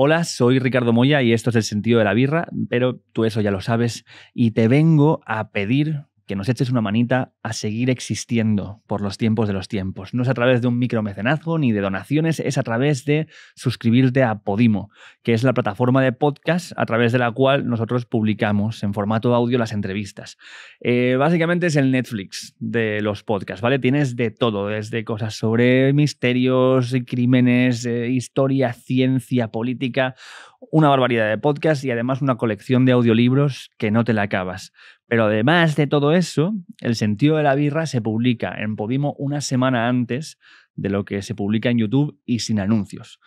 Hola, soy Ricardo Moya y esto es el sentido de la birra, pero tú eso ya lo sabes y te vengo a pedir que nos eches una manita a seguir existiendo por los tiempos de los tiempos. No es a través de un micromecenazgo ni de donaciones, es a través de suscribirte a Podimo, que es la plataforma de podcast a través de la cual nosotros publicamos en formato audio las entrevistas. Eh, básicamente es el Netflix de los podcasts, ¿vale? Tienes de todo, desde cosas sobre misterios, crímenes, eh, historia, ciencia, política, una barbaridad de podcasts y además una colección de audiolibros que no te la acabas. Pero además de todo eso, el sentido de la birra se publica en Podimo una semana antes de lo que se publica en YouTube y sin anuncios.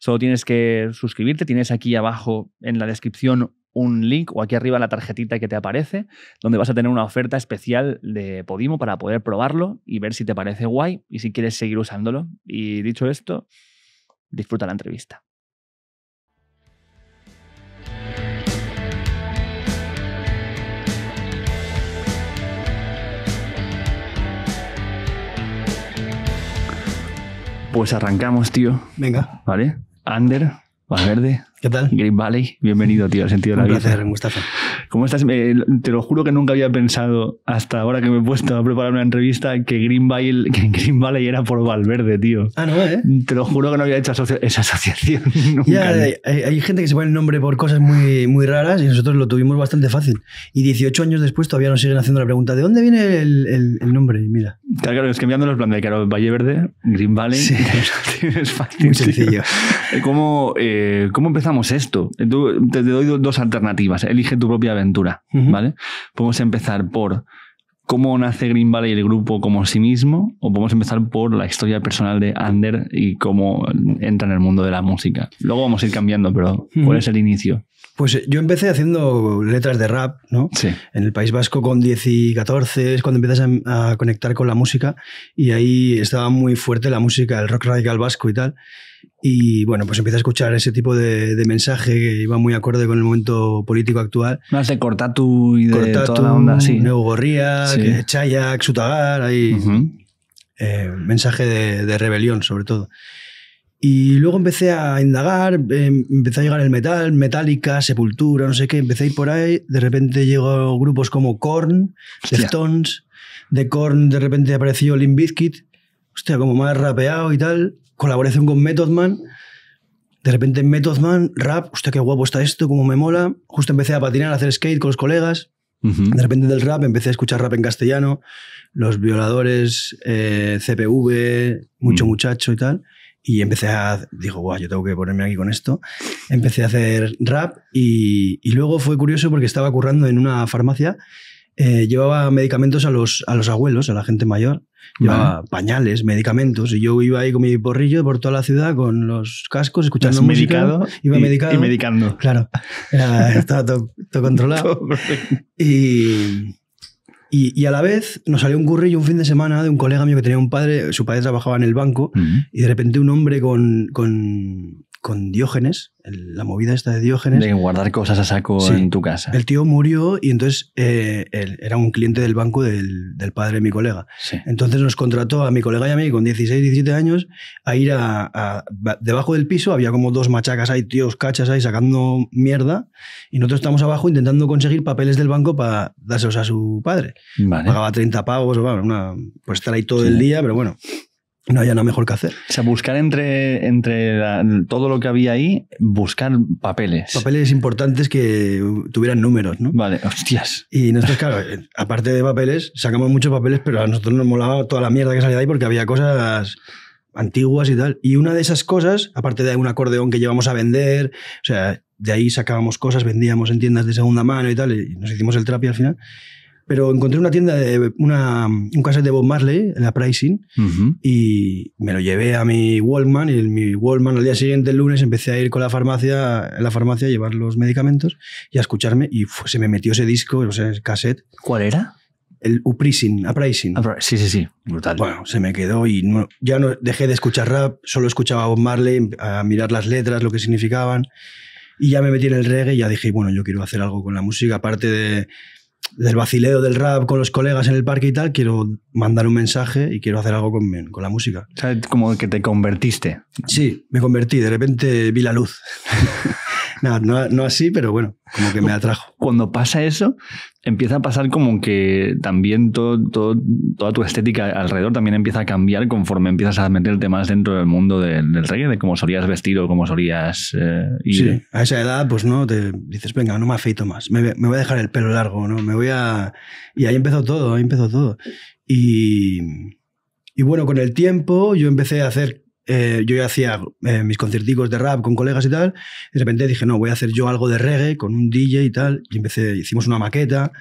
Solo tienes que suscribirte, tienes aquí abajo en la descripción un link o aquí arriba la tarjetita que te aparece, donde vas a tener una oferta especial de Podimo para poder probarlo y ver si te parece guay y si quieres seguir usándolo. Y dicho esto, disfruta la entrevista. Pues arrancamos, tío. Venga. ¿Vale? Ander, verde. ¿Qué tal? Great Valley. Bienvenido, tío, al sentido de la vida estás, eh, te lo juro que nunca había pensado hasta ahora que me he puesto a preparar una entrevista que Green Valley, que Green Valley era por Valverde, tío. Ah, no, ¿eh? Te lo juro que no había hecho esa asociación. nunca. Ya, hay, gente que se pone el nombre por cosas muy, muy raras y nosotros lo tuvimos bastante fácil. Y 18 años después todavía nos siguen haciendo la pregunta: ¿de dónde viene el, el, nombre? Mira. Claro, es que plan los planes, de Valle Verde, Green Valley, sí. es fácil. Muy sencillo. Eh, ¿Cómo, eh, ¿Cómo empezamos esto? te doy dos alternativas. Elige tu propia aventura, ¿vale? Podemos empezar por cómo nace Green Valley y el grupo como sí mismo, o podemos empezar por la historia personal de Ander y cómo entra en el mundo de la música. Luego vamos a ir cambiando, pero ¿cuál es el inicio? Pues eh, yo empecé haciendo letras de rap, ¿no? Sí. En el País Vasco con 10 y 14 es cuando empiezas a, conectar con la música y ahí estaba muy fuerte la música, el rock radical vasco y tal. Y bueno, pues empieza a escuchar ese tipo de, mensaje que iba muy acorde con el momento político actual. Más de Cortatu y de toda la onda, sí. Nuevo Gorría, Chayak, Sutagar, ahí. Eh, mensaje de, de, rebelión, sobre todo. Y luego empecé a indagar, em, empecé a llegar el metal, Metallica, Sepultura, no sé qué, empecé a ir por ahí, de repente llegó grupos como Korn, Stones de Korn de repente apareció Limp Bizkit, hostia, como más rapeado y tal, colaboración con Method Man, de repente Method Man, rap, hostia, qué guapo está esto, cómo me mola, justo empecé a patinar, a hacer skate con los colegas, De repente del rap empecé a escuchar rap en castellano, Los Violadores, eh, CPV, Mucho mm. Muchacho y tal y empecé a, digo, guau, yo tengo que ponerme aquí con esto. Empecé a hacer rap y, luego fue curioso porque estaba currando en una farmacia, eh, llevaba medicamentos a los, a los abuelos, a la gente mayor, llevaba pañales, medicamentos, y yo iba ahí con mi porrillo por toda la ciudad con los cascos, escuchando música. Medicado iba y, y medicando. Claro, estaba todo, controlado. y, y, a la vez nos salió un currillo un fin de semana de un colega mío que tenía un padre, su padre trabajaba en el banco, y de repente un hombre con con Diógenes, la movida esta de Diógenes. De guardar cosas a saco en tu casa. El tío murió y entonces eh, él era un cliente del banco del, padre de mi colega. Entonces nos contrató a mi colega y a mí con 16, 17 años a ir a, Debajo del piso había como dos machacas ahí, tíos cachas ahí sacando mierda y nosotros estamos abajo intentando conseguir papeles del banco para dárselos a su padre. Pagaba 30 pavos una, pues estar ahí todo el día, pero bueno no había nada mejor que hacer. O sea, buscar entre, entre todo lo que había ahí, buscar papeles. Papeles importantes que tuvieran números, ¿no? Vale, hostias. Y nosotros, claro, eh, aparte de papeles, sacamos muchos papeles, pero a nosotros nos molaba toda la mierda que salía de ahí porque había cosas antiguas y tal. Y una de esas cosas, aparte de un acordeón que llevamos a vender, o sea, de ahí sacábamos cosas, vendíamos en tiendas de segunda mano y tal, y nos hicimos el trapi al final. Pero encontré una tienda, de una, un cassette de Bob Marley, en la Pricing, y me lo llevé a mi Walkman Y el mi Walkman al día siguiente, el lunes, empecé a ir con la farmacia, en la farmacia a llevar los medicamentos y a escucharme. Y se me metió ese disco, o sea, el cassette. ¿Cuál era? el uprising, uprising. Ah, sí, sí, sí, brutal. Bueno, se me quedó y ya no dejé de escuchar rap, solo escuchaba a Bob Marley, em, a mirar las letras, lo que significaban. Y ya me metí en el reggae y ya dije, bueno, yo quiero hacer algo con la música, aparte de, del vacileo del rap con los colegas en el parque y tal, quiero mandar un mensaje y quiero hacer algo con, la música. sabes como que te convertiste. Sí, me convertí, de repente vi la luz. No, así, pero bueno, como que me atrajo. Cuando pasa eso, empieza a pasar como que también todo, toda tu estética alrededor también empieza a cambiar conforme empiezas a meterte más dentro del mundo del, del reggae, de cómo solías vestir o cómo solías eh, ir. Sí, a esa edad, pues no, te dices, venga, no me afeito más, me, voy a dejar el pelo largo, ¿no? Me voy a... Y ahí empezó todo, ahí empezó todo. Y... Y bueno, con el tiempo yo empecé a hacer eh, yo ya hacía eh, mis concierticos de rap con colegas y tal, de repente dije, no, voy a hacer yo algo de reggae con un DJ y tal, y empecé, hicimos una maqueta,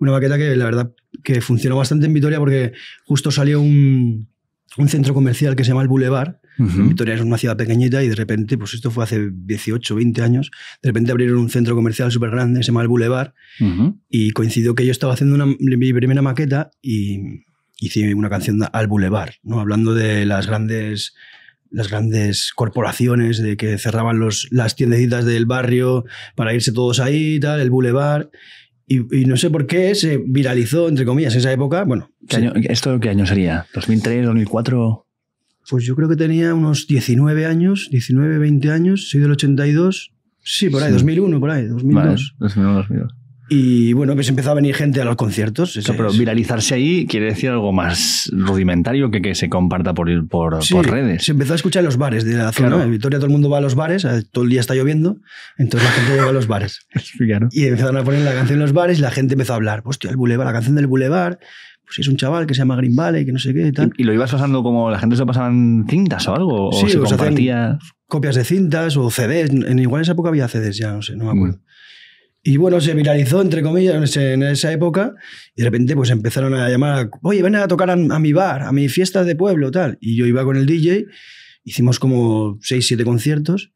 una maqueta que la verdad que funcionó bastante en Vitoria porque justo salió un, un centro comercial que se llama el Boulevard. Vitoria es una ciudad pequeñita y de repente, pues esto fue hace 18, 20 años, de repente abrieron un centro comercial súper grande que se llama el Boulevard y coincidió que yo estaba haciendo una, mi primera maqueta y hice una canción al Boulevard, ¿no? hablando de las grandes las grandes corporaciones de que cerraban los, las tiendecitas del barrio para irse todos ahí, tal, el bulevar. Y, no sé por qué se viralizó, entre comillas, en esa época. Bueno, ¿Esto qué año sería? ¿2003, 2004? Pues yo creo que tenía unos 19 años, 19, 20 años, soy del 82. Sí, por ahí, 2001, por ahí, 2002. Y bueno, pues empezó a venir gente a los conciertos. pero viralizarse ahí quiere decir algo más rudimentario que que se comparta por, por, redes. Se empezó a escuchar en los bares de la zona. Claro. En Vitoria todo el mundo va a los bares, eh, todo el día está lloviendo, entonces la gente va a los bares. Y empezaron a poner la canción en los bares y la gente empezó a hablar. Hostia, el bulevar, la canción del bulevar pues es un chaval que se llama Green y que no sé qué y tal. ¿Y, lo ibas pasando como la gente se pasaban cintas o algo? ¿O se copias de cintas o CDs. En igual esa época había CDs, ya no sé, no me acuerdo. Mm. Y bueno, se viralizó, entre comillas, en esa época, y de repente pues empezaron a llamar, oye, ven a tocar a, mi bar, a mi fiesta de pueblo, tal. Y yo iba con el DJ, hicimos como seis siete conciertos,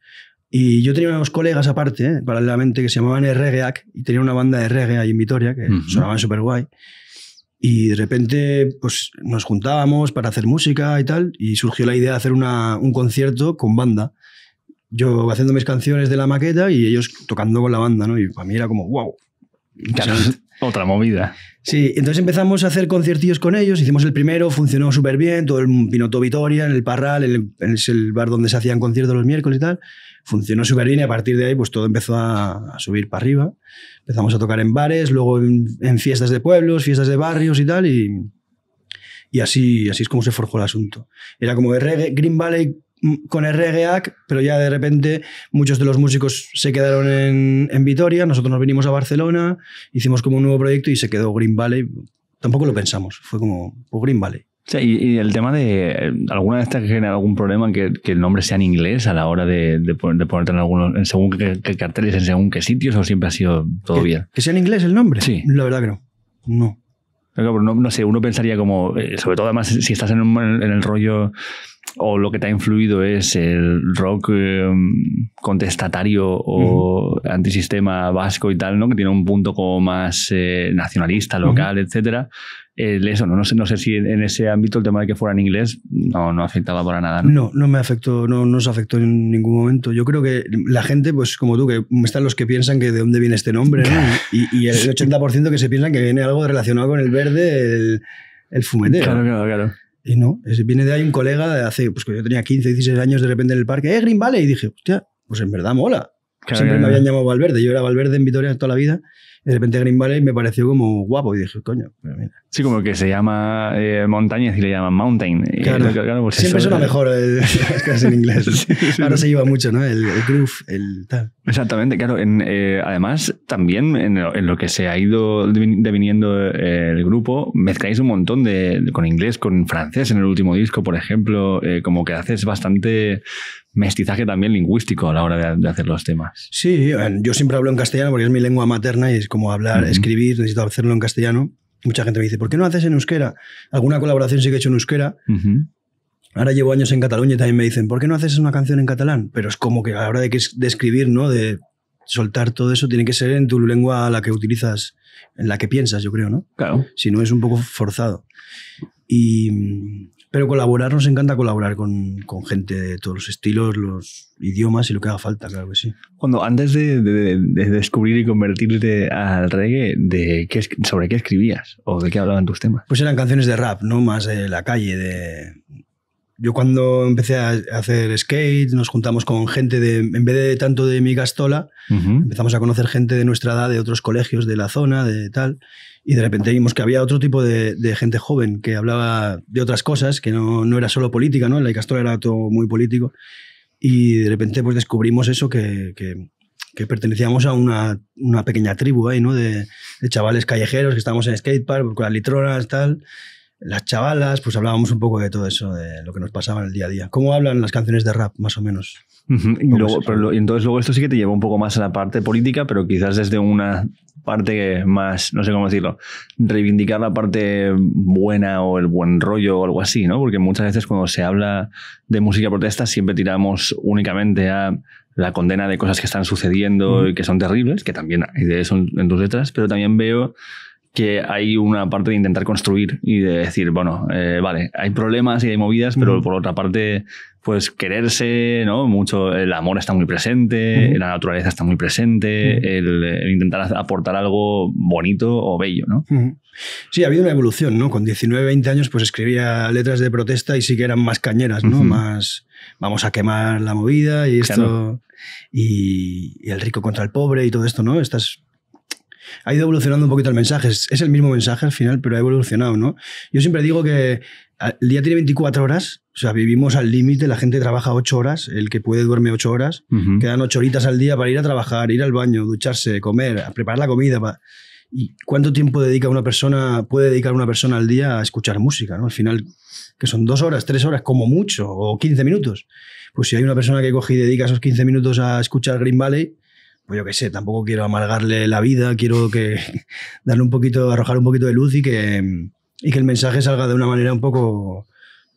y yo tenía unos colegas aparte, ¿eh? paralelamente, que se llamaban Reggaeac, y tenía una banda de reggae ahí en Vitoria, que sonaban súper guay. Y de repente pues, nos juntábamos para hacer música y tal, y surgió la idea de hacer un concierto con banda yo haciendo mis canciones de la maqueta y ellos tocando con la banda, ¿no? Y para mí era como, wow. otra movida. Sí, entonces empezamos a hacer conciertillos con ellos, hicimos el primero, funcionó súper bien, todo el Pinoto Vitoria, en el Parral, en el, bar donde se hacían conciertos los miércoles y tal, funcionó súper bien y a partir de ahí pues todo empezó a, subir para arriba. Empezamos a tocar en bares, luego en, fiestas de pueblos, fiestas de barrios y tal, y, así, así es como se forjó el asunto. Era como de reggae, Green Valley con RGAC, pero ya de repente muchos de los músicos se quedaron en, Vitoria, nosotros nos vinimos a Barcelona, hicimos como un nuevo proyecto y se quedó Green Valley. Tampoco lo pensamos, fue como pues Green Valley. y, el tema de eh, alguna de estas que genera algún problema que, que, el nombre sea en inglés a la hora de, de, ponerte en algunos en según qué, carteles, en según qué sitios, o siempre ha sido todo bien. ¿Que sea en inglés el nombre? Sí. La verdad que no. No. sé, uno pensaría como, eh, sobre todo además si estás en, en el rollo o lo que te ha influido es el rock em, contestatario o antisistema vasco y tal, ¿no? Que tiene un punto como más eh, nacionalista, local, etc. etcétera. eso, ¿no? No, sé, no sé si en ese ámbito el tema de que fuera en inglés no, no afectaba para nada. ¿no? no, me afectó, no nos afectó en ningún momento. Yo creo que la gente, pues como tú, que están los que piensan que de dónde viene este nombre, y, el 80% que se piensan que viene algo relacionado con el verde, el, el fumetero. Claro, claro, claro. Y no, viene de ahí un colega de hace, pues que yo tenía 15, 16 años de repente en el parque, ¡eh, Green Y dije, hostia, pues en verdad mola. Siempre me habían llamado Valverde, yo era Valverde en Vitoria toda la vida de repente Green Valley me pareció como guapo y dije, coño, mira. Sí, como que se llama eh, montaña y le llaman mountain. Claro, siempre suena mejor eh, en inglés. Ahora se lleva mucho, ¿no? El, groove, el tal. Exactamente, claro. Eh, además, también en lo, que se ha ido deviniendo eh, el grupo, mezcláis un montón con inglés, con francés en el último disco, por ejemplo, como que haces bastante mestizaje también lingüístico a la hora de, hacer los temas. Sí, yo siempre hablo en castellano porque es mi lengua materna y es como hablar, escribir, necesito hacerlo en castellano. Mucha gente me dice, ¿por qué no haces en euskera? Alguna colaboración sí que he hecho en euskera. Ahora llevo años en Cataluña y también me dicen, ¿por qué no haces una canción en catalán? Pero es como que a la hora de, de escribir, ¿no? De soltar todo eso, tiene que ser en tu lengua la que utilizas, en la que piensas, yo creo, ¿no? Claro. Si no, es un poco forzado. Y, pero colaborar, nos encanta colaborar con, gente de todos los estilos, los idiomas y lo que haga falta, claro que sí. Cuando antes de, descubrir y convertirte al reggae, de qué, ¿sobre qué escribías o de qué hablaban tus temas? Pues eran canciones de rap, no más de la calle, de, yo cuando empecé a hacer skate, nos juntamos con gente de, en vez de tanto de mi gastola, empezamos a conocer gente de nuestra edad, de otros colegios de la zona, de tal, y de repente vimos que había otro tipo de, gente joven que hablaba de otras cosas, que no, no era solo política, ¿no? La gastola era todo muy político, y de repente pues descubrimos eso, que, que, pertenecíamos a una, una, pequeña tribu ahí, ¿no? De, de chavales callejeros que estábamos en skatepark, con las litronas, tal, las chavalas, pues hablábamos un poco de todo eso, de lo que nos pasaba en el día a día. ¿Cómo hablan las canciones de rap, más o menos? y luego, entonces luego esto sí que te lleva un poco más a la parte política, pero quizás desde una parte más, no sé cómo decirlo, reivindicar la parte buena o el buen rollo o algo así, ¿no? Porque muchas veces cuando se habla de música protesta siempre tiramos únicamente a la condena de cosas que están sucediendo y que son terribles, que también hay de eso en tus letras, pero también veo que hay una parte de intentar construir y de decir, bueno, eh, vale, hay problemas y hay movidas, pero por otra parte, pues quererse, ¿no? Mucho, el amor está muy presente, la naturaleza está muy presente, el, intentar aportar algo bonito o bello, ¿no? Sí, ha habido una evolución, ¿no? Con 19, 20 años, pues escribía letras de protesta y sí que eran más cañeras, ¿no? Más, vamos a quemar la movida y esto, y, el rico contra el pobre y todo esto, ¿no? Estas ha ido evolucionando un poquito el mensaje. Es, el mismo mensaje al final, pero ha evolucionado, ¿no? Yo siempre digo que el día tiene 24 horas, o sea, vivimos al límite, la gente trabaja 8 horas, el que puede duerme 8 horas, quedan 8 horitas al día para ir a trabajar, ir al baño, ducharse, comer, preparar la comida. ¿Y cuánto tiempo dedica una persona, puede dedicar una persona al día a escuchar música? ¿no? Al final, que son 2 horas, 3 horas, como mucho, o 15 minutos. Pues si hay una persona que coge y dedica esos 15 minutos a escuchar Green Valley, pues yo qué sé, tampoco quiero amargarle la vida, quiero que darle un poquito, arrojar un poquito de luz y que, que el mensaje salga de una manera un poco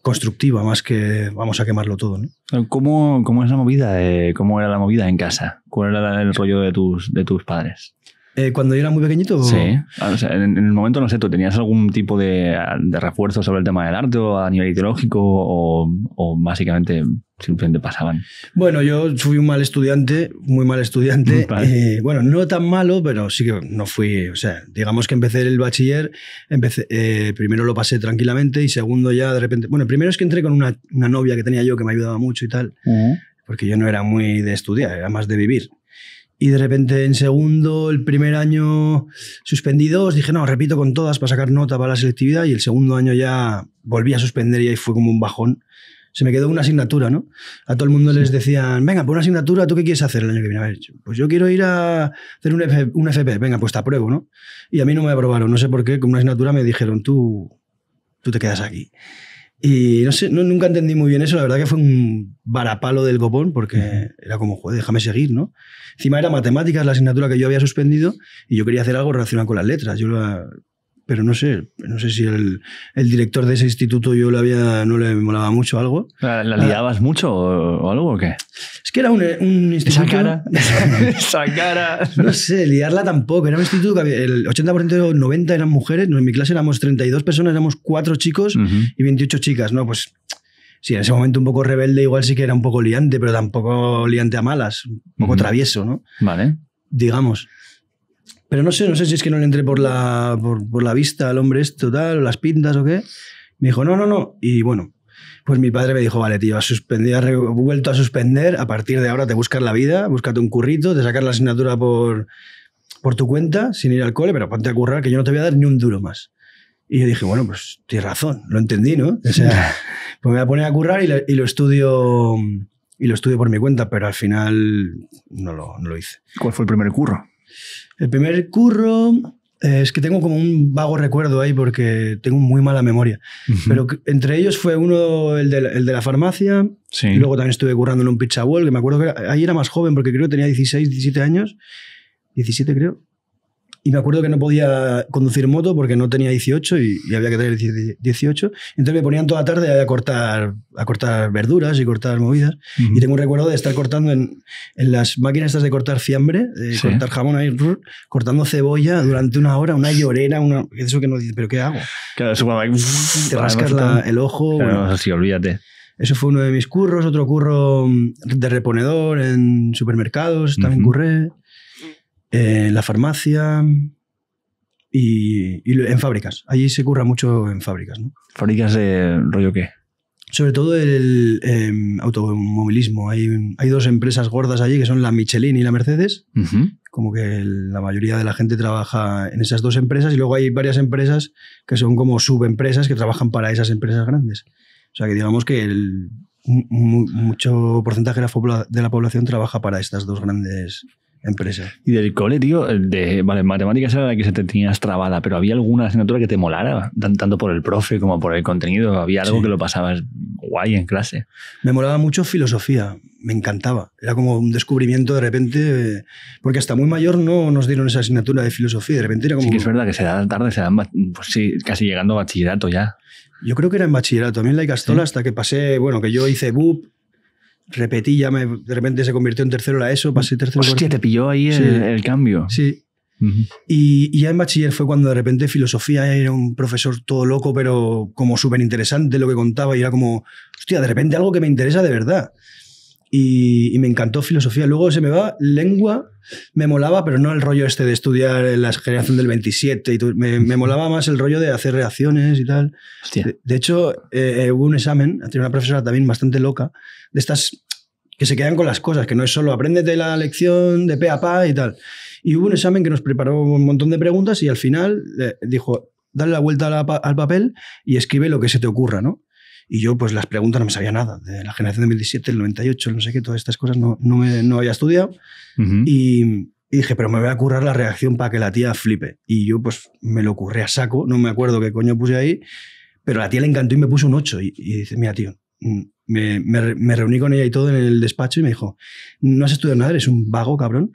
constructiva, más que vamos a quemarlo todo. ¿no? ¿Cómo, es la movida? ¿Cómo era la movida en casa? ¿Cuál era el rollo de tus, de tus padres? Eh, cuando yo era muy pequeñito. Sí. O sea, en, el momento, no sé, ¿tú tenías algún tipo de, refuerzo sobre el tema del arte o a nivel ideológico o, básicamente simplemente pasaban? Bueno, yo fui un mal estudiante, muy mal estudiante. Eh, bueno, no tan malo, pero sí que no fui. O sea, digamos que empecé el bachiller, empecé, eh, primero lo pasé tranquilamente y segundo ya de repente. Bueno, primero es que entré con una, novia que tenía yo que me ayudaba mucho y tal. Porque yo no era muy de estudiar, era más de vivir. Y de repente en segundo, el primer año suspendidos dije, no, repito con todas para sacar nota para la selectividad y el segundo año ya volví a suspender y ahí fue como un bajón. Se me quedó una asignatura, ¿no? A todo el mundo les decían, venga, por una asignatura, ¿tú qué quieres hacer el año que viene? pues yo quiero ir a hacer un, FP, venga, pues te apruebo, ¿no? Y a mí no me aprobaron, no sé por qué, con una asignatura me dijeron, tú, tú te quedas aquí. Y no sé, nunca entendí muy bien eso. La verdad que fue un varapalo del copón porque era como, joder, déjame seguir, ¿no? Encima era matemáticas, la asignatura que yo había suspendido y yo quería hacer algo relacionado con las letras. Yo pero no sé, no sé si el, director de ese instituto yo le había, no le molaba mucho algo. ¿La, liabas mucho o, algo o qué? Es que era un, un instituto... Esa cara, esa cara... No sé, liarla tampoco. Era un instituto que el 80% o 90 eran mujeres, en mi clase éramos 32 personas, éramos 4 chicos y 28 chicas, ¿no? Pues sí, en ese momento un poco rebelde igual sí que era un poco liante, pero tampoco liante a malas, un poco travieso, ¿no? Vale. Digamos. Pero no sé, no sé si es que no le entré por la, vista al hombre esto, tal, o las pintas o qué. Me dijo, no, no, no. Y bueno, pues mi padre me dijo, vale, tío, has, suspendido, vuelto a suspender, a partir de ahora te buscas la vida, búscate un currito, te sacas la asignatura por, por tu cuenta, sin ir al cole, pero ponte a currar, que yo no te voy a dar ni un duro más. Y yo dije, bueno, pues tienes razón, lo entendí, ¿no? O sea, pues me voy a poner a currar y, lo estudio y lo estudio por mi cuenta, pero al final no lo, no lo hice. ¿Cuál fue el primer curro? El primer curro eh, es que tengo como un vago recuerdo ahí porque tengo muy mala memoria. Pero entre ellos fue uno, el de la, farmacia. Y luego también estuve currando en un Pizza World, que me acuerdo que ahí era más joven porque creo que tenía 16, 17 años. 17 creo. Y me acuerdo que no podía conducir moto porque no tenía 18 y, había que tener 18. Entonces me ponían toda la tarde a cortar, a cortar verduras y cortar movidas. Y tengo un recuerdo de estar cortando en, en las máquinas estas de cortar fiambre, de cortar jamón ahí, cortando cebolla durante una hora, una llorera, eso que no dice ¿pero qué hago? Claro, Te rascas el ojo. Claro, bueno. sí, olvídate. Eso fue uno de mis curros, otro curro de reponedor en supermercados, también curré. Eh, en la farmacia y, en fábricas. Allí se curra mucho en fábricas. ¿Fábricas de rollo qué? Sobre todo el em, automovilismo. Hay, dos empresas gordas allí que son la Michelin y la Mercedes. Como que la mayoría de la gente trabaja en esas dos empresas y luego hay varias empresas que son como subempresas que trabajan para esas empresas grandes. O sea que digamos que el, mucho porcentaje de la, población trabaja para estas dos grandes empresa. Y del cole, tío, de, matemáticas era la que se te tenía trabada, pero ¿había alguna asignatura que te molara? Tanto por el profe como por el contenido. ¿Había algo que lo pasabas guay en clase? Me molaba mucho filosofía, me encantaba. Era como un descubrimiento de repente, porque hasta muy mayor no nos dieron esa asignatura de filosofía. De repente era como. Sí, que es verdad que se da tarde, se da pues casi llegando a bachillerato ya. Yo creo que era en bachillerato. También la Icastola, hasta que pasé, bueno, que yo hice BUP, repetí, ya me, de repente se convirtió en tercero la ESO, pasé tercero. Hostia, te pilló ahí el, cambio. Sí. y, y, ya en bachiller fue cuando de repente filosofía era un profesor todo loco, pero como súper interesante lo que contaba y era como, hostia, de repente algo que me interesa de verdad. Y, me encantó filosofía. Luego se me va lengua, me molaba, pero no el rollo este de estudiar la generación del 27. Y me, molaba más el rollo de hacer reacciones y tal. De, hecho, eh, eh, hubo un examen, tenía una profesora también bastante loca, de estas que se quedan con las cosas, que no es solo apréndete la lección de pe a pa y tal. Y hubo un examen que nos preparó un montón de preguntas y al final eh, dijo, dale la vuelta al papel y escribe lo que se te ocurra, ¿no? Y yo, pues las preguntas no me sabía nada. De la generación de 2017, el 98, no sé qué, todas estas cosas no, no, me, no había estudiado. y, dije, pero me voy a currar la reacción para que la tía flipe. Y yo, pues me lo curré a saco, no me acuerdo qué coño puse ahí, pero a la tía le encantó y me puso un 8. Y, dice, mira, tío, mm, me, me, me, reuní con ella y todo en el despacho y me dijo, no has estudiado nada, eres un vago, cabrón.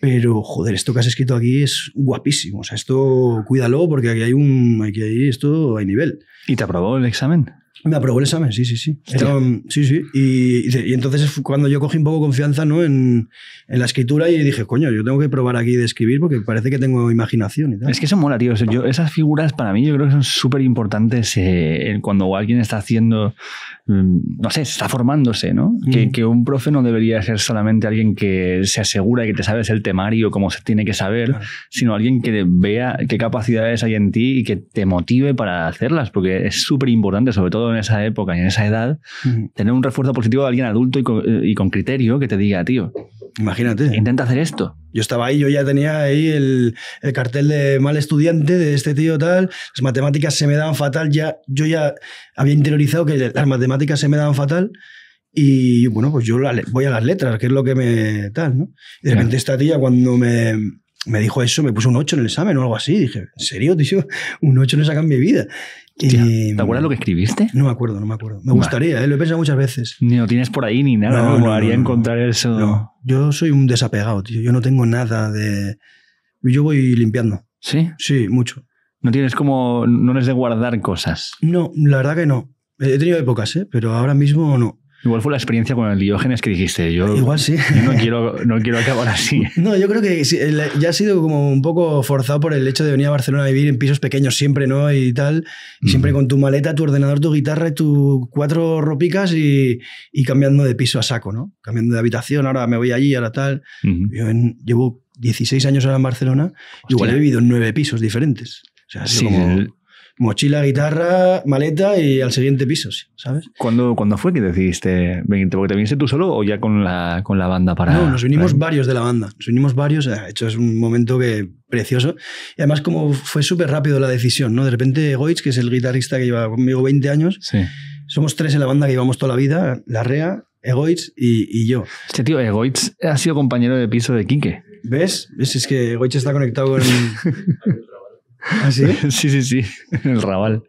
Pero, joder, esto que has escrito aquí es guapísimo. O sea, esto cuídalo porque aquí hay un. Aquí hay esto, hay nivel. ¿Y te aprobó el examen? Me aprobó el examen, sí, sí, sí. Mm, sí, sí. Y, entonces cuando yo cogí un poco confianza ¿no? En, en, la escritura y dije, coño, yo tengo que probar aquí de escribir porque parece que tengo imaginación Es que eso mola, tío. yo, esas figuras para mí yo creo que son súper importantes eh, cuando alguien está haciendo, mm, no sé, está formándose, ¿no? Mm. Que, un profe no debería ser solamente alguien que se asegura que te sabes el temario como se tiene que saber, sino alguien que vea qué capacidades hay en ti y que te motive para hacerlas, porque es súper importante, sobre todo en esa época y en esa edad, tener un refuerzo positivo de alguien adulto eh, y con, criterio que te diga, tío, Imagínate. Intenta hacer esto. Yo estaba ahí, yo ya tenía ahí el, cartel de mal estudiante de este tío tal. Las matemáticas se me daban fatal. Ya, yo ya había interiorizado que las matemáticas se me daban fatal. Y bueno, pues yo voy a las letras, que es lo que me tal, ¿no? Y de repente esta tía cuando me, me dijo eso, me puso un 8 en el examen o algo así. Dije, ¿en serio, tío? Un 8 no saca en mi vida. Em, ¿Te acuerdas lo que escribiste? No me acuerdo, no me acuerdo. Me gustaría, ¿eh? lo he pensado muchas veces. Ni lo tienes por ahí ni nada, no, me no, encontrar eso. Yo soy un desapegado, tío. Yo no tengo nada de. Yo voy limpiando. ¿Sí? Sí, mucho. No tienes como. No eres de guardar cosas. No, la verdad que no. He tenido épocas, ¿eh? pero ahora mismo no. Igual fue la experiencia con el Diógenes que dijiste. Yo, Igual sí. no quiero, no quiero acabar así. No, yo creo que ya ha sido como un poco forzado por el hecho de venir a Barcelona a vivir en pisos pequeños siempre, ¿no? Y tal. siempre con tu maleta, tu ordenador, tu guitarra y tus cuatro ropicas y, cambiando de piso a saco, ¿no? Cambiando de habitación, ahora me voy allí, ahora tal. llevo 16 años ahora en Barcelona. y Igual he vivido en nueve pisos diferentes. O sea, mochila, guitarra, maleta y al siguiente piso, ¿sabes? ¿Cuándo, cuando fue que decidiste venirte? ¿Porque te viniste tú solo o ya con la, con la banda para.? No, nos vinimos varios de la banda. Nos unimos varios. De eh, hecho, es un momento que, precioso. Y además, como fue súper rápido la decisión, ¿no? De repente, Goitz, que es el guitarrista que lleva conmigo 20 años, somos tres en la banda que llevamos toda la vida: Larrea, Egoitz y, y yo. Este tío, Egoitz, ha sido compañero de piso de Quique. ¿Ves? ¿Ves? Es que Egoitz está conectado con. ¿Ah, sí? sí, sí, sí. En el Raval.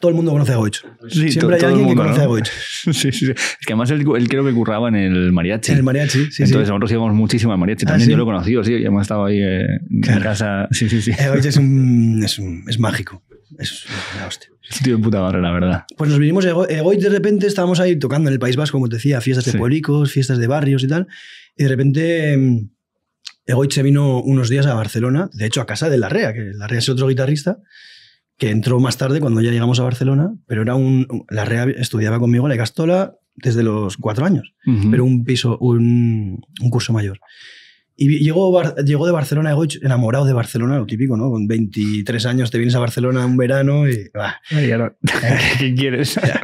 Todo el mundo conoce a Goich. Sí, Siempre hay alguien que conoce a Goich. sí, sí, sí. Es que además él, creo que curraba en el mariachi. En el mariachi, sí. Entonces nosotros íbamos muchísimo al mariachi. Ah, También yo lo he conocido, sí. Hemos estado ahí eh, en casa. Sí, sí, sí. Eh, Goich es, un, es, un, mágico. Es una hostia. puta barra, la verdad. Pues nos vinimos a Egoit de repente, estábamos ahí tocando en el País Vasco, como te decía, fiestas de pueblicos, fiestas de barrios y tal. Y de repente em, Egoit se vino unos días a Barcelona, de hecho a casa de Larrea, que Larrea es otro guitarrista, que entró más tarde cuando ya llegamos a Barcelona, pero era un... Larrea estudiaba conmigo en la Castola desde los cuatro años, pero un piso, un, un curso mayor. Y llegó, llegó de Barcelona enamorado de Barcelona, lo típico, ¿no? Con 23 años te vienes a Barcelona un verano y... Ay, ¿Qué quieres? Ya,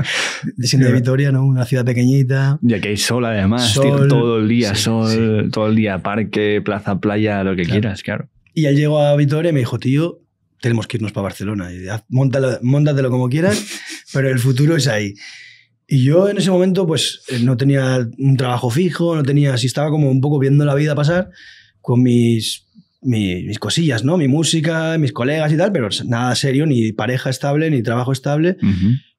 de Vitoria, ¿no? Una ciudad pequeñita. Ya que hay sol además, tío, todo el día sol, todo el día parque, plaza, playa, lo que quieras, claro. Y ya llegó a Vitoria y me dijo, tío, tenemos que irnos para Barcelona. Y, de lo como quieras, pero el futuro es ahí. Y yo en ese momento, pues eh, no tenía un trabajo fijo, no tenía, si estaba como un poco viendo la vida pasar con mis, mis, cosillas, ¿no? Mi música, mis colegas y tal, pero nada serio, ni pareja estable, ni trabajo estable.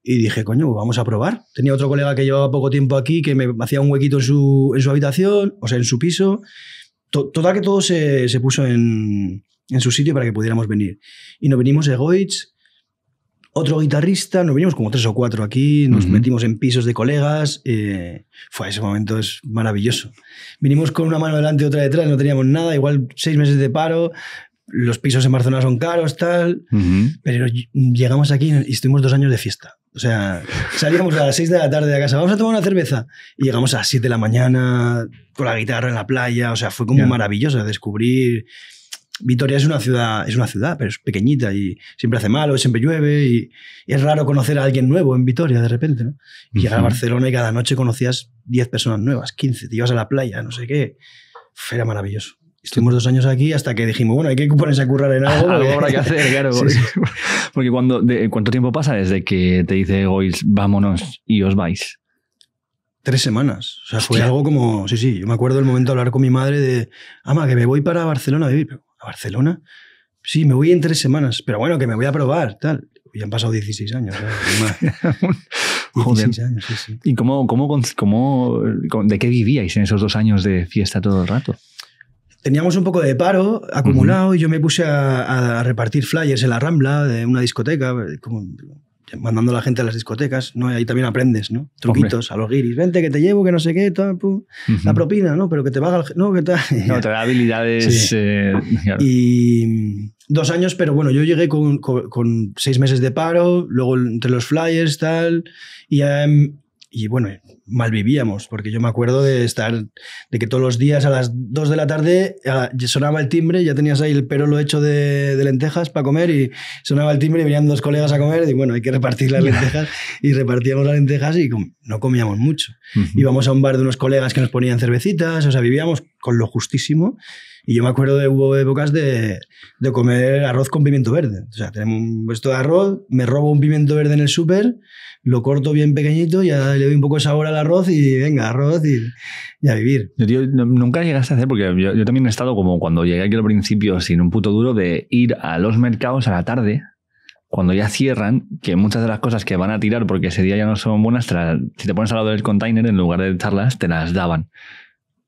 Y dije, coño, pues vamos a probar. Tenía otro colega que llevaba poco tiempo aquí, que me hacía un huequito en su, en su habitación, o sea, en su piso. toda que todo se, puso en, en, su sitio para que pudiéramos venir. Y nos vinimos de Goits otro guitarrista, nos vinimos como tres o cuatro aquí, nos metimos en pisos de colegas. Eh, fue ese momento, es maravilloso. Vinimos con una mano delante y otra detrás, no teníamos nada, igual seis meses de paro, los pisos en Barcelona son caros, tal. Pero llegamos aquí y estuvimos dos años de fiesta. O sea, salíamos a las seis de la tarde de casa, vamos a tomar una cerveza. Y llegamos a las siete de la mañana con la guitarra en la playa. O sea, fue como maravilloso descubrir Vitoria es una ciudad, es una ciudad, pero es pequeñita y siempre hace malo, siempre llueve y, es raro conocer a alguien nuevo en Vitoria de repente, ¿no? Y llegar a Barcelona y cada noche conocías 10 personas nuevas, 15, te ibas a la playa, no sé qué. era maravilloso. Estuvimos dos años aquí hasta que dijimos, bueno, hay que ponerse a currar en algo. algo habrá que hacer, claro. Porque, cuando, ¿cuánto tiempo pasa desde que te dice Gois, vámonos y os vais? Tres semanas. O sea, fue algo como, sí, sí, yo me acuerdo el momento de hablar con mi madre de, ama, que me voy para Barcelona a vivir. ¿A Barcelona? Sí, me voy en tres semanas, pero bueno, que me voy a probar, tal. Ya han pasado 16 años. Años, ¿Y cómo, de qué vivíais en esos dos años de fiesta todo el rato? Teníamos un poco de paro acumulado y yo me puse a, repartir flyers en la Rambla de una discoteca, como mandando a la gente a las discotecas, ¿no? ahí también aprendes, ¿no? Truquitos a los giris. Vente, que te llevo, que no sé qué, la propina, ¿no? Pero que te paga No, que te... no, te da habilidades... Eh, y mm, dos años, pero bueno, yo llegué con, seis meses de paro, luego entre los flyers, tal, y... Mm, y bueno, mal vivíamos, porque yo me acuerdo de estar, de que todos los días a las 2 de la tarde sonaba el timbre, ya tenías ahí el perolo hecho de, lentejas para comer y sonaba el timbre y venían dos colegas a comer y bueno, hay que repartir las lentejas y repartíamos las lentejas y no comíamos mucho. Íbamos a un bar de unos colegas que nos ponían cervecitas, o sea, vivíamos con lo justísimo y yo me acuerdo de hubo épocas de, de comer arroz con pimiento verde. O sea, tenemos un puesto de arroz, me robo un pimiento verde en el súper, lo corto bien pequeñito, ya le doy un poco de sabor al arroz y venga, arroz y, y a vivir. nunca llegaste a hacer, porque yo, también he estado como cuando llegué aquí al principio sin un puto duro de ir a los mercados a la tarde cuando ya cierran, que muchas de las cosas que van a tirar porque ese día ya no son buenas, si te pones al lado del container, en lugar de echarlas, te las daban.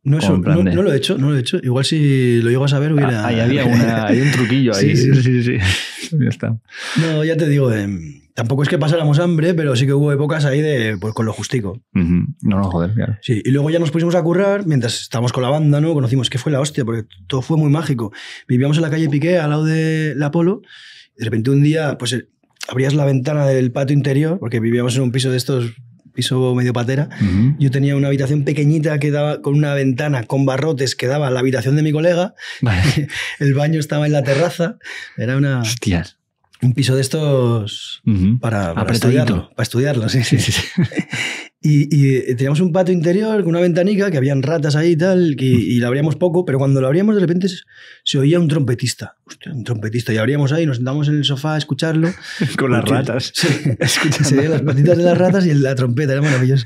No, lo he hecho, no lo he hecho. Igual si lo llego a saber hubiera... Ah, había hay un truquillo ahí. sí, sí, sí. ya está. No, ya te digo, em, tampoco es que pasáramos hambre, pero sí que hubo épocas ahí de, pues con lo justico. No, no, joder, claro. Sí, y luego ya nos pusimos a currar, mientras estábamos con la banda, ¿no? Conocimos que fue la hostia, porque todo fue muy mágico. Vivíamos en la calle Piqué, al lado de la Polo, y de repente un día, pues eh, abrías la ventana del patio interior, porque vivíamos en un piso de estos piso medio patera, yo tenía una habitación pequeñita que daba con una ventana con barrotes que daba a la habitación de mi colega. el baño estaba en la terraza. Era una. Hostias. Un piso de estos para, para estudiarlo. Para estudiarlo, sí. Y, eh, teníamos un patio interior con una ventanica que habían ratas ahí y tal, mm. y la abríamos poco, pero cuando la abríamos de repente se, oía un trompetista. un trompetista. Y abríamos ahí, nos sentamos en el sofá a escucharlo. con las ratas. Sí, se las patitas de las ratas y la trompeta, era maravilloso.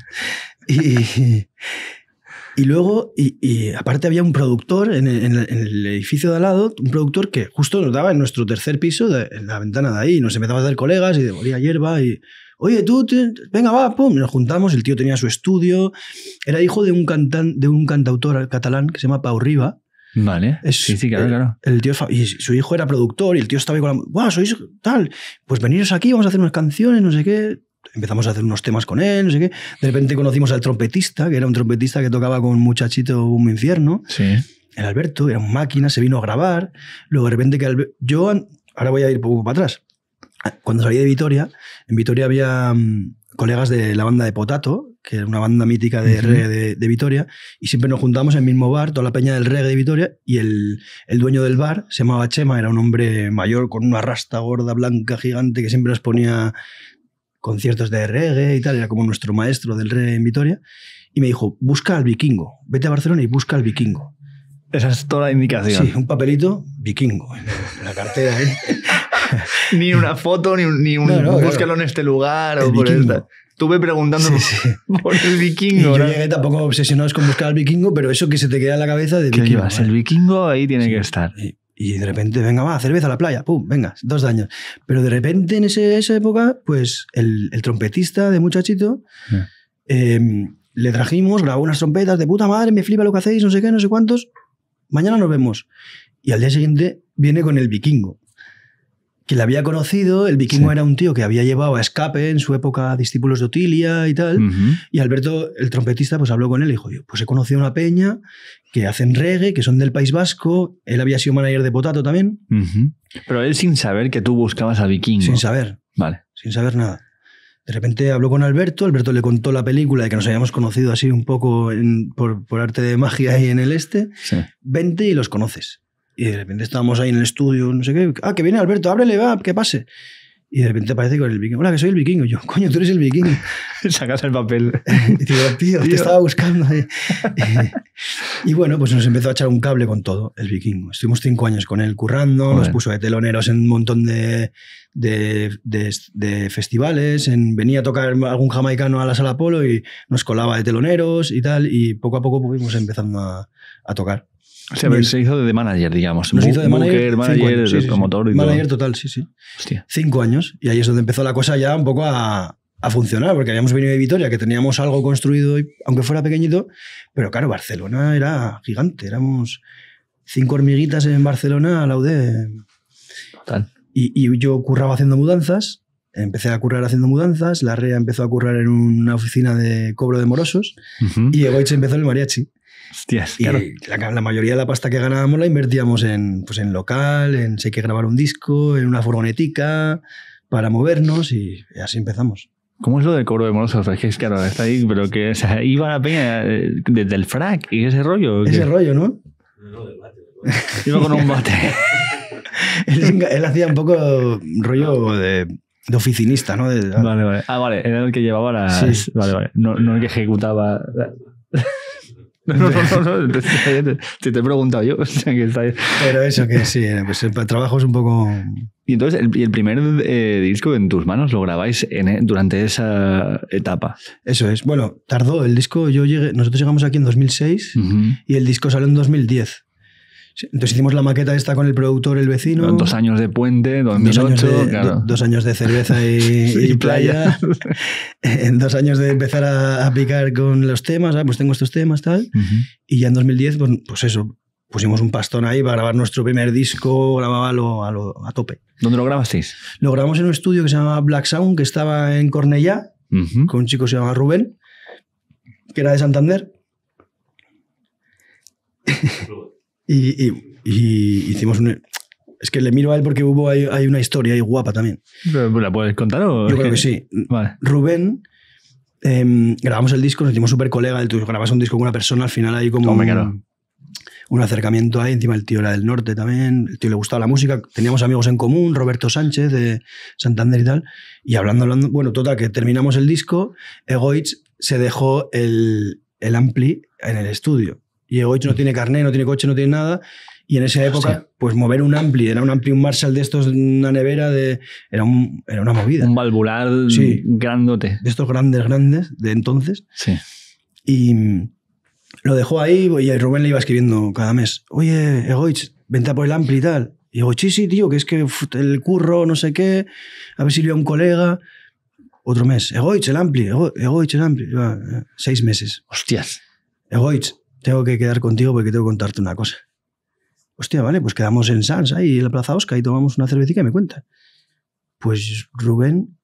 Y, y luego, y, aparte había un productor en el, edificio de al lado, un productor que justo nos daba en nuestro tercer piso, de, en la ventana de ahí, nos empezaba a hacer colegas y moría hierba y Oye, tú, venga, va, pum, nos juntamos, el tío tenía su estudio, era hijo de un, de un cantautor catalán que se llama Pau Riba. Vale. sí, sí, claro, el, tío, y su hijo era productor y el tío estaba ahí con la... sois tal! Pues veniros aquí, vamos a hacer unas canciones, no sé qué. Empezamos a hacer unos temas con él, no sé qué. De repente conocimos al trompetista, que era un trompetista que tocaba con un muchachito un infierno. Sí. El Alberto, era un máquina, se vino a grabar. Luego de repente que... Yo, ahora voy a ir poco para atrás. Ah, cuando salí de Vitoria, en Vitoria había mm, colegas de la banda de Potato, que era una banda mítica de reggae de, Vitoria, y siempre nos juntamos en el mismo bar, toda la peña del reggae de Vitoria, y el, el, dueño del bar se llamaba Chema, era un hombre mayor con una rasta gorda, blanca, gigante, que siempre nos ponía conciertos de reggae y tal, era como nuestro maestro del reggae en Vitoria, y me dijo, busca al vikingo, vete a Barcelona y busca al vikingo. Esa es toda la indicación. Sí, un papelito vikingo en la cartera, ¿eh? ni una foto, ni, ni un búscalo en este lugar o por Estuve preguntando por el vikingo. Y yo llegué tampoco obsesionados con buscar al vikingo, pero eso que se te queda en la cabeza de vikingo. El vikingo ahí tiene que estar. Y, de repente, venga, va, cerveza a la playa, pum, venga, dos daños. Pero de repente en esa época, pues el, trompetista de muchachito. Em, le trajimos, grabó unas trompetas de puta madre, me flipa lo que hacéis, no sé qué, no sé cuántos. Mañana nos vemos. Y al día siguiente viene con el vikingo que le había conocido, el vikingo era un tío que había llevado a escape en su época discípulos de Otilia y tal. Y Alberto, el trompetista, pues habló con él y dijo, pues he conocido una peña que hacen reggae, que son del País Vasco. Él había sido manager de Potato también. Pero él sin saber que tú buscabas a vikingo. Sin saber. Vale. Sin saber nada. De repente habló con Alberto, Alberto le contó la película de que nos habíamos conocido así un poco por, arte de magia ahí en el este. Vente y los conoces. Y de repente estábamos ahí en el estudio, no sé qué. Ah, que viene Alberto, ábrele, va, que pase. Y de repente aparece con el vikingo. Hola, que soy el vikingo. yo, coño, tú eres el vikingo. Sacas el papel. y digo, tío, te estaba buscando. Eh". y bueno, pues nos empezó a echar un cable con todo, el vikingo. Estuvimos cinco años con él currando, nos puso de teloneros en un montón de, de, de, festivales. En, venía a tocar algún jamaicano a la sala Polo y nos colaba de teloneros y tal. Y poco a poco pues, fuimos empezando a tocar. Se, hizo de manager, digamos. Se hizo de manager, manager años, y Manager total, sí, sí. Cinco años. Y ahí es donde empezó la cosa ya un poco a, a funcionar, porque habíamos venido de Vitoria, que teníamos algo construido, aunque fuera pequeñito, pero claro, Barcelona era gigante, éramos cinco hormiguitas en Barcelona a la ude Y, yo curraba haciendo mudanzas, empecé a currar haciendo mudanzas, la REA empezó a currar en una oficina de cobro de morosos y Egoich empezó en el mariachi y la, mayoría de la pasta que ganábamos la invertíamos en, pues en local, en si hay que grabar un disco, en una furgonetica, para movernos y, así empezamos. ¿Cómo es lo del coro de monos? Es que claro, está ahí, pero que iba la peña eh, desde el frac y ese rollo. Ese rollo, ¿no? No, bate. Iba con un bate. él, hacía un poco rollo de, oficinista, ¿no? vale. vale, Ah, vale, era el que llevaba las. Sí. Vale, vale. No, no el que ejecutaba. No, no, te, te he preguntado yo. Pero eso que sí, eh, pues el trabajo es un poco... Y entonces, el, el primer eh, disco en tus manos lo grabáis en, eh, durante esa etapa. Eso es. Bueno, tardó el disco, yo llegué, nosotros llegamos aquí en 2006 y el disco salió en 2010. Entonces hicimos la maqueta esta con el productor, el vecino. Dos años de puente, 2008. Dos años de, cerveza y, playa. en dos años de empezar a, aplicar picar con los temas, ah, pues tengo estos temas, tal. Y ya en 2010, pues, pues, eso, pusimos un pastón ahí para grabar nuestro primer disco, grababa a, tope. ¿Dónde lo grabasteis? Lo grabamos en un estudio que se llamaba Black Sound, que estaba en Cornellá, con un chico que se llamaba Rubén, que era de Santander. Y, hicimos un... Es que le miro a él porque hubo, hay, una historia ahí guapa también. ¿La puedes contar Yo creo que sí. Rubén... Em, grabamos el disco, nos hicimos súper colega. Tú grabas un disco con una persona, al final hay como un, acercamiento ahí. Encima el tío era del norte también, el tío le gustaba la música. Teníamos amigos en común, Roberto Sánchez de Santander y tal. Y hablando, hablando, bueno, total, que terminamos el disco. Egoitz se dejó el, el ampli en el estudio. Y no mm. tiene carnet, no tiene coche, no tiene nada. Y en esa época, pues mover un ampli, era un ampli, un Marshall de estos, una nevera, de, era, una movida. Un valvular sí, grandote. De estos grandes, grandes de entonces. Sí. Y lo dejó ahí y Rubén le iba escribiendo cada mes. Oye, Egoich, venta por el ampli y tal. Y digo, sí, sí, tío, que es que el curro, no sé qué, a ver si le a un colega. Otro mes, Egoich, el ampli, Egoich, el ampli. Eh, seis meses. Hostias. Egoich, tengo que quedar contigo porque tengo que contarte una cosa. Hostia, vale, pues quedamos en Sansa y en la Plaza Osca y tomamos una cervecita y me cuenta. Pues Rubén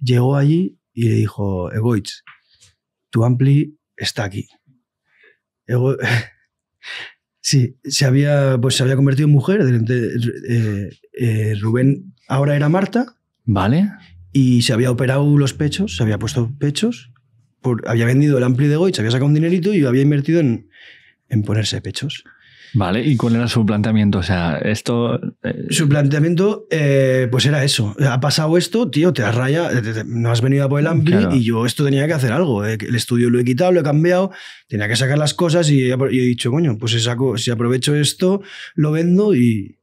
llegó allí y le dijo, Egoitz, tu ampli está aquí. sí, se había, pues se había convertido en mujer. Eh, eh, Rubén ahora era Marta. Vale. Y se había operado los pechos, se había puesto pechos había vendido el ampli de Goich, había sacado un dinerito y había invertido en, en ponerse pechos. Vale, ¿y cuál era su planteamiento? O sea, esto. Eh, su planteamiento, eh, pues era eso. Ha pasado esto, tío, te has eh, no has venido a por el Ampli y yo esto tenía que hacer algo. El estudio lo he quitado, lo he cambiado, tenía que sacar las cosas y he, dicho, coño, pues si, saco, si aprovecho esto, lo vendo y.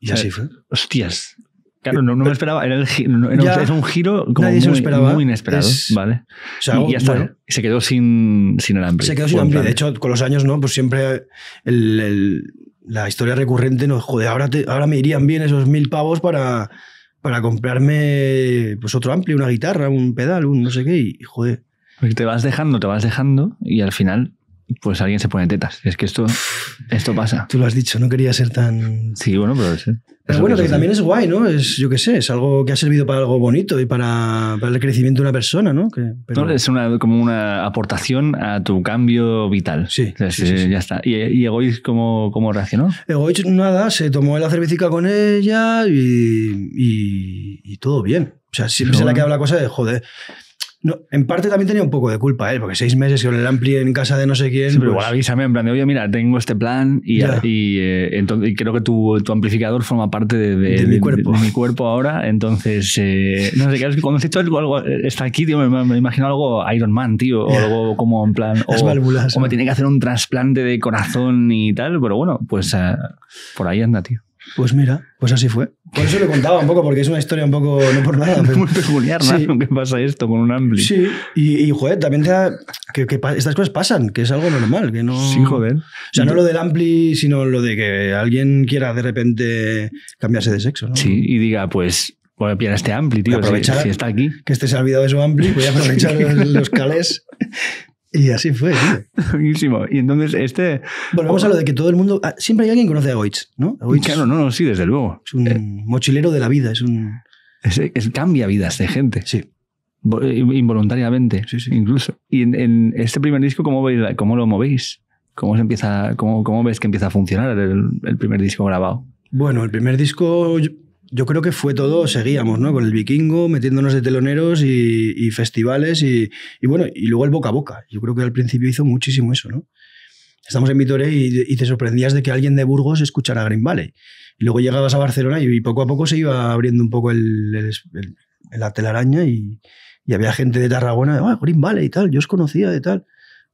Y así fue. Hostias. Claro, no, me esperaba. Era, un, giro como muy, inesperado. vale. y, ya está. ¿eh? se quedó sin, sin alambre. Se quedó sin De hecho, con los años, ¿no? Pues siempre la historia recurrente nos joder, ahora, ahora me irían bien esos mil pavos para, para comprarme pues otro amplio, una guitarra, un pedal, un no sé qué. Y joder. te vas dejando, te vas dejando y al final pues alguien se pone tetas. Es que esto, esto pasa. Tú lo has dicho, no quería ser tan. Sí, bueno, pero. es. pero bueno, que, también es guay, ¿no? Es, yo qué sé, es algo que ha servido para algo bonito y para, el crecimiento de una persona, ¿no? pero... es una, como una aportación a tu cambio vital. Sí. ya está. ¿Y, y cómo, reaccionó? Egoís, nada, se tomó la cervecita con ella y, todo bien. O sea, siempre se le ha eh. la cosa de, joder, no, en parte también tenía un poco de culpa él, ¿eh? porque seis meses con el ampli en casa de no sé quién. pero pues igual avísame, en plan de, oye, mira, tengo este plan y, eh, entonces, creo que tu, amplificador forma parte de, mi, cuerpo. mi cuerpo ahora. Entonces, eh, no sé, claro, que cuando has dicho algo, eh, está aquí, tío, me, imagino algo Iron Man, tío, o algo como en plan. O, como me tiene que hacer un trasplante de corazón y tal, pero bueno, pues por ahí anda, tío. Pues mira, pues así fue. Por eso lo contaba un poco, porque es una historia un poco, no por nada. Pero... Muy peculiar, ¿no? ¿Qué pasa esto con un Ampli? Sí, y, joder, también te da, que, estas cosas pasan, que es algo normal, que no... Sí, joder. O sea, no lo del Ampli, sino lo de que alguien quiera de repente cambiarse de sexo, ¿no? Sí, y diga, pues bueno, pillar este ampli, tío. Aprovechar, si, está aquí. Que este se ha olvidado de su ampli, voy a aprovechar los, los, cales y así fue, Buenísimo. Y entonces este... Bueno, vamos a lo de que todo el mundo... Ah, siempre hay alguien que conoce a Goitz, ¿no? Claro, no, no, sí, desde luego. Es un mochilero de la vida, es un... Es, cambia vidas de gente. Sí. Eh, involuntariamente, sí, sí. incluso. Y en, este primer disco, ¿cómo, cómo lo movéis? ¿Cómo, se empieza, cómo, cómo ves que empieza a funcionar el primer disco grabado? Bueno, el primer disco yo creo que fue todo, seguíamos, ¿no? Con el vikingo, metiéndonos de teloneros y, festivales y, bueno, y luego el boca a boca. Yo creo que al principio hizo muchísimo eso, ¿no? Estamos en Vitoria y, te sorprendías de que alguien de Burgos escuchara Green Valley. Y luego llegabas a Barcelona y, poco a poco se iba abriendo un poco el, la telaraña y, había gente de Tarragona, ah, Green Valley y tal, yo os conocía de tal.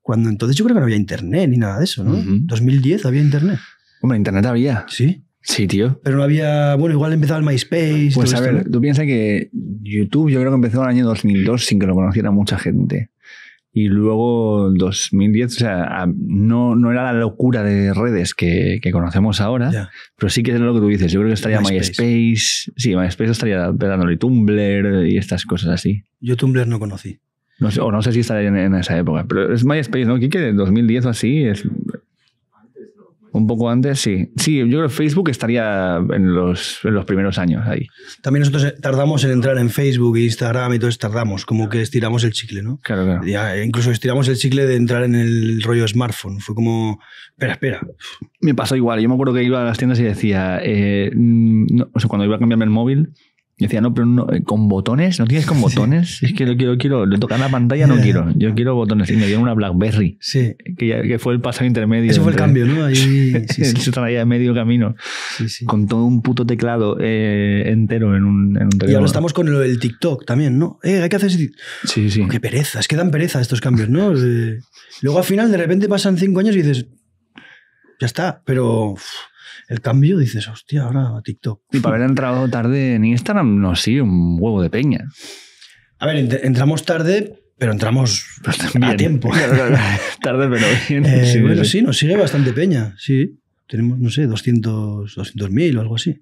Cuando entonces yo creo que no había internet ni nada de eso, ¿no? 2010 había internet. Hombre, internet había. Sí. Sí, tío. Pero no había. Bueno, igual empezaba el MySpace. Pues a ver, tú piensas que YouTube yo creo que empezó en el año 2002 sin que lo conociera mucha gente. Y luego 2010, o sea, no, no era la locura de redes que, conocemos ahora, pero sí que es lo que tú dices. Yo creo que estaría MySpace. sí, MySpace estaría pegándole Tumblr y estas cosas así. Yo Tumblr no conocí. No o no sé si estaría en, esa época, pero es MySpace, ¿no? Quique, 2010 o así. Es, un poco antes, sí. Sí, yo creo que Facebook estaría en los, primeros años ahí. También nosotros eh, tardamos en entrar en Facebook e Instagram y entonces tardamos, como que estiramos el chicle, ¿no? Claro, claro. Eh, incluso estiramos el chicle de entrar en el rollo smartphone. Fue como, espera, espera. Me pasó igual. Yo me acuerdo que iba a las tiendas y decía, eh, o sea, cuando iba a cambiarme el móvil, decía, no, pero eh, con botones, ¿no tienes con botones? Es que lo quiero, quiero, le tocan la pantalla, no quiero. Yo quiero botones. Y me dieron una Blackberry. Sí. Que, fue el paso intermedio. Eso fue el cambio, ¿no? Ahí, sí, sí. traía de medio camino. Sí, sí. Con todo un puto teclado eh, entero en un, en teclado. Y ahora estamos con lo TikTok también, ¿no? Eh, hay que hacer. Sí, sí. qué pereza, es que dan pereza estos cambios, ¿no? Luego al final, de repente pasan cinco años y dices, ya está, pero el cambio, dices, hostia, ahora TikTok. Y para haber entrado tarde en Instagram, nos sigue un huevo de peña. A ver, entramos tarde, pero entramos a tiempo. tarde, pero bien. Eh, sí, bueno, sí, nos sigue bastante peña, sí tenemos, no sé, 200, 200.000 o algo así.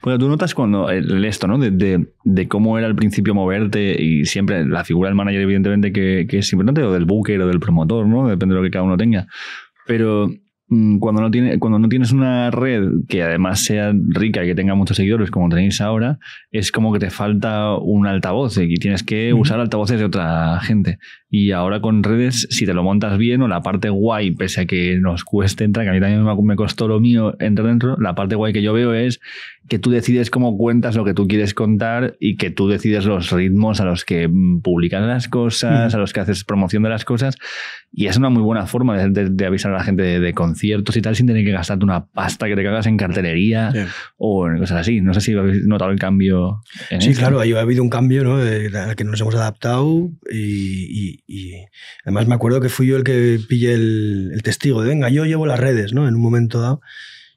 Bueno, tú notas cuando esto, ¿no? De, cómo era al principio moverte y siempre la figura del manager, evidentemente, que, es importante, o del booker o del promotor, ¿no? Depende de lo que cada uno tenga. Pero Mm, cuando no, tiene, cuando no tienes una red que además sea rica y que tenga muchos seguidores como tenéis ahora, es como que te falta un altavoz y tienes que usar altavoces de otra gente. Y ahora con redes, si te lo montas bien o la parte guay, pese a que nos cueste entrar, que a mí también me costó lo mío entrar dentro, la parte guay que yo veo es que tú decides cómo cuentas lo que tú quieres contar y que tú decides los ritmos a los que publicas las cosas, a los que haces promoción de las cosas. Y es una muy buena forma de, avisar a la gente de, conciertos y tal sin tener que gastarte una pasta que te cagas en cartelería o en cosas así. No sé si habéis notado el cambio. En sí, claro claro, ha habido un cambio ¿no? al que nos hemos adaptado y y, además me acuerdo que fui yo el que pillé el, testigo de, venga, yo llevo las redes, ¿no? En un momento dado.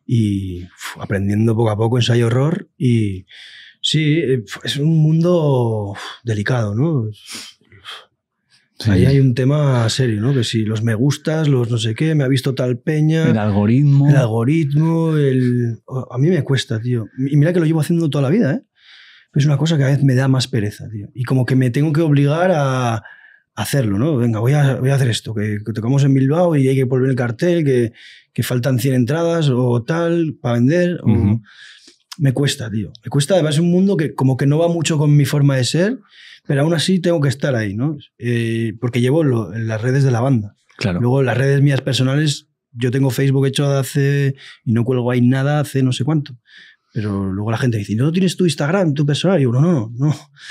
Y aprendiendo poco a poco ensayo horror. Y sí, eh, es un mundo delicado, ¿no? Ahí hay un tema serio, ¿no? Que si los me gustas, los no sé qué, me ha visto tal peña. El algoritmo. El algoritmo, el... A mí me cuesta, tío. Y mira que lo llevo haciendo toda la vida, ¿eh? es una cosa que a veces me da más pereza, tío. Y como que me tengo que obligar a, hacerlo, ¿no? Venga, voy a, voy a hacer esto, que, tocamos en Bilbao y hay que volver el cartel, que, faltan 100 entradas o tal para vender. Me cuesta, tío. Me cuesta, además es un mundo que como que no va mucho con mi forma de ser, pero aún así tengo que estar ahí, ¿no? Eh, porque llevo las redes de la banda. Claro. Luego las redes mías personales, yo tengo Facebook hecho hace, y no cuelgo ahí nada hace no sé cuánto. Pero luego la gente dice, ¿no tienes tu Instagram, tu personal? Y yo, no, no,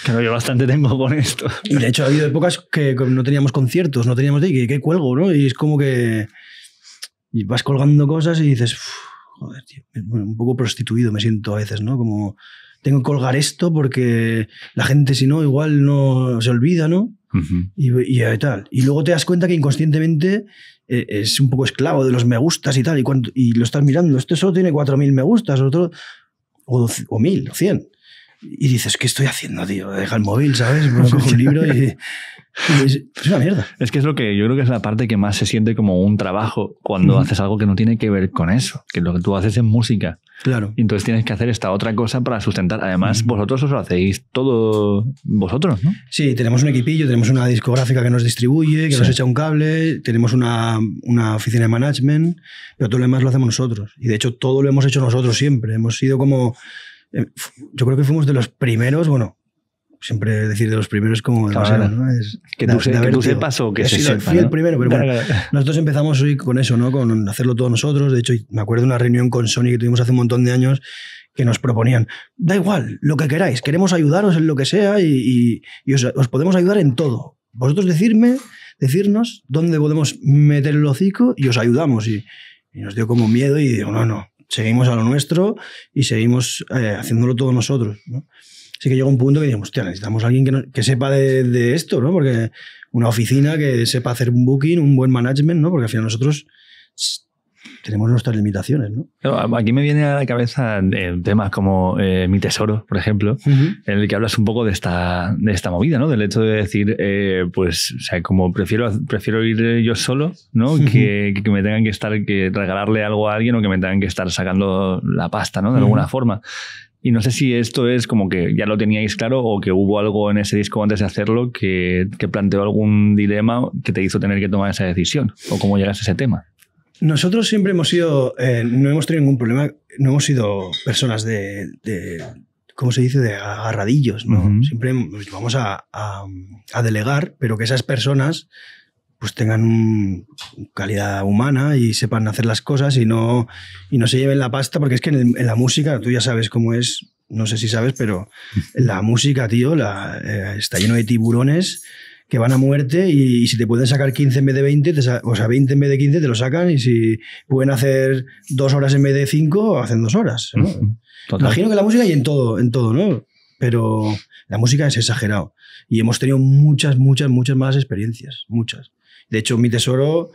no. yo bastante tengo con esto. de hecho ha habido épocas que no teníamos conciertos, no teníamos de que, cuelgo, ¿no? Y es como que y vas colgando cosas y dices, joder, tío, un poco prostituido me siento a veces, ¿no? Como tengo que colgar esto porque la gente si no igual no se olvida, ¿no? y, tal. Y luego te das cuenta que inconscientemente eh, es un poco esclavo de los me gustas y tal, y, y lo estás mirando, este solo tiene 4.000 me gustas, otro o, mil, o cien. Y dices, ¿qué estoy haciendo, tío? Deja el móvil, ¿sabes? Me un libro y, es, una mierda. Es que es lo que yo creo que es la parte que más se siente como un trabajo cuando haces algo que no tiene que ver con eso, que lo que tú haces es música. Claro. Y entonces tienes que hacer esta otra cosa para sustentar. Además, vosotros os lo hacéis todo vosotros, ¿no? Sí, tenemos un equipillo, tenemos una discográfica que nos distribuye, que nos echa un cable, tenemos una, una, oficina de management, pero todo lo demás lo hacemos nosotros. Y de hecho, todo lo hemos hecho nosotros siempre. Hemos sido como. Eh, yo creo que fuimos de los primeros, bueno, siempre decir de los primeros como ¿no? que, tú, que tú, sepas o que ¿no? el primero, pero bueno, nosotros empezamos hoy con eso, ¿no? Con hacerlo todos nosotros. De hecho, me acuerdo de una reunión con Sony que tuvimos hace un montón de años que nos proponían, da igual, lo que queráis, queremos ayudaros en lo que sea y, os, podemos ayudar en todo. Vosotros decirme, decirnos dónde podemos meter el hocico y os ayudamos. Y, nos dio como miedo y digo, no, no, seguimos a lo nuestro y seguimos eh, haciéndolo todos nosotros. ¿no? Así que llega un punto que dijimos, hostia, necesitamos a alguien que, que sepa de, de, esto, ¿no? Porque una oficina que sepa hacer un booking, un buen management, ¿no? Porque al final nosotros tenemos nuestras limitaciones, ¿no? Aquí me viene a la cabeza eh, temas como eh, Mi Tesoro, por ejemplo, en el que hablas un poco de esta, de esta movida, ¿no? Del hecho de decir, eh, pues, o sea, como prefiero, prefiero ir yo solo, ¿no? que, que, me tengan que estar, que regalarle algo a alguien o que me tengan que estar sacando la pasta, ¿no? De alguna forma. Y no sé si esto es como que ya lo teníais claro o que hubo algo en ese disco antes de hacerlo que, planteó algún dilema que te hizo tener que tomar esa decisión o cómo llegas a ese tema. Nosotros siempre hemos sido, eh, no hemos tenido ningún problema, no hemos sido personas de, de ¿cómo se dice?, de agarradillos, ¿no? Siempre vamos a, delegar, pero que esas personas pues tengan calidad humana y sepan hacer las cosas y no, no se lleven la pasta, porque es que en, la música, tú ya sabes cómo es, no sé si sabes, pero la música, tío, la, eh, está lleno de tiburones que van a muerte y, si te pueden sacar 15 en vez de 20, o sea, 20 en vez de 15 te lo sacan y si pueden hacer dos horas en vez de cinco, hacen dos horas. Imagino que la música y en todo, en todo, ¿no? Pero la música es exagerado y hemos tenido muchas, muchas, muchas más experiencias, muchas. De hecho, mi tesoro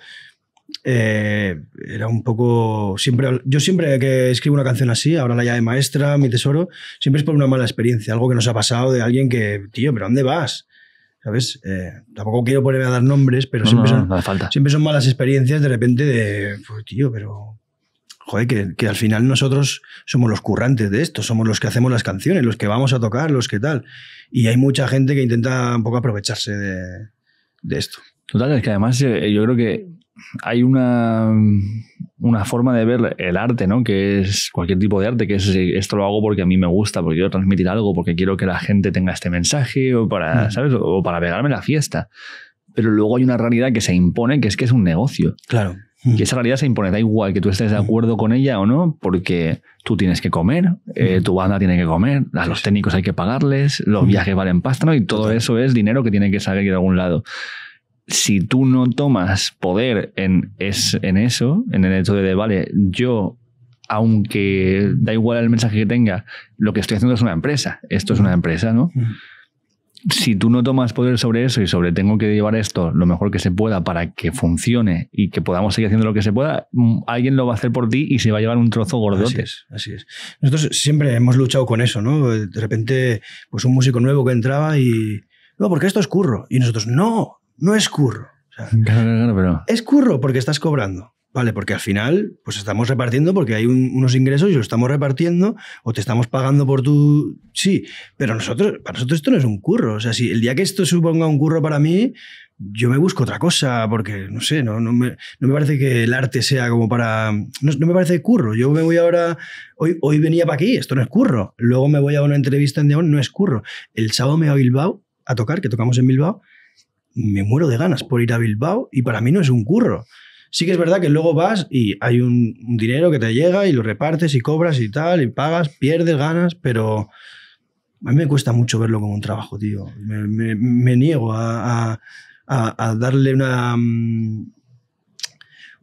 eh, era un poco. Siempre, yo siempre que escribo una canción así, ahora la llave maestra, mi tesoro, siempre es por una mala experiencia, algo que nos ha pasado de alguien que, tío, ¿pero dónde vas? ¿Sabes? Eh, tampoco quiero ponerme a dar nombres, pero siempre, son, malas experiencias de repente de, pues, tío, pero joder, que, al final nosotros somos los currantes de esto, somos los que hacemos las canciones, los que vamos a tocar, los que tal. Y hay mucha gente que intenta un poco aprovecharse de esto. Total, es que además eh, yo creo que hay una, una forma de ver el arte, ¿no? Que es cualquier tipo de arte, que es eh, esto lo hago porque a mí me gusta, porque quiero transmitir algo, porque quiero que la gente tenga este mensaje, o para, mm. ¿sabes? O para pegarme la fiesta. Pero luego hay una realidad que se impone, que es que es un negocio. Claro. Y esa realidad se impone, da igual que tú estés de mm. acuerdo con ella o no, porque tú tienes que comer, eh, mm. tu banda tiene que comer, a los técnicos hay que pagarles, los viajes valen pasta, ¿no? Y todo eso es dinero que tiene que salir de algún lado si tú no tomas poder en, es, en eso, en el hecho de, vale, yo aunque da igual el mensaje que tenga, lo que estoy haciendo es una empresa. Esto es una empresa, ¿no? Si tú no tomas poder sobre eso y sobre tengo que llevar esto lo mejor que se pueda para que funcione y que podamos seguir haciendo lo que se pueda, mm, alguien lo va a hacer por ti y se va a llevar un trozo gordote. Así es. Así es. Nosotros siempre hemos luchado con eso, ¿no? De repente, pues un músico nuevo que entraba y. No, porque esto es curro. Y nosotros, no, no es curro. Es curro porque estás cobrando. Vale, porque al final, pues estamos repartiendo porque hay unos ingresos y lo estamos repartiendo o te estamos pagando por tu. Sí, pero nosotros, para nosotros esto no es un curro. O sea, si el día que esto suponga un curro para mí, yo me busco otra cosa porque, no sé, no, me, parece que el arte sea como para. No, me parece curro. Yo me voy ahora. Hoy, hoy venía para aquí, esto no es curro. Luego me voy a una entrevista en León, no es curro. El sábado me voy a Bilbao a tocar, que tocamos en Bilbao me muero de ganas por ir a Bilbao y para mí no es un curro. Sí que es verdad que luego vas y hay un, dinero que te llega y lo repartes y cobras y tal, y pagas, pierdes, ganas, pero a mí me cuesta mucho verlo como un trabajo, tío. Me, niego a, darle una, mm,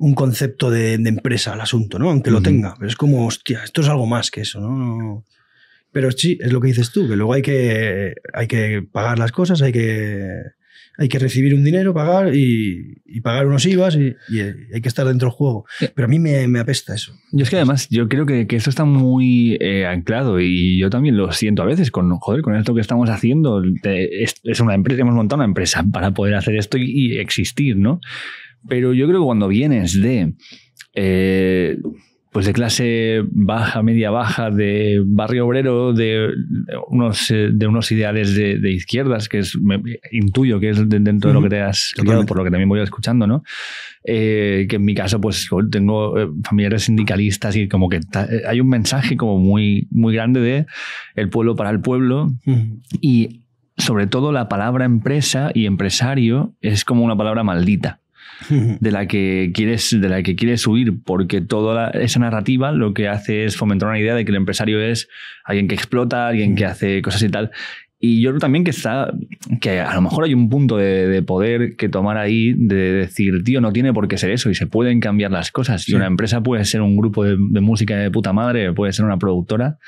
un concepto de, empresa al asunto, ¿no? Aunque lo tenga. Pero es como, hostia, esto es algo más que eso, ¿no? Pero sí, es lo que dices tú, que luego hay que, hay que pagar las cosas, hay que hay que recibir un dinero, pagar y, pagar unos IVAs y, hay que estar dentro del juego. Pero a mí me, apesta eso. Yo es que además, yo creo que, esto está muy eh, anclado y yo también lo siento a veces con, joder, con esto que estamos haciendo. es, una empresa, hemos montado una empresa para poder hacer esto y, existir, ¿no? Pero yo creo que cuando vienes de... Eh, pues de clase baja, media baja, de barrio obrero, de unos, eh, de unos ideales de, izquierdas, que es, intuyo que es dentro de lo que te has por lo que también voy escuchando, ¿no? Eh, que en mi caso, pues tengo eh, familiares sindicalistas y como que hay un mensaje como muy, muy grande de el pueblo para el pueblo y sobre todo la palabra empresa y empresario es como una palabra maldita. de la que quieres, de la que quieres huir, porque toda esa narrativa lo que hace es fomentar una idea de que el empresario es alguien que explota, alguien que mm. hace cosas y tal. Y yo creo también que está, que a lo mejor hay un punto de, poder que tomar ahí de decir, tío, no tiene por qué ser eso y se pueden cambiar las cosas. Y una empresa puede ser un grupo de, música de puta madre, puede ser una productora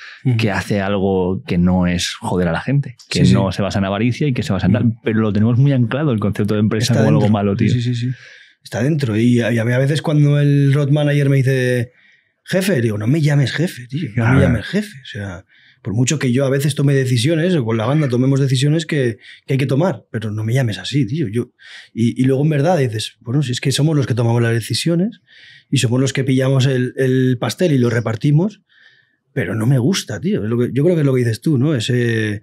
que hace algo que no es joder a la gente, que no se basa en avaricia y que se basa en tal. Pero lo tenemos muy anclado el concepto de empresa como algo malo, tío. Sí, sí, sí está dentro. Y, a veces cuando el road manager me dice, jefe, digo, no me llames jefe, tío, no me ah. llames jefe. O sea, por mucho que yo a veces tome decisiones, o con la banda tomemos decisiones que, hay que tomar, pero no me llames así, tío. Yo, y, luego en verdad dices, bueno, si es que somos los que tomamos las decisiones y somos los que pillamos el, pastel y lo repartimos, pero no me gusta, tío. lo que, yo creo que es lo que dices tú, ¿no? Ese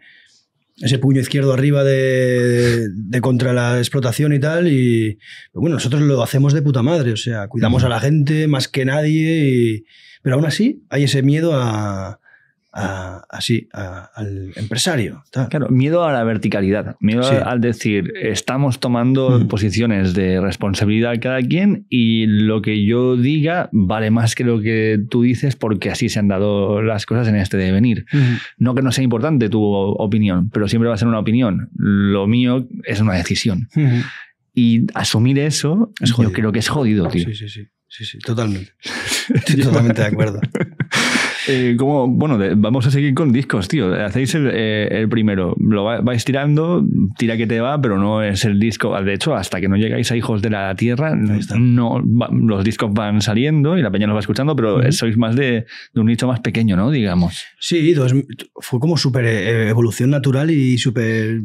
ese puño izquierdo arriba de, contra la explotación y tal. Y bueno, nosotros lo hacemos de puta madre, o sea, cuidamos a la gente más que nadie, pero aún así hay ese miedo a, así al empresario. Claro, miedo a la verticalidad, miedo al decir, estamos tomando mm. posiciones de responsabilidad cada quien y lo que yo diga vale más que lo que tú dices porque así se han dado las cosas en este devenir. No que no sea importante tu opinión, pero siempre va a ser una opinión. Lo mío es una decisión. Y asumir eso, es yo creo que es jodido, tío. Sí, sí, sí. Sí, sí, totalmente. Estoy totalmente de acuerdo. Eh, bueno, vamos a seguir con discos, tío. Hacéis el, eh, primero, lo vais tirando, tira que te va, pero no es el disco. De hecho, hasta que no llegáis a Hijos de la Tierra, no, los discos van saliendo y la peña los va escuchando, pero sois más de, un nicho más pequeño, ¿no? Digamos. Sí, fue como súper eh, evolución natural y súper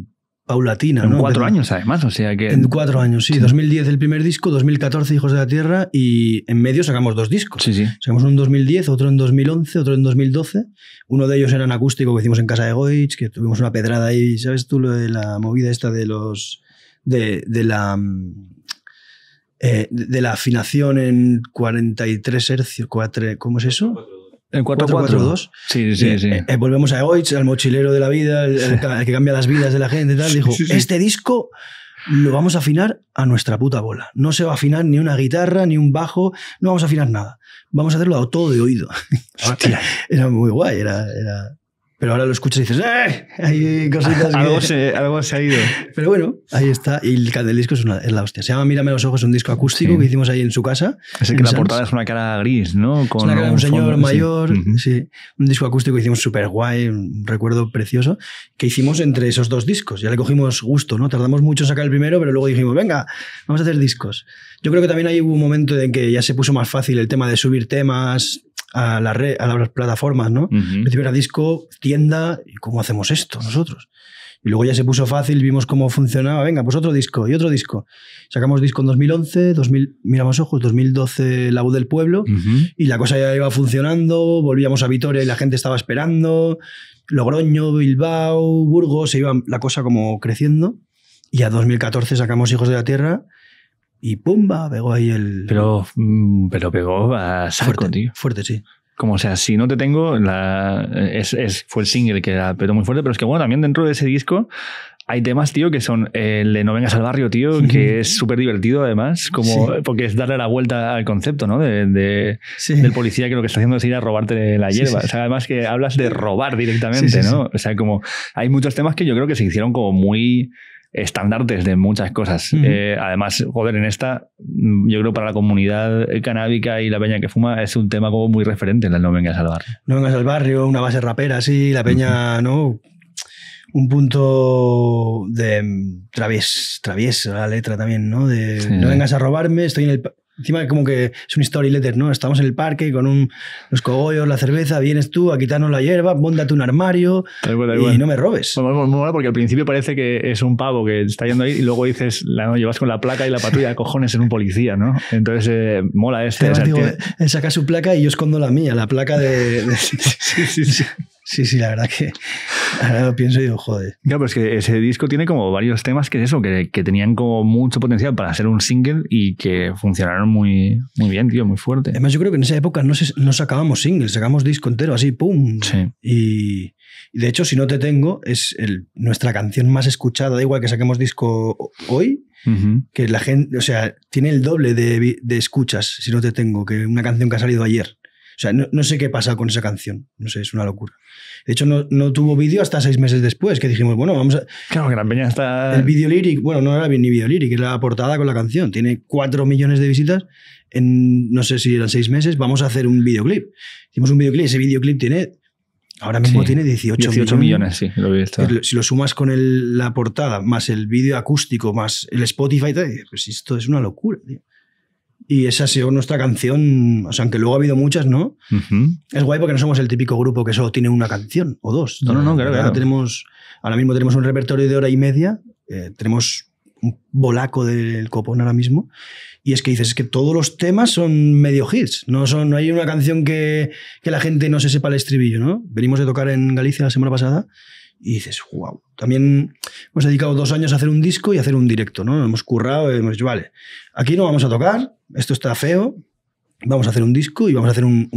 paulatina. En cuatro años, además, o sea que. En cuatro años, sí. 2010 el primer disco, 2014 Hijos de la Tierra y en medio sacamos dos discos. Sí, sí. Sacamos uno en 2010, otro en 2011, otro en 2012. Uno de ellos era en acústico que hicimos en casa de Goich, que tuvimos una pedrada ahí. ¿Sabes tú lo de la movida esta de los. de, de la. Mm, eh, de la afinación en 43 hercios, ¿cómo es eso? En 4-4-2. Sí, sí, sí. Eh, eh, volvemos a Egoitz, al mochilero de la vida, el, que cambia las vidas de la gente y tal. Dijo, este disco lo vamos a afinar a nuestra puta bola. No se va a afinar ni una guitarra, ni un bajo, no vamos a afinar nada. Vamos a hacerlo todo de oído. Era muy guay, era, era, pero ahora lo escuchas y dices, ¡eh! Hay cositas. algo, se, algo ha ido. Pero bueno, ahí está. Y el, disco es, la hostia. Se llama Mírame los ojos, un disco acústico que hicimos ahí en su casa. Es que la portada es una cara gris, ¿no? Con un, señor mayor. Sí. Un disco acústico que hicimos súper guay, un recuerdo precioso, que hicimos entre esos dos discos. Ya le cogimos gusto, ¿no? Tardamos mucho en sacar el primero, pero luego dijimos, venga, vamos a hacer discos. Yo creo que también hay un momento en que ya se puso más fácil el tema de subir temas, a, la red, a las plataformas, ¿no? Uh disco, tienda, ¿y cómo hacemos esto nosotros? Y luego ya se puso fácil, vimos cómo funcionaba, venga, pues otro disco y otro disco. Sacamos disco en 2011, 2000, miramos ojos, 2012 La voz del pueblo, y la cosa ya iba funcionando, volvíamos a Vitoria y la gente estaba esperando, Logroño, Bilbao, Burgos, se iba la cosa como creciendo. Y a 2014 sacamos Hijos de la Tierra y pumba, pegó ahí el. Pero, mm, pero pegó a saco, fuerte, tío. Fuerte, sí. Como o sea, si no te tengo, la, es, es, fue el single que era pero muy fuerte, pero es que bueno, también dentro de ese disco hay temas, tío, que son eh, el de No vengas al barrio, tío, que es súper divertido además, como porque es darle la vuelta al concepto, ¿no? De, Del policía que lo que está haciendo es ir a robarte la hierba. O sea, además que hablas de robar directamente, ¿no? O sea, como hay muchos temas que yo creo que se hicieron como muy estandartes de muchas cosas. Eh, además, joder, en esta, mm, yo creo para la comunidad canábica y la peña que fuma es un tema como muy referente en el No Vengas al Barrio. No Vengas al Barrio, una base rapera sí, la peña, ¿no? Un punto de mm, travies, traviesa la letra también, ¿no? De no vengas a robarme, estoy en el... Encima como que es un story letter, ¿no? Estamos en el parque con un, los cogollos, la cerveza, vienes tú a quitarnos la hierba, móndate un armario y no me robes. muy bueno pues porque al principio parece que es un pavo que está yendo ahí y luego dices, la, llevas con la placa y la patrulla de cojones en un policía, ¿no? Entonces eh, mola este. Él eh, saca su placa y yo escondo la mía, la placa de... de... sí, sí, sí. Sí, sí, la verdad que ahora lo pienso y digo, joder. Claro, pero es que ese disco tiene como varios temas que es eso, que, tenían como mucho potencial para ser un single y que funcionaron muy, muy bien, tío, muy fuerte. Además, yo creo que en esa época no, no sacábamos singles, sacábamos disco entero, así, ¡pum! Sí. Y, de hecho, Si no te tengo es nuestra canción más escuchada, da igual que saquemos disco hoy, que la gente, o sea, tiene el doble de, escuchas, si no te tengo, que una canción que ha salido ayer. O sea, no, sé qué pasa con esa canción. No sé, es una locura. De hecho, no, tuvo vídeo hasta seis meses después, que dijimos, bueno, vamos a. Claro, Gran Peña está. El video lyric, bueno, no era ni video lyric, era la portada con la canción. Tiene cuatro millones de visitas en no sé si eran seis meses. Vamos a hacer un videoclip. Hicimos un videoclip, ese videoclip tiene. Ahora mismo tiene 18, 18 millones. sí, lo he visto. Si lo sumas con la portada, más el vídeo acústico, más el Spotify, pues esto es una locura, tío. Y esa ha sido nuestra canción, o sea, aunque luego ha habido muchas, ¿no? Es guay porque no somos el típico grupo que solo tiene una canción o dos. No, no, no, claro, claro. Tenemos, ahora mismo tenemos un repertorio de hora y media, eh, tenemos un bolaco del copón ahora mismo, y es que dices es que todos los temas son medio hits, no, son, no hay una canción que, que la gente no se sepa el estribillo, ¿no? Venimos de tocar en Galicia la semana pasada y dices, wow. También hemos dedicado dos años a hacer un disco y hacer un directo, ¿no? Hemos currado, hemos dicho, vale, aquí no vamos a tocar, esto está feo, vamos a hacer un disco y vamos a hacer un,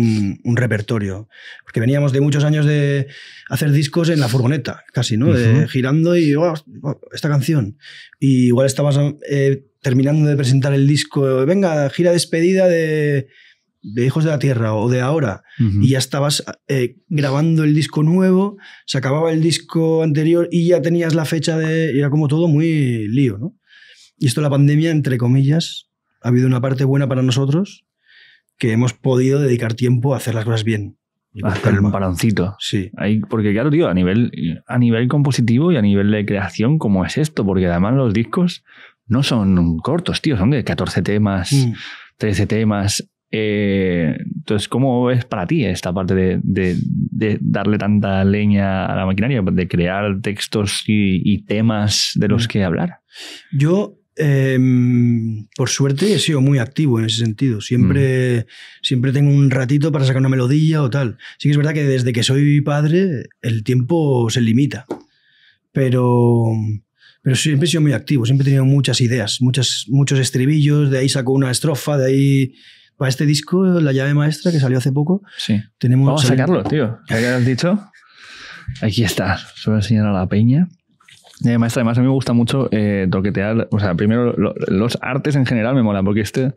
repertorio. Porque veníamos de muchos años de hacer discos en la furgoneta, casi, ¿no? girando y, wow, oh, oh, esta canción. Y igual estabas eh, terminando de presentar el disco, venga, gira despedida de de Hijos de la Tierra o de ahora, y ya estabas eh, grabando el disco nuevo, se acababa el disco anterior y ya tenías la fecha de... Era como todo muy lío, ¿no? Y esto la pandemia, entre comillas, ha habido una parte buena para nosotros, que hemos podido dedicar tiempo a hacer las cosas bien. A hacer un paroncito. Sí. porque claro, tío, a nivel, a nivel compositivo y a nivel de creación, ¿cómo es esto? Porque además los discos no son cortos, tío, son de 14 temas, 13 mm. temas. Eh, entonces, ¿cómo es para ti esta parte de, darle tanta leña a la maquinaria, de crear textos y, temas de los mm. que hablar? Yo, em, por suerte, he sido muy activo en ese sentido. Siempre, mm. siempre tengo un ratito para sacar una melodía o tal. Sí que es verdad que desde que soy padre, el tiempo se limita. Pero, pero siempre he sido muy activo, siempre he tenido muchas ideas, muchas, muchos estribillos, de ahí saco una estrofa, de ahí para este disco, La llave maestra, que salió hace poco, sí. tenemos... Vamos a sacarlo, tío. Ya lo has dicho, aquí está. Se a enseñar a la peña. maestra, además a mí me gusta mucho eh, toquetear, o sea, primero los artes en general me mola, porque este,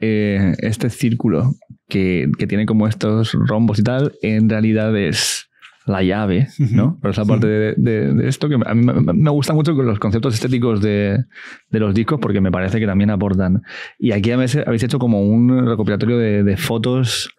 eh, este círculo que, que, tiene como estos rombos y tal, en realidad es la llave, ¿no? Pero esa parte de, esto que a mí me gusta mucho los conceptos estéticos de, de, los discos porque me parece que también aportan. Y aquí habéis hecho como un recopilatorio de, fotos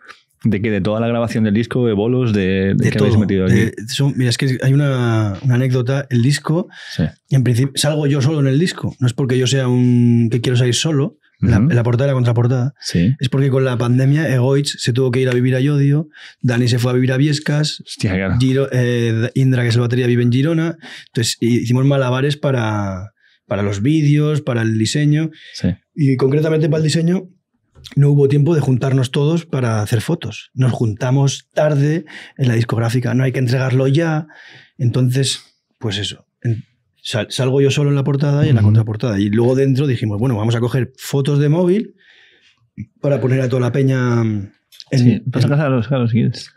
de que de toda la grabación del disco, de bolos, de, que habéis metido aquí. mira, es que hay una, una anécdota. El disco, sí. en principio, salgo yo solo en el disco. No es porque yo sea un que quiero salir solo, la, portada y la contraportada. Sí. Es porque con la pandemia Egoitz se tuvo que ir a vivir a Yodio, Dani se fue a vivir a Viescas, eh, Indra, que es la batería, vive en Girona. Entonces hicimos malabares para, para los vídeos, para el diseño. Sí. Y concretamente para el diseño no hubo tiempo de juntarnos todos para hacer fotos. Nos juntamos tarde en la discográfica, no hay que entregarlo ya. Entonces, pues eso salgo yo solo en la portada y en la contraportada. Y luego dentro dijimos, bueno, vamos a coger fotos de móvil para poner a toda la peña. Mm, en, sí, pues los,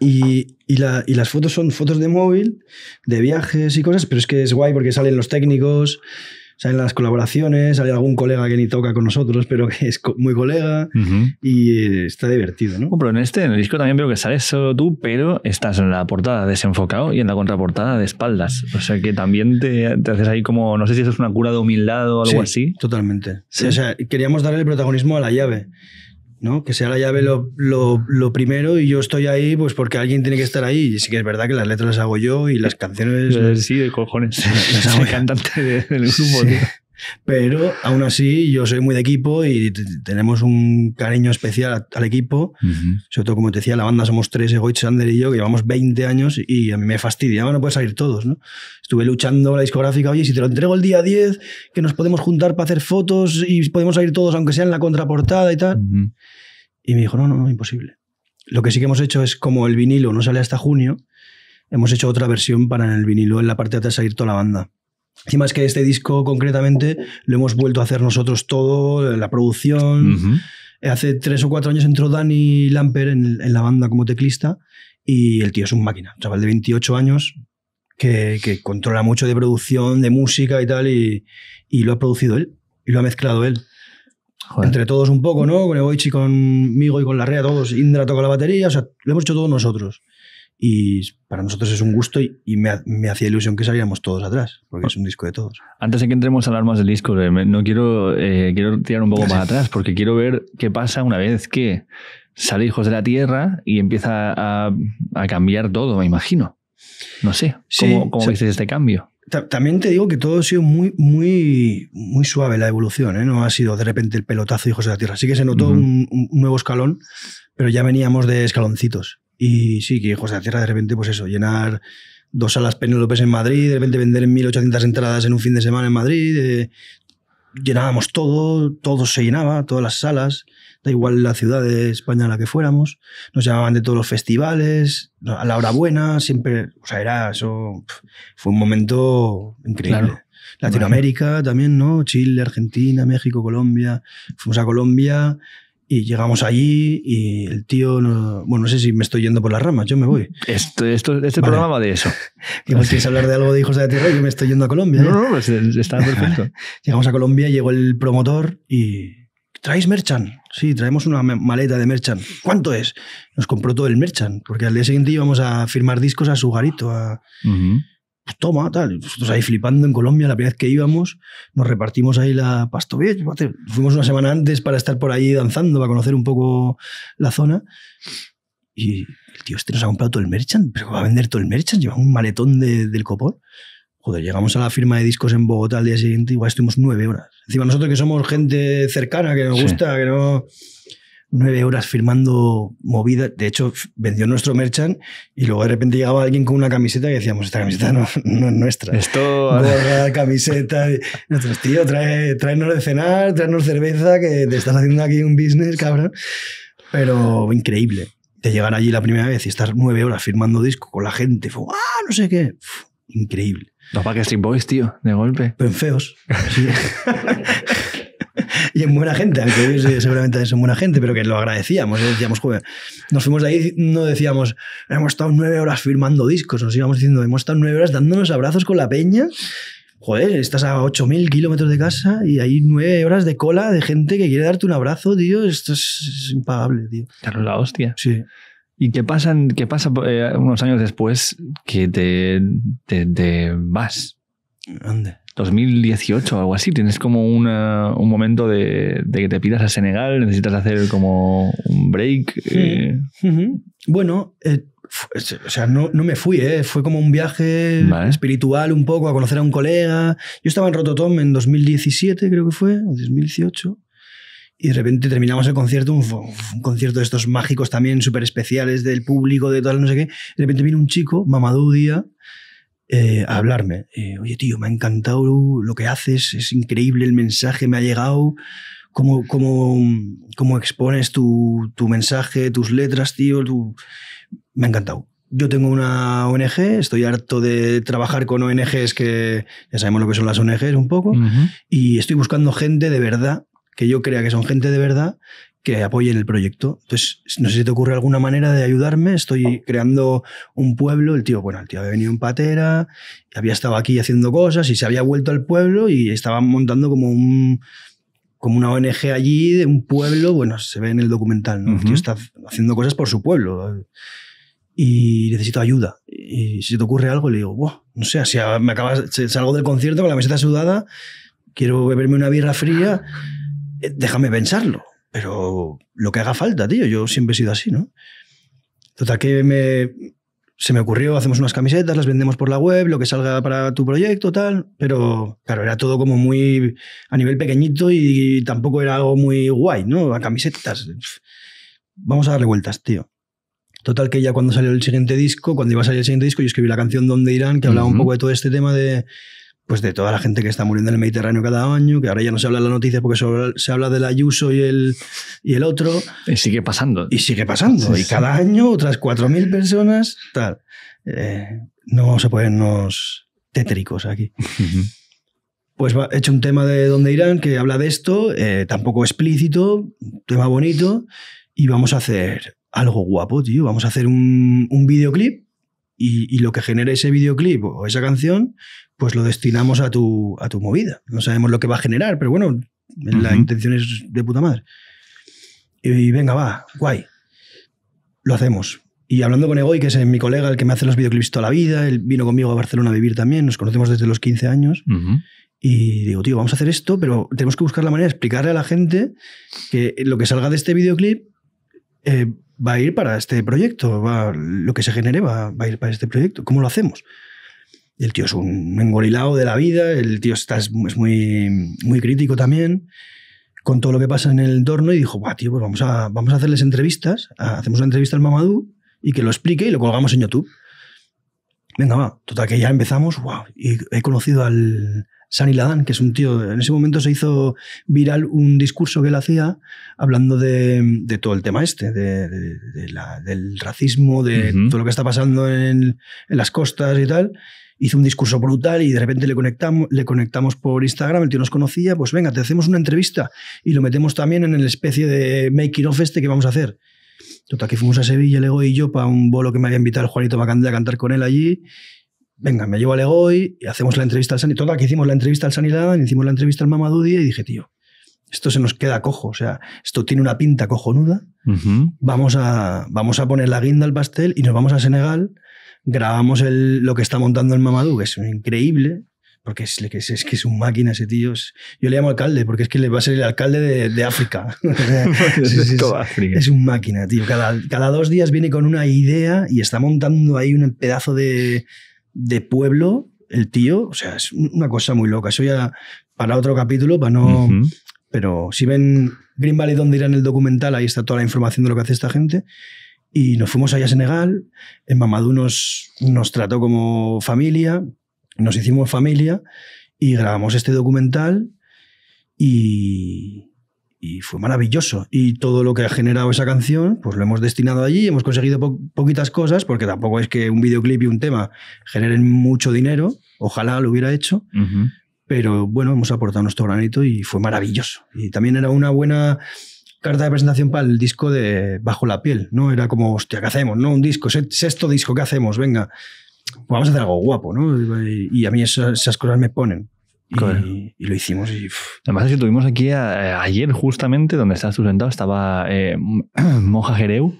y, y, las fotos son fotos de móvil, de viajes y cosas, pero es que es guay porque salen los técnicos, en las colaboraciones, hay algún colega que ni toca con nosotros, pero que es muy colega y eh, está divertido, ¿no? Pero en este, en el disco también veo que sales solo tú, pero estás en la portada desenfocado y en la contraportada de espaldas. O sea que también te, haces ahí como, no sé si eso es una cura de humildad o algo así. Totalmente. O sea, queríamos darle el protagonismo a la llave. ¿no? Que sea la llave lo, lo, primero y yo estoy ahí pues porque alguien tiene que estar ahí. Y sí que es verdad que las letras las hago yo y las canciones... Sí, de cojones. el cantante del grupo, pero aún así, yo soy muy de equipo y tenemos un cariño especial al equipo. Sobre todo, como te decía, la banda somos tres, Egoich, Sander y yo, que llevamos 20 años y me fastidiaba no puedes salir todos. Estuve luchando la discográfica, oye, si te lo entrego el día 10, que nos podemos juntar para hacer fotos y podemos salir todos, aunque sea en la contraportada y tal. Y me dijo, no, no, no, imposible. Lo que sí que hemos hecho es, como el vinilo no sale hasta junio, hemos hecho otra versión para en el vinilo, en la parte de atrás salir toda la banda. Encima más que este disco concretamente lo hemos vuelto a hacer nosotros todo, la producción. Hace tres o cuatro años entró Danny Lamper en, la banda como teclista y el tío es un máquina, un chaval de 28 años que, controla mucho de producción, de música y tal, y, lo ha producido él y lo ha mezclado él. Entre todos un poco, ¿no? Con Egoichi, conmigo y con la rea, todos. Indra toca la batería, o sea, lo hemos hecho todos nosotros. Y para nosotros es un gusto y, me, hacía ilusión que saliéramos todos atrás, porque es un disco de todos. Antes de que entremos a hablar más del disco, eh, no quiero, eh, quiero tirar un poco más atrás, porque quiero ver qué pasa una vez que sale Hijos de la Tierra y empieza a, cambiar todo, me imagino. No sé, ¿cómo, este cambio? También te digo que todo ha sido muy, muy, muy suave la evolución, ¿eh? no ha sido de repente el pelotazo de Hijos de la Tierra. Sí que se notó un nuevo escalón, pero ya veníamos de escaloncitos. Y sí, que José Tierra de repente, pues eso, llenar dos salas Penélopes en Madrid, de repente vender en 1.800 entradas en un fin de semana en Madrid, eh, llenábamos todo, todo se llenaba, todas las salas, da igual la ciudad de España a la que fuéramos, nos llamaban de todos los festivales, a la hora buena, siempre, o sea, era eso, fue un momento increíble. Latinoamérica también, ¿no? Chile, Argentina, México, Colombia. Fuimos a Colombia, y llegamos allí y el tío, bueno, no sé si me estoy yendo por las ramas, yo me voy. Esto, esto, este programa va de eso. quieres hablar de algo de hijos de la yo me estoy yendo a Colombia. No, ¿eh? no, no pues, eh, está perfecto. Llegamos a Colombia, llegó el promotor y... ¿Traéis merchan? Sí, traemos una maleta de merchan. ¿Cuánto es? Nos compró todo el merchan, porque al día siguiente íbamos a firmar discos a su garito. A pues toma, tal. Nosotros ahí flipando en Colombia, la primera vez que íbamos, nos repartimos ahí la pasto. Fuimos una semana antes para estar por ahí danzando, para conocer un poco la zona. Y el tío este nos ha comprado todo el merchant, pero va a vender todo el merchant, lleva un maletón del copor. Joder, llegamos a la firma de discos en Bogotá al día siguiente, igual estuvimos nueve horas. Encima nosotros que somos gente cercana, que nos gusta, que no nueve horas firmando movidas. De hecho, vendió nuestro merchant y luego de repente llegaba alguien con una camiseta y decíamos, esta camiseta no, es nuestra. Esto... Gorra, camiseta. Nosotros, tío, trae, tráenos de cenar, tráenos cerveza, que te estás haciendo aquí un business, cabrón. Pero increíble. De llegar allí la primera vez y estar nueve horas firmando disco con la gente, fue, ah, no sé qué. increíble. Los Backstreet Boys, tío, de golpe. Pero en feos. y en buena gente, aunque seguramente es buena gente, pero que lo agradecíamos. ¿eh? Decíamos, joder, nos fuimos de ahí, no decíamos, hemos estado nueve horas firmando discos, nos íbamos diciendo, hemos estado nueve horas dándonos abrazos con la peña. Joder, estás a 8.000 kilómetros de casa y hay nueve horas de cola de gente que quiere darte un abrazo, tío. Esto es, impagable, tío. Claro, la hostia. Sí. ¿Y qué, pasan, qué pasa eh, unos años después que te, te, te vas? ¿Dónde? 2018 o algo así. Tienes como un momento de, que te pidas a Senegal, necesitas hacer como un break. Eh. Bueno, eh, o sea, no, no me fui, eh. fue como un viaje espiritual un poco, a conocer a un colega. Yo estaba en Rototom en 2017, creo que fue, o 2018. Y de repente terminamos el concierto, un, concierto de estos mágicos también, súper especiales, del público, de tal, no sé qué. De repente viene un chico, Mamadou Día, eh, hablarme. Eh, Oye, tío, me ha encantado lo que haces, es increíble el mensaje, me ha llegado. ¿Cómo, cómo, expones tu, mensaje, tus letras, tío? Me ha encantado. Yo tengo una ONG, estoy harto de trabajar con ONGs que ya sabemos lo que son las ONGs un poco, y estoy buscando gente de verdad, que yo crea que son gente de verdad, que apoyen el proyecto. Entonces, no sé si te ocurre alguna manera de ayudarme. Estoy creando un pueblo. El tío, bueno, el tío había venido en patera, había estado aquí haciendo cosas y se había vuelto al pueblo y estaba montando como un como una ONG allí de un pueblo. Bueno, se ve en el documental, ¿no? El tío está haciendo cosas por su pueblo y necesito ayuda. Y si te ocurre algo, le digo, no sé, si me acabas, salgo del concierto con la meseta sudada, quiero beberme una birra fría, eh, déjame pensarlo. Pero lo que haga falta, tío, yo siempre he sido así, ¿no? Total, que me, se me ocurrió, hacemos unas camisetas, las vendemos por la web, lo que salga para tu proyecto, tal, pero claro, era todo como muy a nivel pequeñito y tampoco era algo muy guay, ¿no? A camisetas. Vamos a darle vueltas, tío. Total que ya cuando salió el siguiente disco, cuando iba a salir el siguiente disco, yo escribí la canción Donde Irán, que hablaba un poco de todo este tema de, pues de toda la gente que está muriendo en el Mediterráneo cada año, que ahora ya no se habla de las noticias porque solo se habla del Ayuso y el, y el otro. Y sigue pasando. Y sigue pasando. y cada año otras 4.000 personas, tal. Eh, no vamos a ponernos tétricos aquí. Pues he hecho un tema de Donde Irán que habla de esto, eh, tampoco explícito, tema bonito, y vamos a hacer algo guapo, tío. Vamos a hacer un, un videoclip y, lo que genera ese videoclip o esa canción, pues lo destinamos a tu, a tu movida. No sabemos lo que va a generar, pero bueno, la intención es de puta madre. Y, venga, va, guay. Lo hacemos. Y hablando con Egoy, que es mi colega, el que me hace los videoclips toda la vida, él vino conmigo a Barcelona a vivir también, nos conocemos desde los 15 años. Y digo, tío, vamos a hacer esto, pero tenemos que buscar la manera de explicarle a la gente que lo que salga de este videoclip eh, va a ir para este proyecto, lo que se genere va, va, a ir para este proyecto. ¿Cómo lo hacemos? El tío es un engorilado de la vida, el tío está, es muy, muy crítico también con todo lo que pasa en el entorno y dijo, tío, pues vamos a, vamos a hacerles entrevistas, hacemos una entrevista al Mamadou y que lo explique y lo colgamos en YouTube. Venga, va, total que ya empezamos, wow, y he conocido al Sani Ladán que es un tío, en ese momento se hizo viral un discurso que él hacía hablando de, todo el tema este, del racismo, de todo lo que está pasando en, en las costas y tal hizo un discurso brutal y de repente le conectamos, le conectamos por Instagram, el tío nos conocía, pues venga, te hacemos una entrevista y lo metemos también en el especie de making of este que vamos a hacer. Total, que fuimos a Sevilla, Legoy y yo, para un bolo que me había invitado Juanito Macandé a cantar con él allí. Venga, me llevo a Legoy y hacemos la entrevista al Sani. Total, que hicimos la entrevista al Sani hicimos la entrevista al Mamadudi y dije, tío, esto se nos queda cojo, o sea, esto tiene una pinta cojonuda. vamos, a, vamos a poner la guinda al pastel y nos vamos a Senegal grabamos lo que está montando el Mamadou, que es increíble, porque es, es, es, que es un máquina ese tío. yo le llamo alcalde, porque es que le va a ser el alcalde de, África. es, un máquina, tío. Cada, dos días viene con una idea y está montando ahí un pedazo de, pueblo, el tío. O sea, es una cosa muy loca. Eso ya para otro capítulo, para no... Pero si ven Green Valley donde en el documental, ahí está toda la información de lo que hace esta gente. Y nos fuimos allá a Senegal, en Mamadou nos, nos trató como familia, nos hicimos familia y grabamos este documental y, fue maravilloso. Y todo lo que ha generado esa canción, pues lo hemos destinado allí, hemos conseguido poquitas cosas, porque tampoco es que un videoclip y un tema generen mucho dinero, ojalá lo hubiera hecho, pero bueno, hemos aportado nuestro granito y fue maravilloso. Y también era una buena carta de presentación para el disco de Bajo la piel, ¿no? Era como, hostia, ¿qué hacemos? No, un disco, sexto disco, ¿qué hacemos? Venga, pues vamos a hacer algo guapo, ¿no? Y, a mí esas, cosas me ponen. Y, lo hicimos y... Además es que tuvimos aquí eh, ayer justamente, donde estás tú estaba eh, Moja Jereu,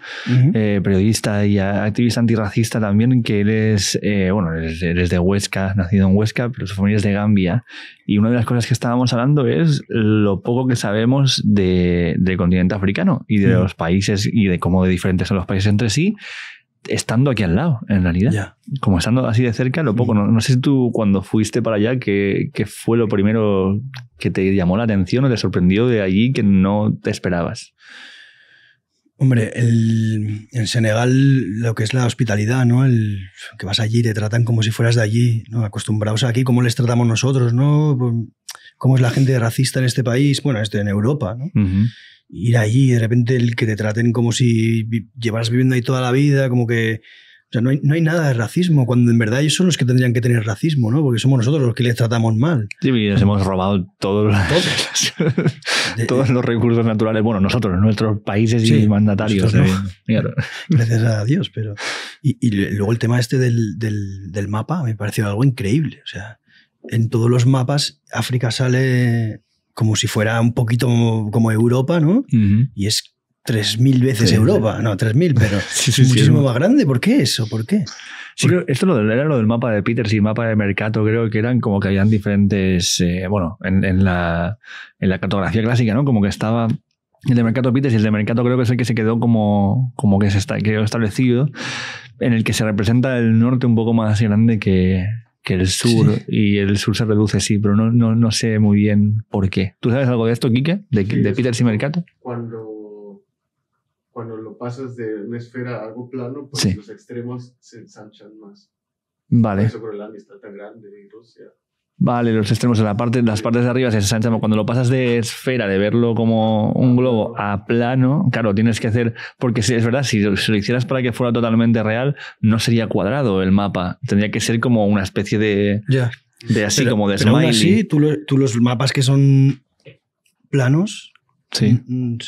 eh, periodista y activista antirracista también, que él es, eh, bueno, es, de Huesca, nacido en Huesca, pero su familia es de Gambia. Y una de las cosas que estábamos hablando es lo poco que sabemos de, del continente africano y de los países y de cómo de diferentes son los países entre sí estando aquí al lado, en realidad. Como estando así de cerca, lo poco. Mm. No, sé si tú cuando fuiste para allá, ¿qué, fue lo primero que te llamó la atención o te sorprendió de allí que no te esperabas? Hombre, en Senegal lo que es la hospitalidad, ¿no? El, que vas allí, te tratan como si fueras de allí, ¿no? Acostumbrados aquí, cómo les tratamos nosotros, ¿no? Pues, cómo es la gente racista en este país, bueno, este, en Europa, ¿no? ir allí y de repente el que te traten como si llevaras viviendo ahí toda la vida, como que... O sea, no hay, no hay nada de racismo, cuando en verdad ellos son los que tendrían que tener racismo, ¿no? Porque somos nosotros los que les tratamos mal. Sí, y nos hemos robado todos, todos los recursos naturales, bueno, nosotros, nuestros países y mandatarios. ¿no? Gracias a Dios, pero... Y, luego el tema este del, del, del mapa me pareció algo increíble, o sea en todos los mapas África sale como si fuera un poquito como Europa, ¿no? Y es 3.000 veces Europa, no, 3.000, pero es muchísimo más grande. ¿Por qué eso? ¿Por qué? Sí, esto lo era lo del mapa de Peters y el mapa de Mercato, creo que eran como que habían diferentes, eh, bueno, en, la, cartografía clásica, ¿no? Como que estaba el de Mercato Peters y el de Mercato creo que es el que se quedó como, como que se está, quedó establecido, en el que se representa el norte un poco más grande que, que el sur y el sur se reduce, sí, pero no, no, no, sé muy bien por qué. ¿Tú sabes algo de esto, Quique? ¿De, Peter Cuando, lo pasas de una esfera a algo plano, pues los extremos se ensanchan más. Vale. Por eso tan grande de Rusia. Vale, los extremos de la parte, las partes de arriba Cuando lo pasas de esfera, de verlo como un globo a plano, claro, tienes que hacer, porque si es verdad, si lo, hicieras para que fuera totalmente real, no sería cuadrado el mapa. Tendría que ser como una especie de. ya De así, como de smiley. tú, tú los mapas que son planos, Sí. Mm, mm,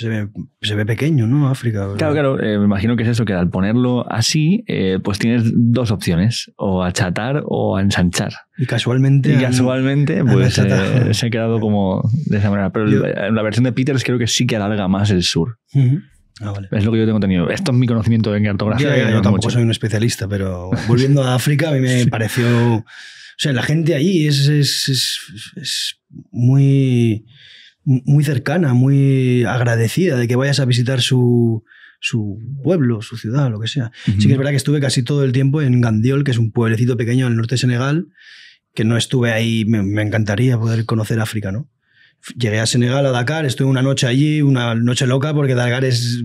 se ve, pequeño, ¿no? África. Claro, claro. Eh, me imagino que es eso, que al ponerlo así, eh, pues tienes dos opciones, o achatar o ensanchar. Y casualmente. Y casualmente, pues eh, se ha quedado como de esa manera. Pero en la, versión de Peters creo que sí que alarga más el sur. Ah, es lo que yo tengo tenido. Esto es mi conocimiento en cartografía. yo tampoco soy un especialista, pero volviendo a África, a mí me pareció. O sea, la gente allí es, es muy muy cercana, muy agradecida de que vayas a visitar su, pueblo, su ciudad, lo que sea. Sí que es verdad que estuve casi todo el tiempo en Gandiol, que es un pueblecito pequeño al norte de Senegal, que no estuve ahí, me, encantaría poder conocer África, ¿no? llegué a Senegal, a Dakar, estuve una noche allí, una noche loca, porque Dakar es,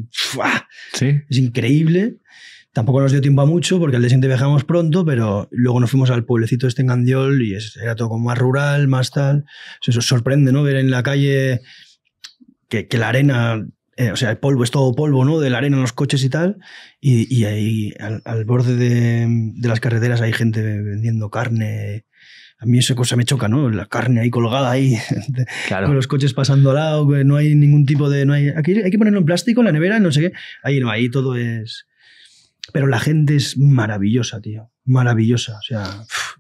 ¿Sí? es increíble. Tampoco nos dio tiempo a mucho porque al día siguiente viajamos pronto, pero luego nos fuimos al pueblecito este en Gandiol y era todo como más rural, más tal. Eso sorprende, ¿no? Ver en la calle que, la arena eh, o sea, el polvo es todo polvo, ¿no? De la arena en los coches y tal. Y, ahí al, borde de, las carreteras hay gente vendiendo carne. A mí esa cosa me choca, ¿no? La carne ahí colgada ahí, claro. con los coches pasando al lado, no hay ningún tipo de... No hay, aquí hay que ponerlo en plástico, en la nevera, no sé qué. Ahí no, ahí todo es... Pero la gente es maravillosa, tío. Maravillosa. O sea,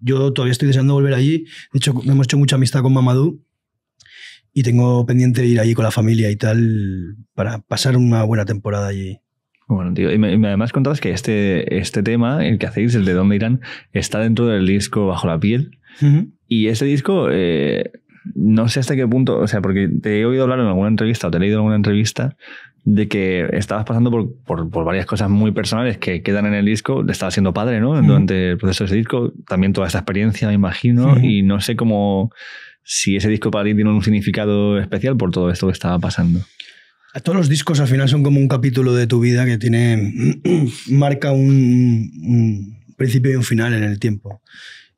yo todavía estoy deseando volver allí. De hecho, hemos hecho mucha amistad con Mamadou y tengo pendiente de ir allí con la familia y tal para pasar una buena temporada allí. Bueno, tío, y, me, además contabas que este, este tema, el que hacéis, el de dónde irán, está dentro del disco Bajo la piel. Y ese disco, eh, no sé hasta qué punto, o sea, porque te he oído hablar en alguna entrevista o te he leído en alguna entrevista de que estabas pasando por, varias cosas muy personales que quedan en el disco, le estabas siendo padre, ¿no? Mm. Durante el proceso de ese disco, también toda esta experiencia, me imagino, mm. y no sé cómo, si ese disco para ti tiene un significado especial por todo esto que estaba pasando. Todos los discos al final son como un capítulo de tu vida que tiene, marca un, principio y un final en el tiempo.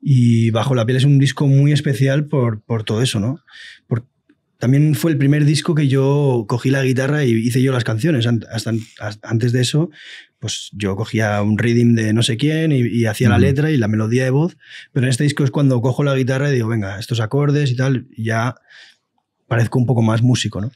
Y Bajo la piel es un disco muy especial por, por todo eso, ¿no? También fue el primer disco que yo cogí la guitarra y hice yo las canciones. antes de eso, pues yo cogía un reading de no sé quién y, hacía la letra y la melodía de voz. Pero en este disco es cuando cojo la guitarra y digo, venga, estos acordes y tal, ya parezco un poco más músico, ¿no?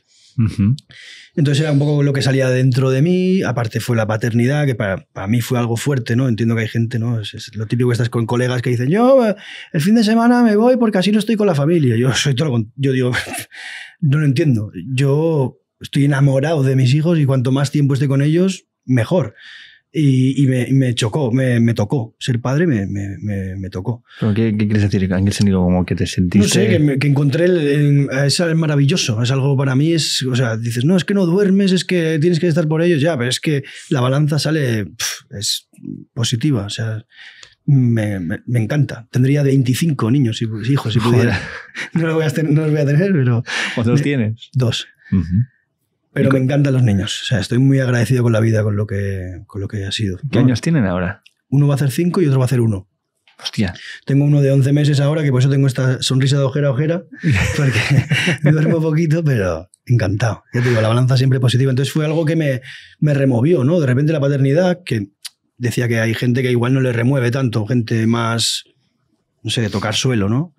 Entonces era un poco lo que salía dentro de mí, aparte fue la paternidad, que para, mí fue algo fuerte, ¿no? Entiendo que hay gente, ¿no? Es, lo típico que estás con colegas que dicen, yo el fin de semana me voy porque así no estoy con la familia. Yo soy todo yo digo, no lo entiendo. Yo estoy enamorado de mis hijos y cuanto más tiempo esté con ellos, mejor. Y, me, chocó, me, tocó. Ser padre me, tocó. ¿Qué, quieres decir? ¿En qué sentido? Como que te sentiste? No sé, que, encontré. es maravilloso. Es algo para mí. es O sea, dices, no, es que no duermes, es que tienes que estar por ellos. Ya, pero es que la balanza sale. es positiva. O sea. Me, me, encanta. Tendría 25 niños, hijos, si pudiera. No, los voy a tener, no los pero. ¿Cuántos tienes? Dos. Uh pero me encantan los niños. O sea, estoy muy agradecido con la vida, con lo que, con lo que ha sido. ¿Qué años tienen ahora? Uno va a hacer cinco y otro va a hacer uno. Hostia. Tengo uno de 11 meses ahora, que por eso tengo esta sonrisa de ojera a ojera, porque me duermo poquito, pero encantado. Ya digo, la balanza siempre positiva. Entonces fue algo que me, me removió, ¿no? De repente la paternidad, que decía que hay gente que igual no le remueve tanto, gente más, no sé, de tocar suelo, ¿no?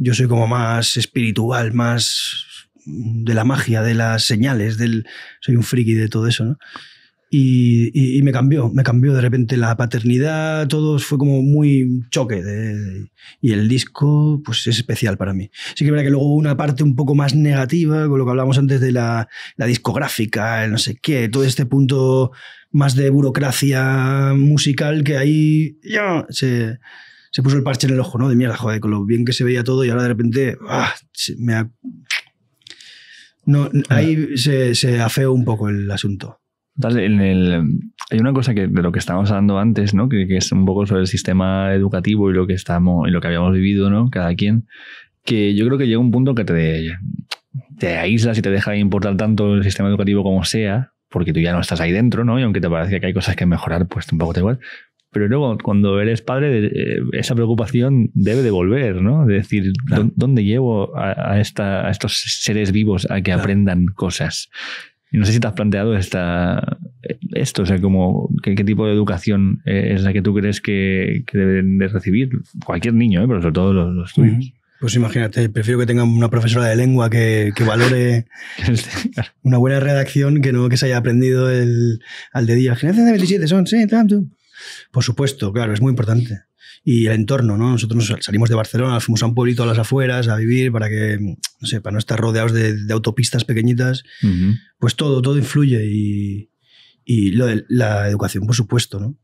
Yo soy como más espiritual, más de la magia, de las señales, del soy un friki de todo eso, ¿no? Y, me cambió, me cambió de repente la paternidad, todo fue como muy choque. y el disco, pues es especial para mí. Sí que verá que luego una parte un poco más negativa, con lo que hablábamos antes de la, discográfica, el no sé qué, todo este punto más de burocracia musical que ahí ya se, se puso el parche en el ojo, ¿no? De mierda, joder, con lo bien que se veía todo y ahora de repente ah, me ha no, ahí se, se afeó un poco el asunto. hay una cosa que, de lo que estábamos hablando antes, ¿no? Que, que, es un poco sobre el sistema educativo y lo que estamos y lo que habíamos vivido, ¿no? Cada quien. Que yo creo que llega un punto que te, te aíslas y te deja importar tanto el sistema educativo como sea, porque tú ya no estás ahí dentro, ¿no? Y aunque te parece que hay cosas que mejorar, pues tampoco te igual. Pero luego, cuando eres padre, eh, esa preocupación debe de volver, ¿no? De decir, ¿dónde llevo a, esta, estos seres vivos a que aprendan cosas? Y no sé si te has planteado esta, esto, o sea, como qué, tipo de educación eh, es la que tú crees que, deben de recibir cualquier niño, ¿eh? pero sobre todo los, tuyos. Pues imagínate, prefiero que tengan una profesora de lengua que, valore una buena redacción que no que se haya aprendido el, al de día. de 27 son, sí, tanto. Por supuesto, claro, es muy importante. Y el entorno, ¿no? Nosotros salimos de Barcelona, fuimos a un pueblito a las afueras a vivir para que, no sé, para no estar rodeados de, autopistas pequeñitas. Pues todo, todo influye y, y lo de la educación, por supuesto, ¿no?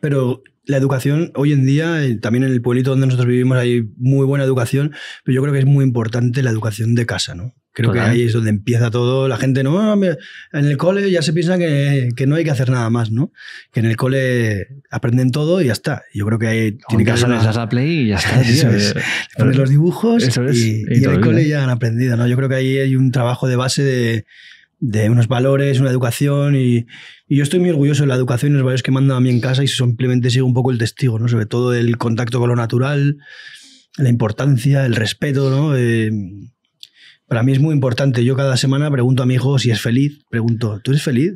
Pero la educación hoy en día, eh, también en el pueblito donde nosotros vivimos hay muy buena educación, pero yo creo que es muy importante la educación de casa, ¿no? Creo que ahí es donde empieza todo. La gente, no, en el cole ya se piensa que, no hay que hacer nada más, ¿no? Que en el cole aprenden todo y ya está. Yo creo que ahí tiene que haber. a play y ya está. Eh, los dibujos en el cole ya han aprendido, ¿no? Yo creo que ahí hay un trabajo de base de de unos valores, una educación y, yo estoy muy orgulloso de la educación y los valores que mandan a mí en casa y simplemente sigo un poco el testigo, ¿no? Sobre todo el contacto con lo natural, la importancia, el respeto, ¿no? Eh, para mí es muy importante. Yo cada semana pregunto a mi hijo si es feliz. Pregunto, ¿tú eres feliz?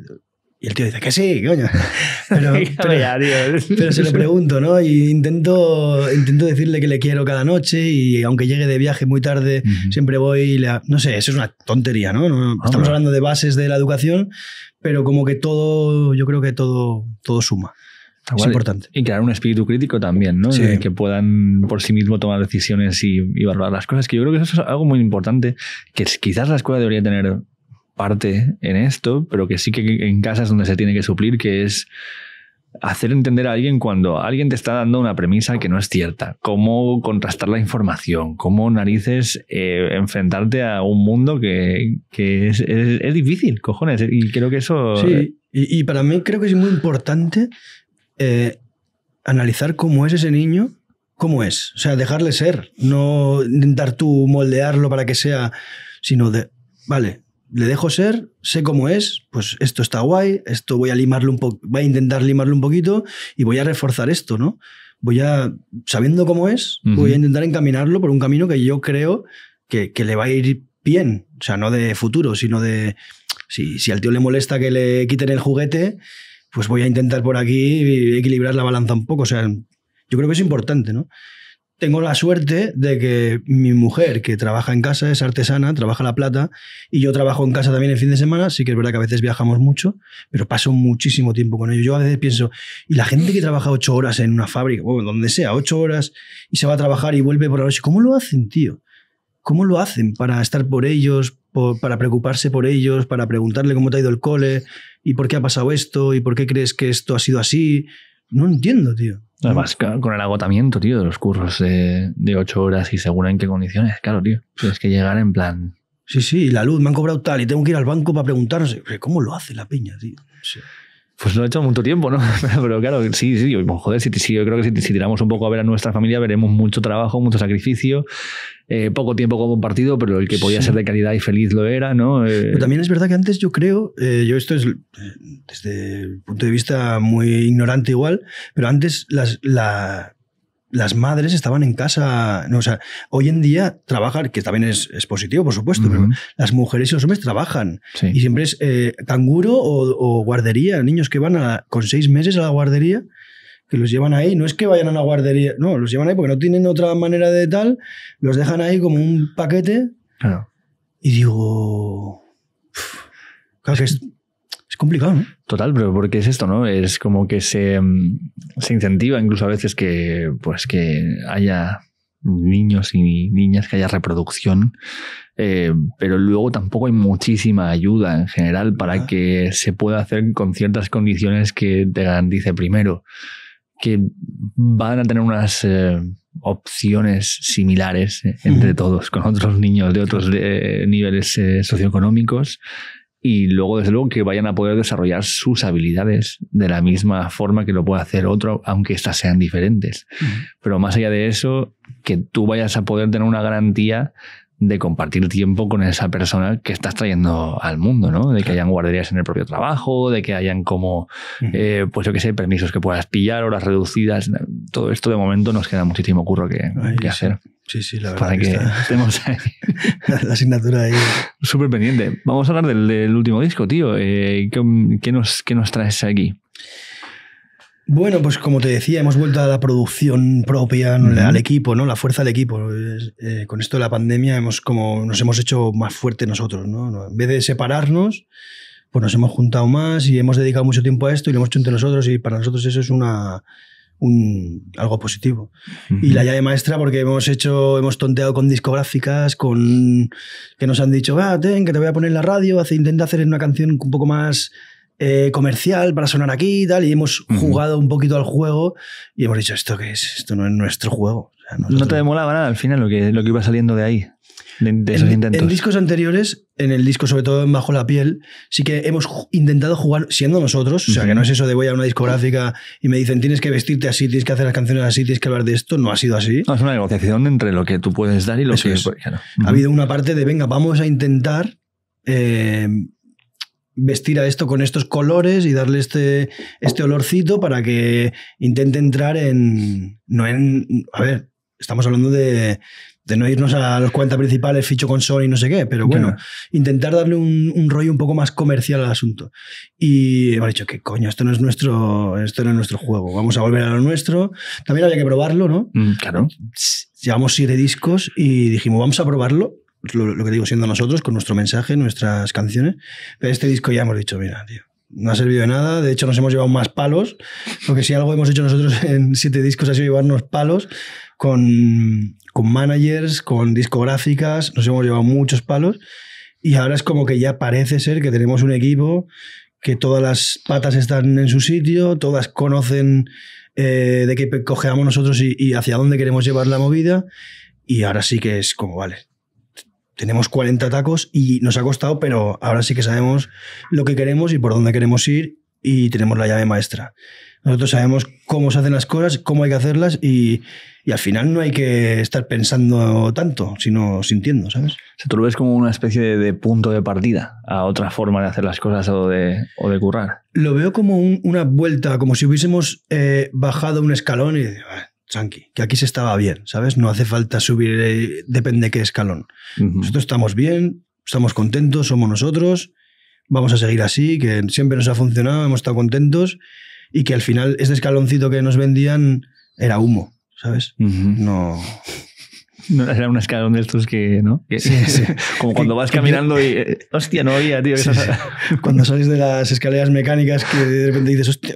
Y el tío dice, que sí, coño. Pero, se lo pregunto, ¿no? Y intento, intento decirle que le quiero cada noche y aunque llegue de viaje muy tarde, siempre voy y le... No sé, eso es una tontería, ¿no? estamos hablando de bases de la educación, pero como que todo, yo creo que todo, todo suma. es importante. Y crear un espíritu crítico también, ¿no? que puedan por sí mismo tomar decisiones y, y, las cosas, que yo creo que eso es algo muy importante, que quizás la escuela debería tener parte en esto, pero que sí que en casa es donde se tiene que suplir, que es hacer entender a alguien cuando alguien te está dando una premisa que no es cierta, cómo contrastar la información, cómo narices eh, enfrentarte a un mundo que, es, difícil, cojones. Y creo que eso... Sí, eh, y, para mí creo que es muy importante eh, analizar cómo es ese niño, cómo es. O sea, dejarle ser, no intentar tú moldearlo para que sea, sino de, vale, le dejo ser, sé cómo es, pues esto está guay, esto voy a limarlo un poco, voy a intentar limarlo un poquito y voy a reforzar esto, ¿no? Voy a, sabiendo cómo es, voy a intentar encaminarlo por un camino que yo creo que, le va a ir bien, o sea, no de futuro, sino de, si, si al tío le molesta que le quiten el juguete, pues voy a intentar por aquí equilibrar la balanza un poco, o sea, yo creo que es importante, ¿no? tengo la suerte de que mi mujer, que trabaja en casa, es artesana, trabaja la plata, y yo trabajo en casa también el fin de semana, sí que es verdad que a veces viajamos mucho, pero paso muchísimo tiempo con ellos. Yo a veces pienso, y la gente que trabaja ocho horas en una fábrica, o donde sea, ocho horas, y se va a trabajar y vuelve por la noche, ¿cómo lo hacen, tío? ¿Cómo lo hacen para estar por ellos, para preocuparse por ellos, para preguntarle cómo te ha ido el cole, y por qué ha pasado esto, y por qué crees que esto ha sido así? No entiendo, tío. Además, con el agotamiento, tío, de los cursos de, ocho horas y seguro en qué condiciones, claro, tío. Tienes que llegar en plan. Sí, sí, la luz, me han cobrado tal y tengo que ir al banco para preguntarse. ¿Cómo lo hace la peña, tío? Sí. Pues no he hecho mucho tiempo, ¿no? Pero claro, sí, sí, yo, joder, yo creo que si, tiramos un poco a ver a nuestra familia, veremos mucho trabajo, mucho sacrificio, eh, poco tiempo como partido pero el que podía ser de calidad y feliz lo era, ¿no? Eh, pero también es verdad que antes yo creo, eh, yo esto es desde el punto de vista muy ignorante igual, pero antes las, la, las madres estaban en casa. No, o sea, hoy en día trabajan, que también es, positivo, por supuesto, las mujeres y los hombres trabajan. Y siempre es tanguro eh, canguro o, guardería. Niños que van con seis meses a la guardería, que los llevan ahí. No es que vayan a la guardería, no, los llevan ahí porque no tienen otra manera de tal. Los dejan ahí como un paquete. Y digo. Claro, que es, complicado, Total, pero porque es esto, ¿no? Es como que se, mm, se incentiva incluso a veces que, pues, que haya niños y niñas, que haya reproducción, eh, pero luego tampoco hay muchísima ayuda en general para que se pueda hacer con ciertas condiciones que te garantice primero que van a tener unas eh, opciones similares eh, entre todos, con otros niños de otros niveles socioeconómicos y luego desde luego que vayan a poder desarrollar sus habilidades de la misma forma que lo puede hacer otro, aunque éstas sean diferentes. Pero más allá de eso, que tú vayas a poder tener una garantía de compartir tiempo con esa persona que estás trayendo al mundo, De que hayan guarderías en el propio trabajo, de que hayan como, eh, pues yo qué sé, permisos que puedas pillar, horas reducidas. Todo esto de momento nos queda muchísimo curro que, hacer. Sí, sí, la verdad. Para que, tenemos la asignatura ahí. Súper pendiente. Vamos a hablar del, último disco, tío. Eh, ¿qué, nos, nos traes aquí? Bueno, pues como te decía, hemos vuelto a la producción propia, al equipo, ¿no? La fuerza del equipo. Eh, con esto de la pandemia hemos como nos hemos hecho más fuertes nosotros, ¿no? En vez de separarnos, pues nos hemos juntado más y hemos dedicado mucho tiempo a esto y lo hemos hecho entre nosotros y para nosotros eso es una un, algo positivo. Y la llave maestra, porque hemos hecho, hemos tonteado con discográficas, con que nos han dicho, ah, que te voy a poner la radio, hace, intenta hacer una canción un poco más eh, comercial para sonar aquí y tal. Y hemos jugado un poquito al juego y hemos dicho, ¿esto que es? Esto no es nuestro juego. No te demolaba nada al final lo que, lo que iba saliendo de ahí en, discos anteriores, en el disco, sobre todo en Bajo la Piel, sí que hemos intentado jugar siendo nosotros. O sea, que no es eso de voy a una discográfica y me dicen tienes que vestirte así, tienes que hacer las canciones así, tienes que hablar de esto. No ha sido así. es una negociación entre lo que tú puedes dar y lo que. Pues, ha habido una parte de venga, vamos a intentar. Eh, vestir a esto con estos colores y darle este, este olorcito para que intente entrar en. No en. A ver, estamos hablando de, de no irnos a los cuentas principales, ficho con Sony, no sé qué, pero bueno, intentar darle un, rollo un poco más comercial al asunto. Y hemos dicho, qué coño, esto no, es nuestro, esto no es nuestro juego, vamos a volver a lo nuestro. También había que probarlo, ¿no? Mm, claro. Llevamos siete discos y dijimos, vamos a probarlo, lo, lo que digo, siendo nosotros, con nuestro mensaje, nuestras canciones. Pero este disco ya hemos dicho, mira, tío, no ha servido de nada. De hecho, nos hemos llevado más palos, porque si algo hemos hecho nosotros en siete discos ha sido llevarnos palos con, con managers, con discográficas, nos hemos llevado muchos palos y ahora es como que ya parece ser que tenemos un equipo que todas las patas están en su sitio, todas conocen eh, de qué cojeamos nosotros y, y, hacia dónde queremos llevar la movida y ahora sí que es como, vale, tenemos 40 tacos y nos ha costado, pero ahora sí que sabemos lo que queremos y por dónde queremos ir y tenemos la llave maestra. Nosotros sabemos cómo se hacen las cosas, cómo hay que hacerlas y, al final no hay que estar pensando tanto, sino sintiendo, ¿sabes? se sea, tú lo ves como una especie de, punto de partida a otra forma de hacer las cosas o de, currar. Lo veo como una vuelta, como si hubiésemos eh, bajado un escalón y ah, tranqui, que aquí se estaba bien, ¿sabes? No hace falta subir, eh, depende qué escalón. Nosotros estamos bien, estamos contentos, somos nosotros vamos a seguir así, que siempre nos ha funcionado, hemos estado contentos y que al final ese escaloncito que nos vendían era humo, ¿sabes? No. era un escalón de estos que, ¿no? Como cuando vas caminando y. Eh, hostia, no había, tío. Cuando sales de las escaleras mecánicas que de repente dices, hostia.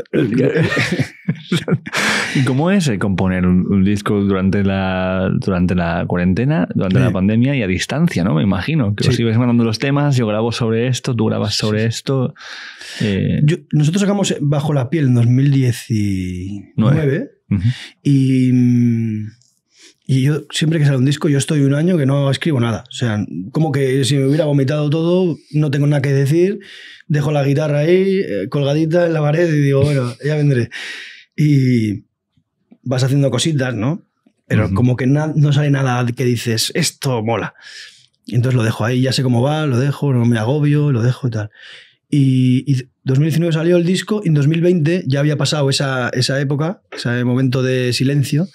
¿y ¿Cómo es eh, componer un disco durante la, durante la cuarentena, durante la pandemia y a distancia, ¿no? Me imagino. Que sí. os mandando los temas, yo grabo sobre esto, tú grabas sobre esto. Eh. nosotros sacamos Bajo la piel en 2019 y... Y yo, siempre que sale un disco, yo estoy un año que no escribo nada. O sea, como que si me hubiera vomitado todo, no tengo nada que decir, dejo la guitarra ahí, eh, colgadita en la pared y digo, bueno, ya vendré y vas haciendo cositas, ¿no? Pero como que no sale nada que dices, esto mola. Y entonces lo dejo ahí, ya sé cómo va, lo dejo, no me agobio, lo dejo y tal. Y, y 2019 salió el disco y en 2020 ya había pasado esa, época, ese momento de silencio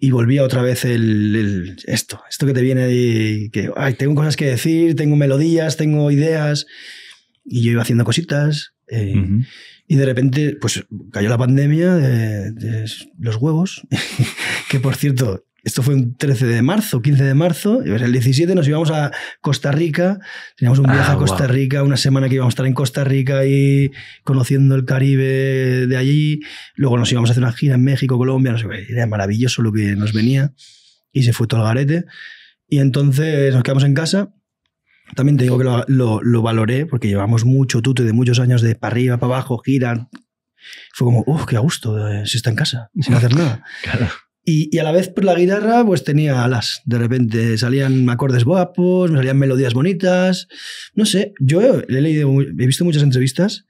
y volvía otra vez el, esto, esto que te viene que ay, tengo cosas que decir, tengo melodías, tengo ideas y yo iba haciendo cositas. Eh, y de repente, pues cayó la pandemia de, los huevos, que por cierto, esto fue un 13 de marzo, 15 de marzo, el 17 nos íbamos a Costa Rica, teníamos un ah, viaje a Costa Rica, una semana que íbamos a estar en Costa Rica y conociendo el Caribe de allí, luego nos íbamos a hacer una gira en México, Colombia, no era maravilloso lo que nos venía, y se fue todo el garete, y entonces nos quedamos en casa, también te digo que lo, lo, valoré porque llevamos mucho tute de muchos años de para arriba, para abajo, giran. Fue como, uff, qué a gusto, eh, si está en casa, sin hacer nada. Y, y, a la vez por la guitarra pues tenía alas. De repente salían acordes guapos, me salían melodías bonitas. No sé, yo he, leído, he visto muchas entrevistas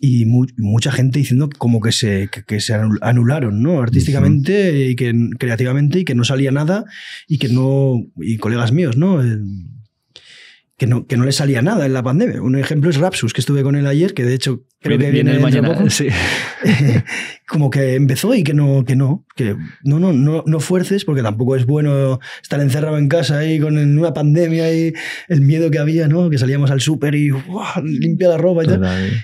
y mucha gente diciendo como que se, que, se anularon, ¿no? Artísticamente y que creativamente y que no salía nada y que no... Y colegas míos, ¿no? que no, le salía nada en la pandemia. Un ejemplo es Rapsus, que estuve con él ayer, que de hecho creo que viene, viene mañana, como que empezó y que no, que no, que no, no, no, no fuerces, porque tampoco es bueno estar encerrado en casa ahí con una pandemia y el miedo que había, ¿no? Que salíamos al súper y limpia la ropa y eh.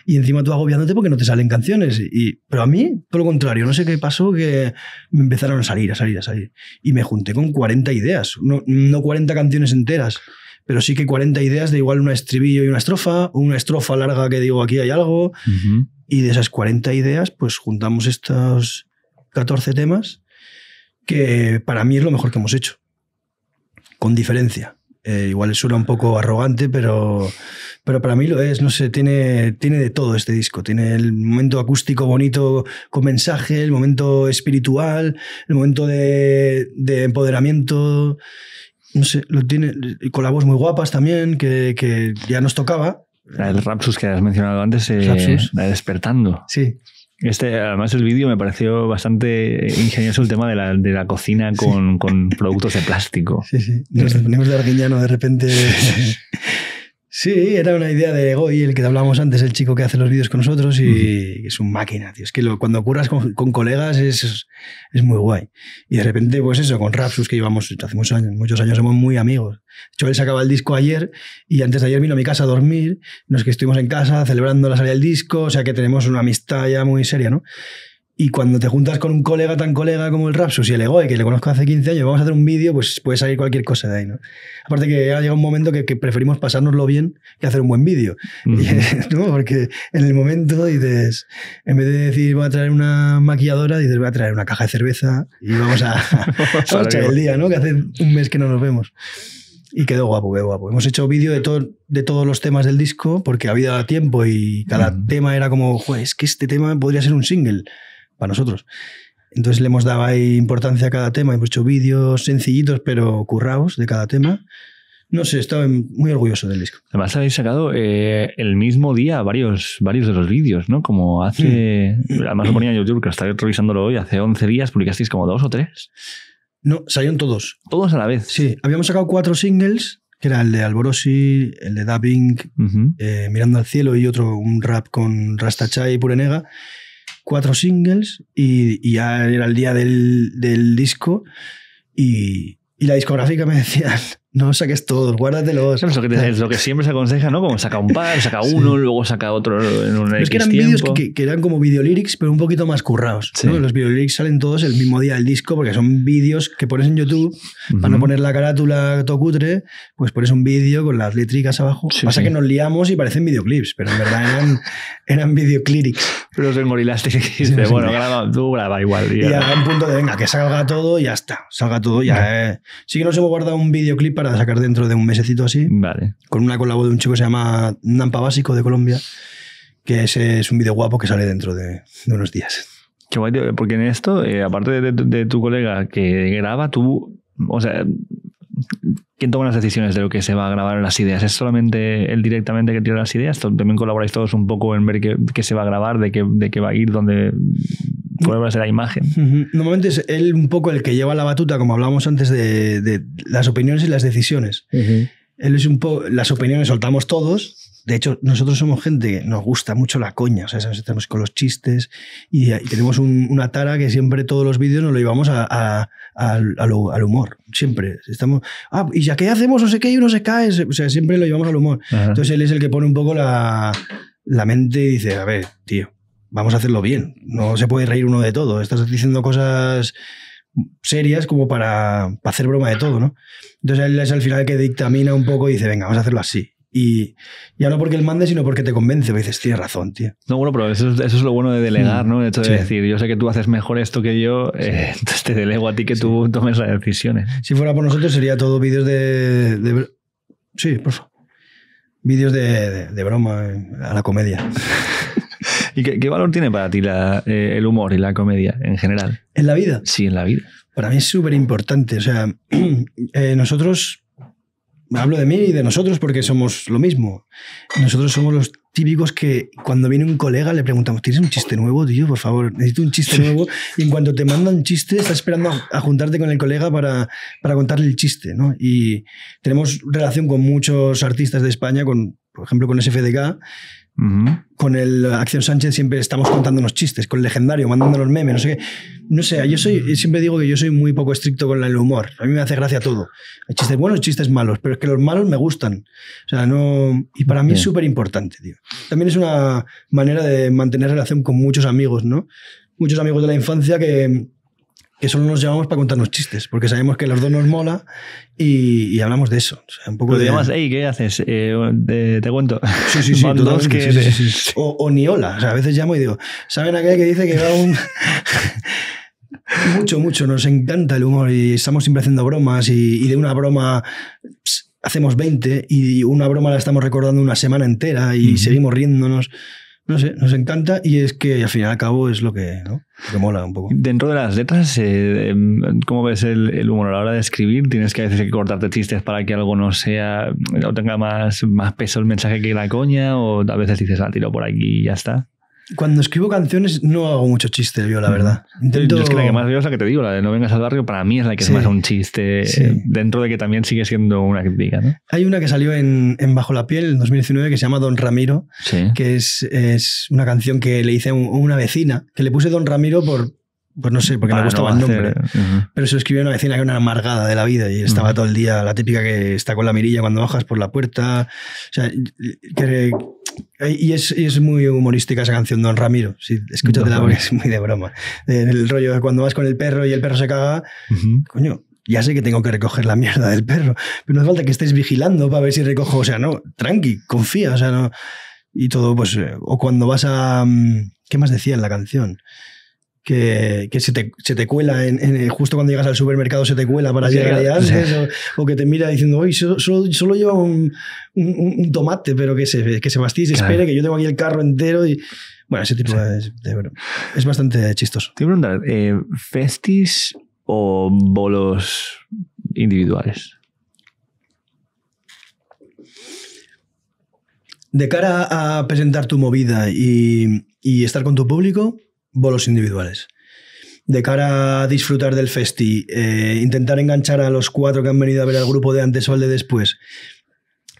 Y encima tú agobiándote porque no te salen canciones. Y, pero a mí, por lo contrario, no sé qué pasó, que me empezaron a salir, a salir, a salir. Y me junté con 40 ideas, no, no 40 canciones enteras pero sí que 40 ideas de igual un estribillo y una estrofa, una estrofa larga que digo aquí hay algo, y de esas 40 ideas, pues juntamos estos 14 temas, que para mí es lo mejor que hemos hecho, con diferencia. Eh, igual suena un poco arrogante, pero, pero para mí lo es, no sé, tiene, tiene de todo este disco. Tiene el momento acústico bonito con mensaje, el momento espiritual, el momento de empoderamiento no sé, lo tiene, con la voz muy guapas también, que, ya nos tocaba. El Rapsus que has mencionado antes, eh, la despertando. Sí. Este, además, el vídeo me pareció bastante ingenioso el tema de la, cocina con, productos de plástico. Sí, sí. Nos ponemos de Arguiñano de repente. Sí, era una idea de Goy, el que te hablábamos antes, el chico que hace los vídeos con nosotros, y es un máquina, tío. Es que cuando ocurras con, colegas es, muy guay. Y de repente, pues eso, con Rapsus, que llevamos hace muchos años, muchos años somos muy amigos. Yo él sacaba el disco ayer y antes de ayer vino a mi casa a dormir, nos que estuvimos en casa celebrando la salida del disco, o sea que tenemos una amistad ya muy seria, ¿no? Y cuando te juntas con un colega tan colega como el Rapsus y el Egoe, que le conozco hace 15 años, vamos a hacer un vídeo, pues puede salir cualquier cosa de ahí, ¿no? Aparte que ha llegado un momento que, que preferimos pasárnoslo bien que hacer un buen vídeo, ¿no? Porque en el momento dices, en vez de decir voy a traer una maquilladora, dices voy a traer una caja de cerveza y vamos a, el día, ¿no? Que hace un mes que no nos vemos. Y quedó guapo, quedó guapo. Hemos hecho vídeo de, todo, de todos los temas del disco porque había tiempo y cada tema era como, Joder, es que este tema podría ser un single para nosotros. Entonces le hemos dado ahí importancia a cada tema, hemos hecho vídeos sencillitos pero currados de cada tema. No sé, estaba muy orgulloso del disco. Además habéis sacado eh, el mismo día varios, varios de los vídeos, ¿no? Como hace... Mm. Además lo ponía en YouTube, que está revisándolo hoy, hace 11 días publicasteis como dos o tres. No, salieron todos. Todos a la vez. Sí, habíamos sacado cuatro singles, que era el de Alborosi, el de Dubbing, eh, Mirando al Cielo y otro, un rap con Rastachai y Purenega cuatro singles y, ya era el día del, del disco y, y la discográfica me decía... No saques todo guárdatelos. Es lo que, lo que siempre se aconseja, ¿no? Como saca un par, saca uno, luego saca otro en un X Es que eran vídeos que, eran como videolyrics, pero un poquito más currados. Los videolyrics salen todos el mismo día del disco, porque son vídeos que pones en YouTube, para no poner la carátula todo pues pones un vídeo con las letricas abajo. Pasa que nos liamos y parecen videoclips, pero en verdad eran, eran Pero son Morilastic bueno, graba, tú graba igual. Y, y a un punto de, venga, que salga todo y ya está. Salga todo ya. Eh. Sí que nos hemos guardado un videoclip para sacar dentro de un mesecito así. Vale. Con una colaboración de un chico que se llama Nampa Básico de Colombia, que ese es un vídeo guapo que sale dentro de, unos días. Qué guay, porque en esto, eh, aparte de, tu colega que graba, tú, o sea, ¿quién toma las decisiones de lo que se va a grabar en las ideas? ¿Es solamente él directamente que tiene las ideas? ¿También colaboráis todos un poco en ver qué, se va a grabar, de qué, de qué va a ir, dónde, pruebas de la imagen. Normalmente es él un poco el que lleva la batuta, como hablábamos antes, de, las opiniones y las decisiones. Él es un poco. Las opiniones soltamos todos. De hecho, nosotros somos gente que nos gusta mucho la coña, o sea, estamos con los chistes y, tenemos una tara que siempre todos los vídeos nos lo llevamos al humor. Siempre estamos, ah, y ya que hacemos, no sé qué, y uno se cae, o sea, siempre lo llevamos al humor. Entonces él es el que pone un poco la, la mente y dice, a ver, tío, vamos a hacerlo bien. No se puede reír uno de todo. Estás diciendo cosas serias como para, hacer broma de todo, ¿no? Entonces él es al final que dictamina un poco y dice, venga, vamos a hacerlo así. Y ya no porque él mande, sino porque te convence. Me dices, tienes razón, tío. No, bueno, pero eso, es lo bueno de delegar, mm. ¿no? El hecho de decir, yo sé que tú haces mejor esto que yo, eh, entonces te delego a ti que tú tomes las decisiones. Si fuera por nosotros, sería todo vídeos de, Sí, por favor. Vídeos de, de, de broma eh, a la comedia. ¿Y qué, valor tiene para ti eh, el humor y la comedia en general? ¿En la vida? Sí, en la vida. Para mí es súper importante. O sea, eh, nosotros, hablo de mí y de nosotros porque somos lo mismo. Nosotros somos los típicos que cuando viene un colega le preguntamos, ¿tienes un chiste nuevo, tío? Por favor, necesito un chiste nuevo. Y en cuanto te mandan un chiste, estás esperando a juntarte con el colega para, para contarle el chiste, Y tenemos relación con muchos artistas de España, con, por ejemplo, con SFDK, con el Acción Sánchez siempre estamos contando contándonos chistes, con el legendario, mandándonos memes, no sé No sé, yo soy, siempre digo que yo soy muy poco estricto con el humor. A mí me hace gracia todo. Hay chistes buenos, chistes malos, pero es que los malos me gustan. sea, no. Y para mí es súper importante, También es una manera de mantener relación con muchos amigos, ¿no? Muchos amigos de la infancia que que solo nos llamamos para contarnos chistes, porque sabemos que los dos nos mola y, hablamos de eso. O un poco llamas, ¿qué haces? Eh, te, cuento. Sí, sí, sí. sí, o, ni hola. O sea, a veces llamo y digo, ¿saben aquel que dice que va un... mucho, mucho. Nos encanta el humor y estamos siempre haciendo bromas y, de una broma... hacemos 20 y una broma la estamos recordando una semana entera y seguimos riéndonos. No sé, nos encanta y es que al fin y al cabo es lo que, mola un poco. Dentro de las letras, eh, em, ¿cómo ves el, humor a la hora de escribir? ¿Tienes que a veces cortarte chistes para que algo no sea, o tenga más, más peso el mensaje que la coña? ¿O a veces dices, ah, tiro por aquí y ya está? Cuando escribo canciones no hago mucho chiste, yo la verdad. es que la que más veo es la que te digo, la de No vengas al barrio, para mí es la que sí, es un chiste, eh, dentro de que también sigue siendo una crítica. Hay una que salió en, Bajo la Piel en 2019 que se llama Don Ramiro, que es, es, una canción que le hice a una vecina, que le puse Don Ramiro por, pues no sé, porque me gustaba el nombre. Pero se lo escribió una vecina que era una amargada de la vida y estaba todo el día, la típica que está con la mirilla cuando bajas por la puerta. O sea, que, y es, muy humorística esa canción, Don Ramiro. Sí, la porque es muy de broma. El rollo de cuando vas con el perro y el perro se caga, coño, ya sé que tengo que recoger la mierda del perro, pero no hace falta que estés vigilando para ver si recojo. O sea, no, tranqui, confía, o sea, no. Y todo, pues, eh, o cuando vas a. Mm, ¿Qué más decía en la canción? que, se, te, cuela en, justo cuando llegas al supermercado se te cuela para llegar o, que te mira diciendo oye solo, solo lleva un, tomate pero que se, que espere que yo tengo aquí el carro entero y bueno ese tipo es bastante chistoso te voy a eh, festis o bolos individuales de cara a presentar tu movida y, y estar con tu público bolos individuales. De cara a disfrutar del festi, eh, intentar enganchar a los cuatro que han venido a ver al grupo de antes o al de después.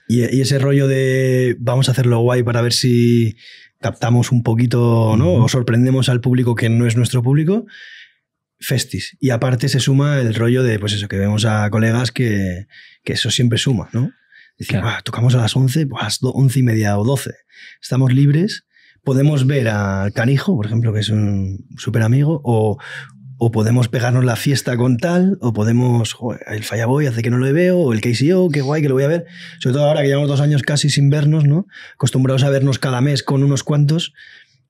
Y, ese rollo de vamos a hacerlo guay para ver si captamos un poquito ¿no? o sorprendemos al público que no es nuestro público. Festis. Y aparte se suma el rollo de, pues eso, que vemos a colegas que, eso siempre suma, ¿no? tocamos a las 11, pues a las 11 y media o 12. Estamos libres podemos ver al canijo, por ejemplo, que es un súper amigo, o, podemos pegarnos la fiesta con tal, o podemos, joder, el Fallaboy hace que no lo veo, o el KCO, qué guay que lo voy a ver. Sobre todo ahora que llevamos dos años casi sin vernos, ¿no? Acostumbrados a vernos cada mes con unos cuantos,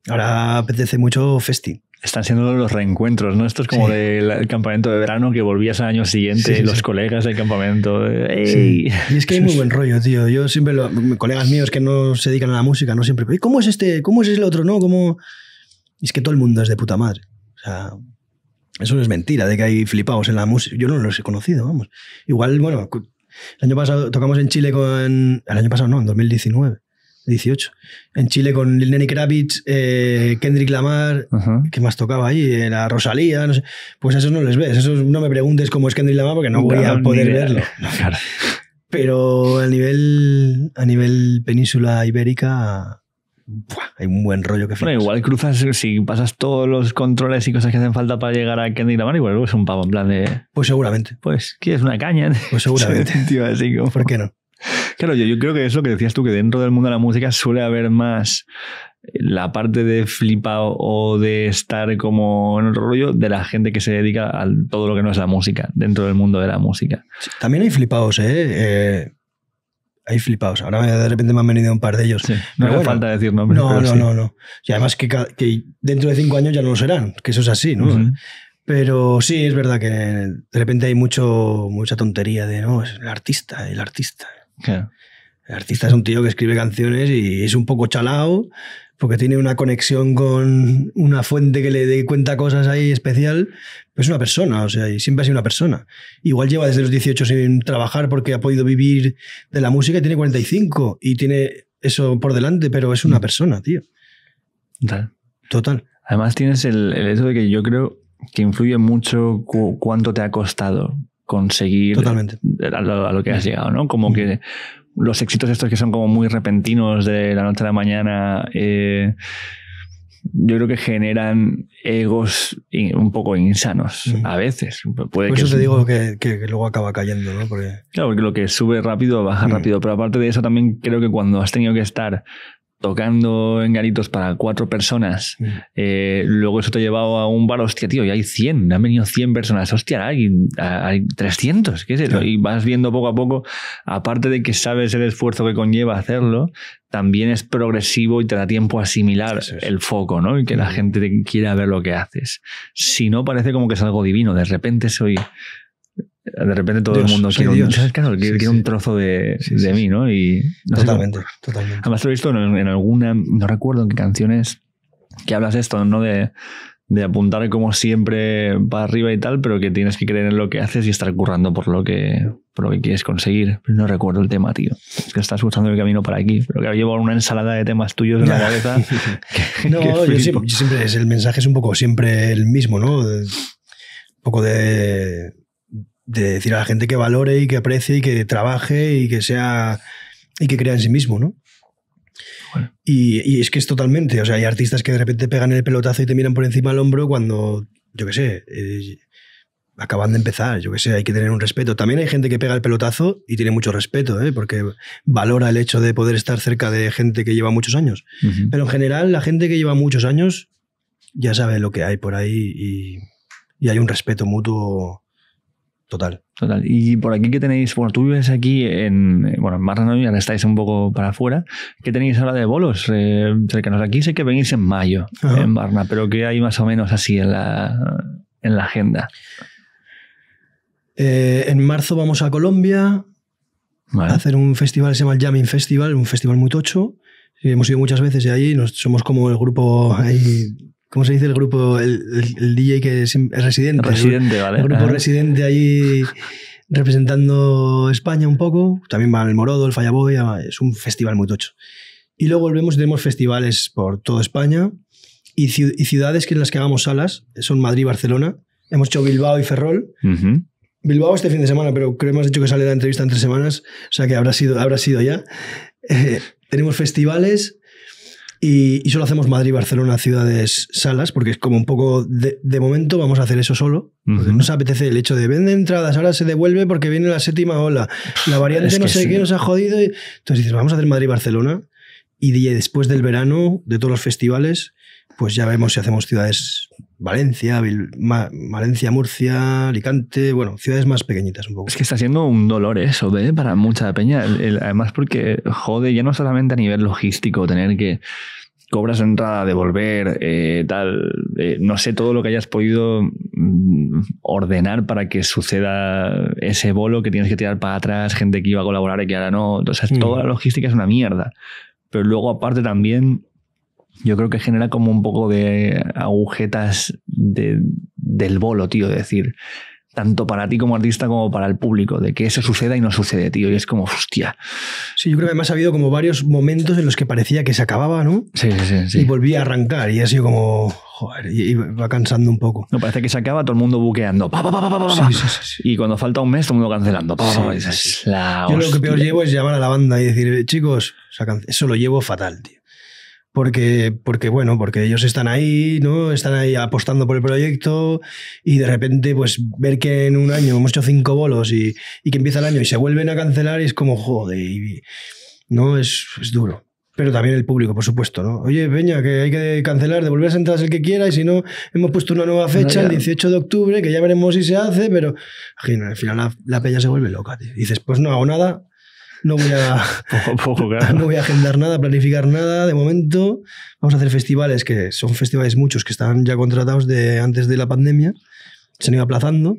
ahora apetece mucho festín están siendo los reencuentros, ¿no? Esto es como el del campamento de verano que volvías al año siguiente, los colegas del campamento. Sí. y es que hay muy buen rollo, tío. Yo siempre, colegas míos que no se dedican a la música, no siempre, ¿cómo es este? ¿Cómo es el otro? ¿No? ¿Cómo? es que todo el mundo es de puta madre. O sea, eso no es mentira, de que hay flipados en la música. Yo no los he conocido, vamos. Igual, bueno, el año pasado tocamos en Chile con. El año pasado no, en 2019. 18. En Chile con Lil Kravitz, eh, Kendrick Lamar, que más tocaba ahí? La Rosalía, no sé. Pues eso esos no les ves. eso no me preguntes cómo es Kendrick Lamar porque no voy a poder verlo. Pero a nivel, a nivel península ibérica, hay un buen rollo que funciona. igual cruzas, si pasas todos los controles y cosas que hacen falta para llegar a Kendrick Lamar, igual es un pavo en plan de... Pues seguramente. Pues es una caña. Pues seguramente. ¿Por qué no? Claro, yo, creo que es lo que decías tú, que dentro del mundo de la música suele haber más la parte de flipado o de estar como en el rollo de la gente que se dedica a todo lo que no es la música, dentro del mundo de la música. también hay flipados, ¿eh? ¿eh? hay flipados. Ahora de repente me han venido un par de ellos. no falta decir No, no, no, Y además que, dentro de cinco años ya no lo serán, que eso es así, ¿no? Pero sí, es verdad que de repente hay mucho, mucha tontería de, no, es el artista, el artista. El artista es un tío que escribe canciones y es un poco chalao, porque tiene una conexión con una fuente que le cuenta cosas ahí especial, es una persona, o sea, siempre ha sido una persona. Igual lleva desde los 18 sin trabajar porque ha podido vivir de la música y tiene 45 y tiene eso por delante, pero es una mm. persona, tío. Total. Además tienes el, hecho de que yo creo que influye mucho cuánto te ha costado conseguir A, lo, que has llegado, ¿no? Como que los éxitos estos que son como muy repentinos de la noche a la mañana, eh, yo creo que generan egos un poco insanos a veces. Por eso te digo que, luego acaba cayendo, ¿no? Porque... Claro, porque lo que sube rápido baja rápido, pero aparte de eso también creo que cuando has tenido que estar tocando en garitos para cuatro personas, eh, luego eso te ha llevado a un bar, hostia, tío, y hay 100, han venido 100 personas, hostia, hay, hay 300, ¿qué es eso? Y vas viendo poco a poco, aparte de que sabes el esfuerzo que conlleva hacerlo, también es progresivo y te da tiempo a asimilar el foco, ¿no? Y que la mm. gente quiera ver lo que haces. Si no, parece como que es algo divino, de repente soy de repente todo el mundo quiere un, claro, un trozo de, de mí, ¿no? Y totalmente, totalmente. Además lo he visto en, alguna, no recuerdo en qué canciones que hablas esto, ¿no? De, de apuntar como siempre para arriba y tal, pero que tienes que creer en lo que haces y estar currando por lo que, quieres conseguir. No recuerdo el tema, tío. Es que estás buscando el camino para aquí. Pero que llevo una ensalada de temas tuyos en la cabeza. no, siempre, yo el mensaje es un poco siempre el mismo, ¿no? Un poco de de decir a la gente que valore y que aprecie y que trabaje y que sea y que crea en sí mismo, ¿no? Y, es que es totalmente, o sea, hay artistas que de repente pegan el pelotazo y te miran por encima del hombro cuando, yo qué sé, eh, acaban de empezar, yo qué sé, hay que tener un respeto. También hay gente que pega el pelotazo y tiene mucho respeto, ¿eh? porque valora el hecho de poder estar cerca de gente que lleva muchos años. Pero en general, la gente que lleva muchos años ya sabe lo que hay por ahí y hay un respeto mutuo Total. Total. Y por aquí, ¿qué tenéis? Bueno, tú vives aquí en. Bueno, en que estáis un poco para afuera. ¿Qué tenéis ahora de bolos eh, Aquí sé que venís en mayo, en Barna, pero ¿qué hay más o menos así en la, en la agenda? Eh, en marzo vamos a Colombia a hacer un festival, se llama el Jamming Festival, un festival muy tocho. Hemos ido muchas veces de allí. nos, somos como el grupo ahí ¿Cómo se dice el grupo? El, DJ que es residente. Residente, el, vale. grupo residente ahí representando España un poco. También va el Morodo, el Fallaboy, ah, es un festival muy tocho. Y luego volvemos y tenemos festivales por toda España y, ciudades que en las que hagamos salas. Son Madrid Barcelona. Hemos hecho Bilbao y Ferrol. Bilbao este fin de semana, pero creo que hemos dicho que sale la entrevista en tres semanas, o sea que habrá sido, habrá sido ya. Eh, tenemos festivales y, solo hacemos Madrid, Barcelona, ciudades, salas, porque es como un poco, de, momento vamos a hacer eso solo. Nos apetece el hecho de vende entradas, ahora se devuelve porque viene la séptima ola. La variante no sé qué nos ha jodido. Y... Entonces dices, vamos a hacer Madrid, Barcelona. Y después del verano, de todos los festivales, pues ya vemos si hacemos ciudades Valencia, Valencia, Murcia, Alicante, bueno, ciudades más pequeñitas un poco. Es que está siendo un dolor eso, ¿eh? Para mucha peña. además, porque jode ya no solamente a nivel logístico tener que cobras entrada, devolver, eh, tal, eh, no sé todo lo que hayas podido mm, ordenar para que suceda ese bolo que tienes que tirar para atrás, gente que iba a colaborar y que ahora no. Entonces, mm. toda la logística es una mierda. Pero luego, aparte, también yo creo que genera como un poco de agujetas del bolo, tío, de decir, tanto para ti como artista como para el público, de que eso suceda y no sucede, tío. Y es como, hostia. Sí, yo creo que además ha habido como varios momentos en los que parecía que se acababa, ¿no? Sí, sí, sí. Y volvía a arrancar y ha sido como, joder, y, va cansando un poco. No, parece que se acaba todo el mundo buqueando. y cuando falta un mes, todo el mundo cancelando. yo lo que peor llevo es llamar a la banda y decir, chicos, eso lo llevo fatal, tío porque, bueno, porque ellos están ahí, ¿no? Están ahí apostando por el proyecto y de repente, pues, ver que en un año hemos hecho cinco bolos y, que empieza el año y se vuelven a cancelar es como, joder, ¿no? Es, es, duro. Pero también el público, por supuesto, ¿no? Oye, Peña, que hay que cancelar, devolver las entradas el que quiera y si no, hemos puesto una nueva fecha, el 18 de octubre, que ya veremos si se hace, pero al final la, Peña se vuelve loca, Dices, pues no hago nada, no voy a, no voy a agendar nada, planificar nada. De momento vamos a hacer festivales, que son festivales muchos que están ya contratados de antes de la pandemia. Se han ido aplazando.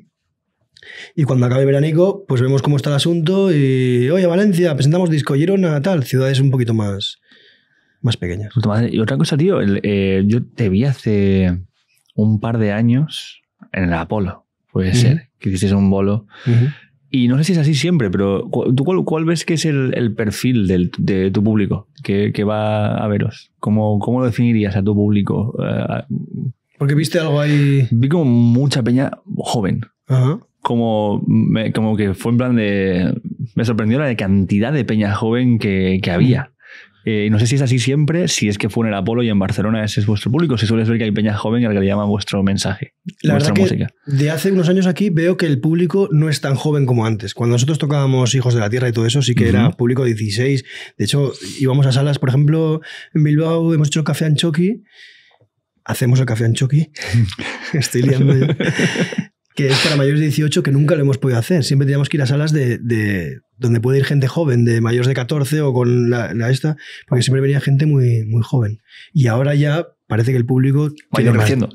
Y cuando acabe el veranico, pues vemos cómo está el asunto y, oye, Valencia, presentamos disco a tal, ciudades un poquito más, más pequeñas. Y otra cosa, tío, eh, yo te vi hace un par de años en el Apolo, puede ser, que hiciste un bolo. Y no sé si es así siempre, pero ¿tú cuál, cuál ves que es el, perfil de tu público que, va a veros? ¿Cómo, ¿Cómo lo definirías a tu público? Eh, Porque viste algo ahí. Vi como mucha peña joven. Como, como que fue en plan de. Me sorprendió la cantidad de peña joven que, que había. Eh, no sé si es así siempre, si es que fue en el Apolo y en Barcelona ese es vuestro público, si sueles ver que hay peña joven al que le llama vuestro mensaje, la verdad Que de hace unos años aquí veo que el público no es tan joven como antes. Cuando nosotros tocábamos Hijos de la Tierra y todo eso, sí que era público 16. De hecho, íbamos a salas, por ejemplo, en Bilbao hemos hecho Café Anchoqui. Hacemos el Café Anchoqui. Estoy liando yo. que es para mayores de 18 que nunca lo hemos podido hacer. Siempre teníamos que ir a salas de donde puede ir gente joven, de mayores de 14 o con la, esta, porque siempre venía gente muy, muy joven. Y ahora ya parece que el público... Va creciendo.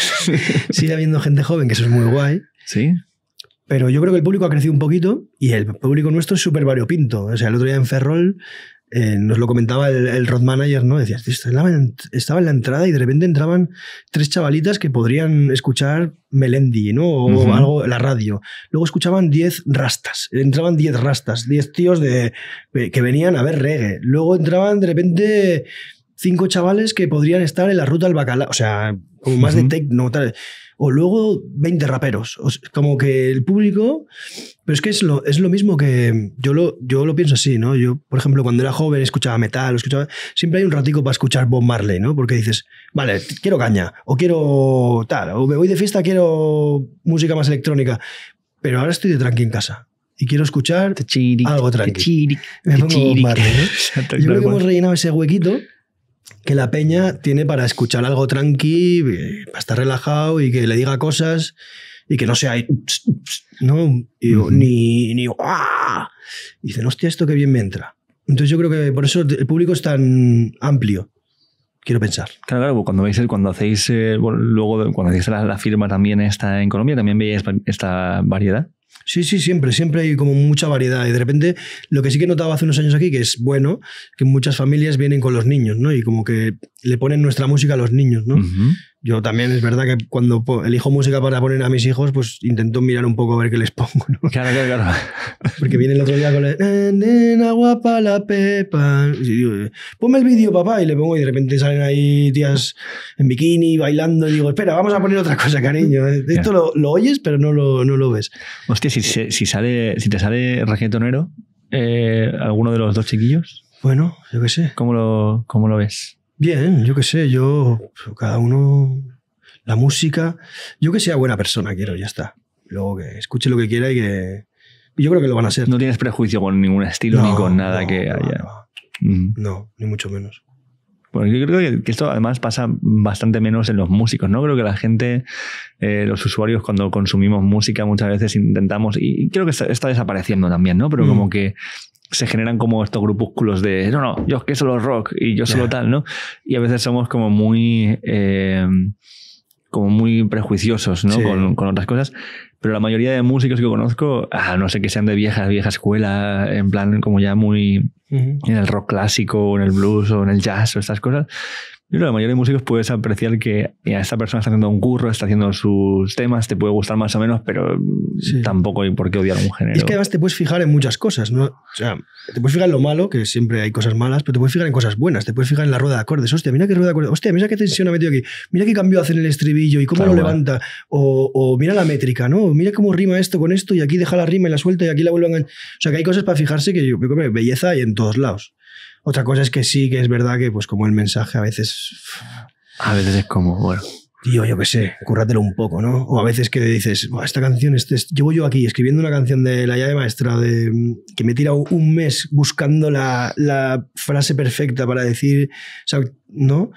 Sigue habiendo gente joven, que eso es muy guay. Sí. Pero yo creo que el público ha crecido un poquito y el público nuestro es súper variopinto. O sea, el otro día en Ferrol eh, nos lo comentaba el, road manager, ¿no? Decías, estaba en, la entrada y de repente entraban tres chavalitas que podrían escuchar Melendi, ¿no? O la radio. Luego escuchaban diez rastas, entraban diez rastas, diez tíos de, eh, que venían a ver reggae. Luego entraban de repente cinco chavales que podrían estar en la ruta al bacalao, o sea, como más de techno, tal o luego 20 raperos. como que el público. Pero es que es lo, es lo mismo que. Yo lo, yo lo pienso así, ¿no? Yo, por ejemplo, cuando era joven escuchaba metal, escuchaba. Siempre hay un ratico para escuchar Bob Marley, ¿no? Porque dices, vale, quiero caña, o quiero tal, o me voy de fiesta, quiero música más electrónica. Pero ahora estoy de tranqui en casa y quiero escuchar algo tranqui. Me pongo Bob Marley, Yo creo hemos rellenado ese huequito que la peña tiene para escuchar algo tranqui, eh, para estar relajado y que le diga cosas y que no sea ¿no? ni, ni Y dicen, hostia, esto qué bien me entra. Entonces yo creo que por eso el público es tan amplio. Quiero pensar. Claro, claro, cuando veis cuando hacéis luego cuando hacéis la, firma también está en Colombia, también veis esta variedad. Sí, sí, siempre, siempre hay como mucha variedad. Y de repente, lo que sí que he notado hace unos años aquí, que es bueno, que muchas familias vienen con los niños, ¿no? Y como que le ponen nuestra música a los niños, ¿no? Yo también es verdad que cuando elijo música para poner a mis hijos, pues intento mirar un poco a ver qué les pongo. Claro, claro, claro. Porque viene el otro día con el. Eh, nena guapa la pepa. ponme el vídeo, papá. Y le pongo y de repente salen ahí tías en bikini bailando. Y digo, espera, vamos a poner otra cosa, cariño. Esto lo, lo oyes, pero no lo, no lo ves. Hostia, si, si, sale, si te sale reggaetonero, eh, alguno de los dos chiquillos. Bueno, yo qué sé. ¿Cómo lo, cómo lo ves? Bien, yo qué sé, yo, cada uno, la música, yo que sea buena persona quiero, ya está. Luego que escuche lo que quiera y que... Yo creo que lo van a hacer. No tienes prejuicio con ningún estilo ni con nada que haya. No, ni mucho menos. Bueno, yo creo que esto además pasa bastante menos en los músicos, ¿no? Creo que la gente, eh, los usuarios, cuando consumimos música muchas veces intentamos, y creo que está, desapareciendo también, ¿no? Pero mm. como que se generan como estos grupúsculos de, no, no, yo es que solo rock y yo solo tal, ¿no? Y a veces somos como muy, eh, como muy prejuiciosos, ¿no? Con, con, otras cosas. Pero la mayoría de músicos que conozco, ah, no sé que sean de vieja, vieja escuela, en plan como ya muy en el rock clásico, o en el blues, o en el jazz, o estas cosas, yo creo que la mayoría de músicos puedes apreciar que a esta persona está haciendo un curro, está haciendo sus temas, te puede gustar más o menos, pero tampoco hay por qué odiar un género. Y es que además te puedes fijar en muchas cosas, ¿no? O sea, te puedes fijar en lo malo, que siempre hay cosas malas, pero te puedes fijar en cosas buenas, te puedes fijar en la rueda de acordes. Hostia, mira qué rueda de acordes, hostia, mira qué tensión ha metido aquí, mira qué cambio hace en el estribillo y cómo lo levanta, o, o, mira la métrica, ¿no? Mira cómo rima esto con esto y aquí deja la rima y la suelta y aquí la vuelven a... O sea, que hay cosas para fijarse que yo creo que belleza hay en todos lados. Otra cosa es que sí, que es verdad que, pues, como el mensaje a veces. A veces es como, bueno. Tío, yo qué sé, cúrratelo un poco, ¿no? O a veces que dices, esta canción, este, llevo yo aquí escribiendo una canción de La llave maestra, de, que me he tirado un mes buscando la, frase perfecta para decir, ¿no?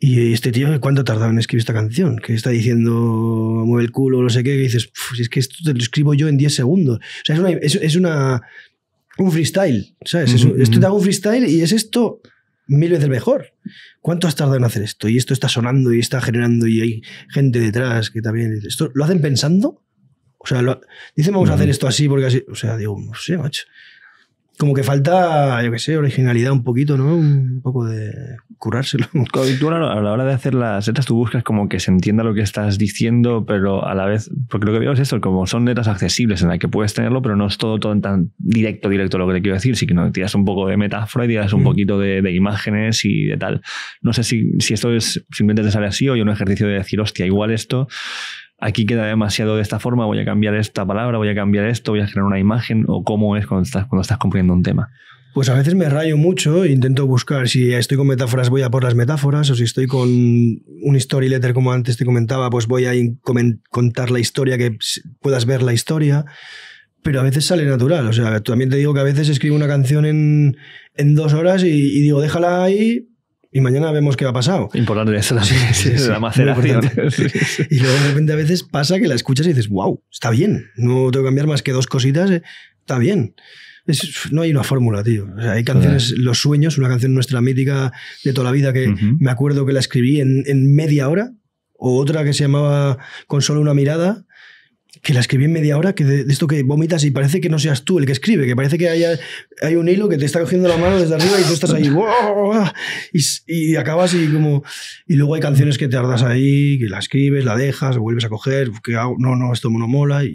Y este tío, ¿cuánto ha en escribir esta canción? Que está diciendo, mueve el culo, no sé qué, que dices, si es que esto te lo escribo yo en 10 segundos. O sea, es una un freestyle, ¿sabes? Esto te hago un freestyle y es esto mil veces mejor. ¿Cuánto has tardado en hacer esto? Y esto está sonando y está generando y hay gente detrás que también... Esto, ¿Lo hacen pensando? O sea, dicen vamos a hacer esto así porque así... O sea, digo, no sé, macho como que falta, yo qué sé, originalidad un poquito, ¿no? Un poco de curárselo. a la hora de hacer las letras, tú buscas como que se entienda lo que estás diciendo, pero a la vez, porque lo que veo es eso, como son letras accesibles en las que puedes tenerlo, pero no es todo, tan directo, directo lo que te quiero decir, sino que tiras un poco de metáfora y tiras un mm. poquito de, imágenes y de tal. No sé si, si esto es simplemente te sale así o hay un ejercicio de decir, hostia, igual esto aquí queda demasiado de esta forma, voy a cambiar esta palabra, voy a cambiar esto, voy a generar una imagen, o cómo es cuando estás, cuando un tema. Pues a veces me rayo mucho, intento buscar, si estoy con metáforas voy a por las metáforas, o si estoy con un story letter como antes te comentaba, pues voy a contar la historia, que puedas ver la historia, pero a veces sale natural, o sea, también te digo que a veces escribo una canción en, dos horas y, y digo, déjala ahí, y mañana vemos qué ha pasado. Importante eso la maceración. Y luego de repente a veces pasa que la escuchas y dices, wow, está bien, no tengo que cambiar más que dos cositas, eh, está bien. no hay una fórmula, tío. hay canciones, Los Sueños, una canción nuestra mítica de toda la vida que me acuerdo que la escribí en, en media hora, o otra que se llamaba Con solo una mirada, que la escribí en media hora, que de, esto que vomitas y parece que no seas tú el que escribe, que parece que haya, hay un hilo que te está cogiendo la mano desde arriba y tú estás ahí, y, y, acabas y como... Y luego hay canciones que te tardas ahí, que la escribes, la dejas, vuelves a coger, que no, no, esto no mola. Y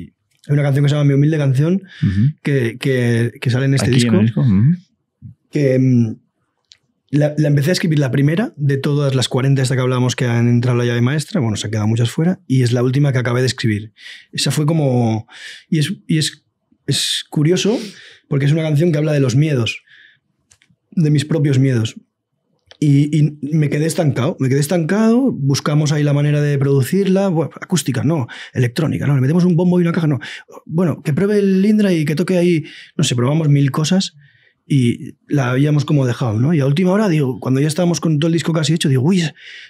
hay una canción que se llama Mi humilde canción, que, sale en este disco. Que mm, la, empecé a escribir la primera de todas las 40 hasta que hablábamos que han entrado la llave maestra, bueno, se han quedado muchas fuera, y es la última que acabé de escribir. Esa fue como... Y es, y es, curioso porque es una canción que habla de los miedos, de mis propios miedos. Y, me quedé estancado, me quedé estancado, buscamos ahí la manera de producirla, acústica, no, electrónica, no, le metemos un bombo y una caja, no. Bueno, que pruebe el Indra y que toque ahí, no sé, probamos mil cosas y la habíamos como dejado, ¿no? Y a última hora, digo, cuando ya estábamos con todo el disco casi hecho, digo, uy,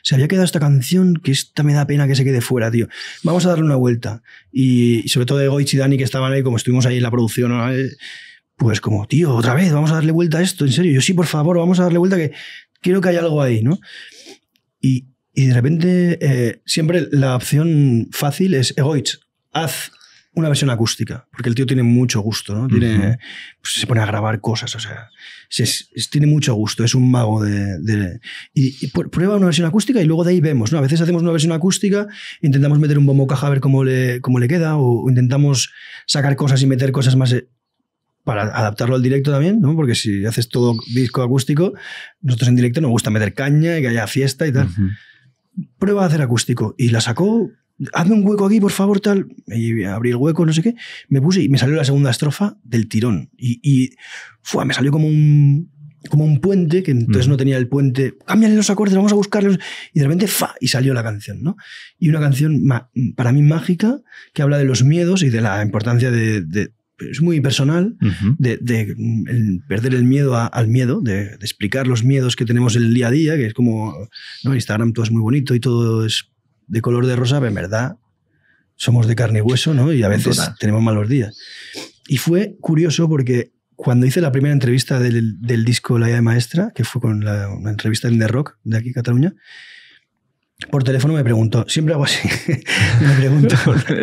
se había quedado esta canción, que esta me da pena que se quede fuera, tío. Vamos a darle una vuelta. Y, sobre todo de y Dani, que estaban ahí, como estuvimos ahí en la producción, eh, pues como, tío, otra vez, vamos a darle vuelta a esto, en serio. Yo sí, por favor, vamos a darle vuelta, que quiero que haya algo ahí, ¿no? Y, de repente, eh, siempre la opción fácil es Egoich, haz una versión acústica, porque el tío tiene mucho gusto, ¿no? Tiene, pues, se pone a grabar cosas, o sea, tiene mucho gusto, es un mago de... y, prueba una versión acústica y luego de ahí vemos, ¿no? A veces hacemos una versión acústica, intentamos meter un bombo caja a ver cómo le, cómo le queda, o, intentamos sacar cosas y meter cosas más eh, para adaptarlo al directo también, ¿no? Porque si haces todo disco acústico, nosotros en directo nos gusta meter caña y que haya fiesta y tal. Prueba a hacer acústico. Y la sacó hazme un hueco aquí, por favor, tal. Y abrí el hueco, no sé qué. Me puse y me salió la segunda estrofa del tirón. Y, fue, me salió como un, como un puente, que entonces no tenía el puente. Cámbiale los acordes, vamos a buscarlos. Y de repente, fa, y salió la canción, Y una canción para mí mágica que habla de los miedos y de la importancia de, es muy personal, de, perder el miedo al miedo, de, explicar los miedos que tenemos el día a día, que es como ¿no? Instagram todo es muy bonito y todo es de color de rosa, en verdad somos de carne y hueso, ¿no? Y a veces tenemos malos días. Y fue curioso porque cuando hice la primera entrevista del, disco La de Maestra, que fue con la, una entrevista en The Rock de aquí, Cataluña, por teléfono me preguntó, siempre hago así, me pregunto.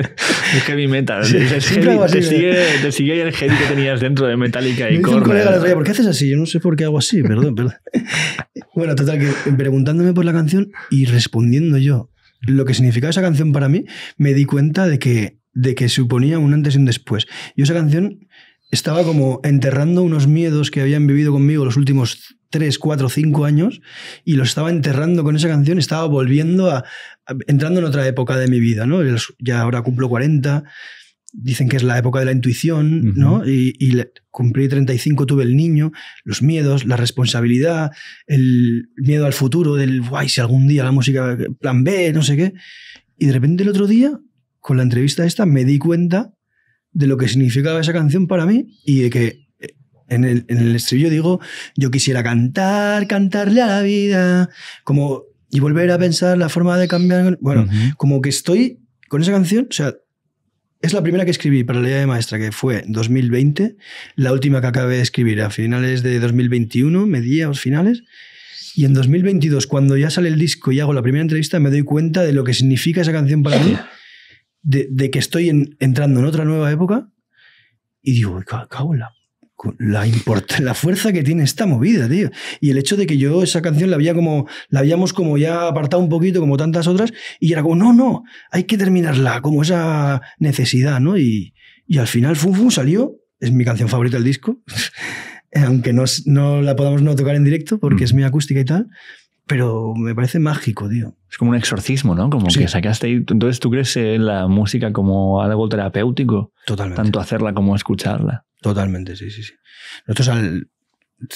es que mi meta, Siempre hago así, te, sigue, el heavy que tenías dentro de Metallica y me ¿eh? ¿por qué haces así? Yo no sé por qué hago así, perdón, perdón. bueno, total, preguntándome por la canción y respondiendo yo lo que significaba esa canción para mí, me di cuenta de que, de que suponía un antes y un después. Y esa canción estaba como enterrando unos miedos que habían vivido conmigo los últimos 3, 4, 5 años y los estaba enterrando con esa canción, estaba volviendo a, a entrando en otra época de mi vida, ¿no? Ya ahora cumplo 40, dicen que es la época de la intuición, ¿no? Y, y cumplí 35, tuve el niño, los miedos, la responsabilidad, el miedo al futuro, del guay, si algún día la música, plan B, no sé qué. Y de repente el otro día, con la entrevista esta, me di cuenta de lo que significaba esa canción para mí y de que eh, en el, en estribillo digo, yo quisiera cantar, cantarle a la vida, como, y volver a pensar la forma de cambiar, bueno, como que estoy con esa canción, o sea, es la primera que escribí para la idea de maestra, que fue 2020, la última que acabé de escribir a finales de 2021, los finales. Y en 2022, cuando ya sale el disco y hago la primera entrevista, me doy cuenta de lo que significa esa canción para mí, de, que estoy entrando en otra nueva época. Y digo, cago la, la fuerza que tiene esta movida, tío. Y el hecho de que yo esa canción la había como, la habíamos como ya apartado un poquito, como tantas otras, y era como, no, no, hay que terminarla, como esa necesidad, ¿no? Y, y al final fum fum salió, es mi canción favorita del disco, aunque no, no, la podamos no tocar en directo porque mm. es muy acústica y tal, pero me parece mágico, tío. Es como un exorcismo, ¿no? Como que sacaste ahí. Entonces, ¿tú crees en la música como algo terapéutico? Totalmente. Tanto hacerla como escucharla. Totalmente, sí, sí, sí. Nosotros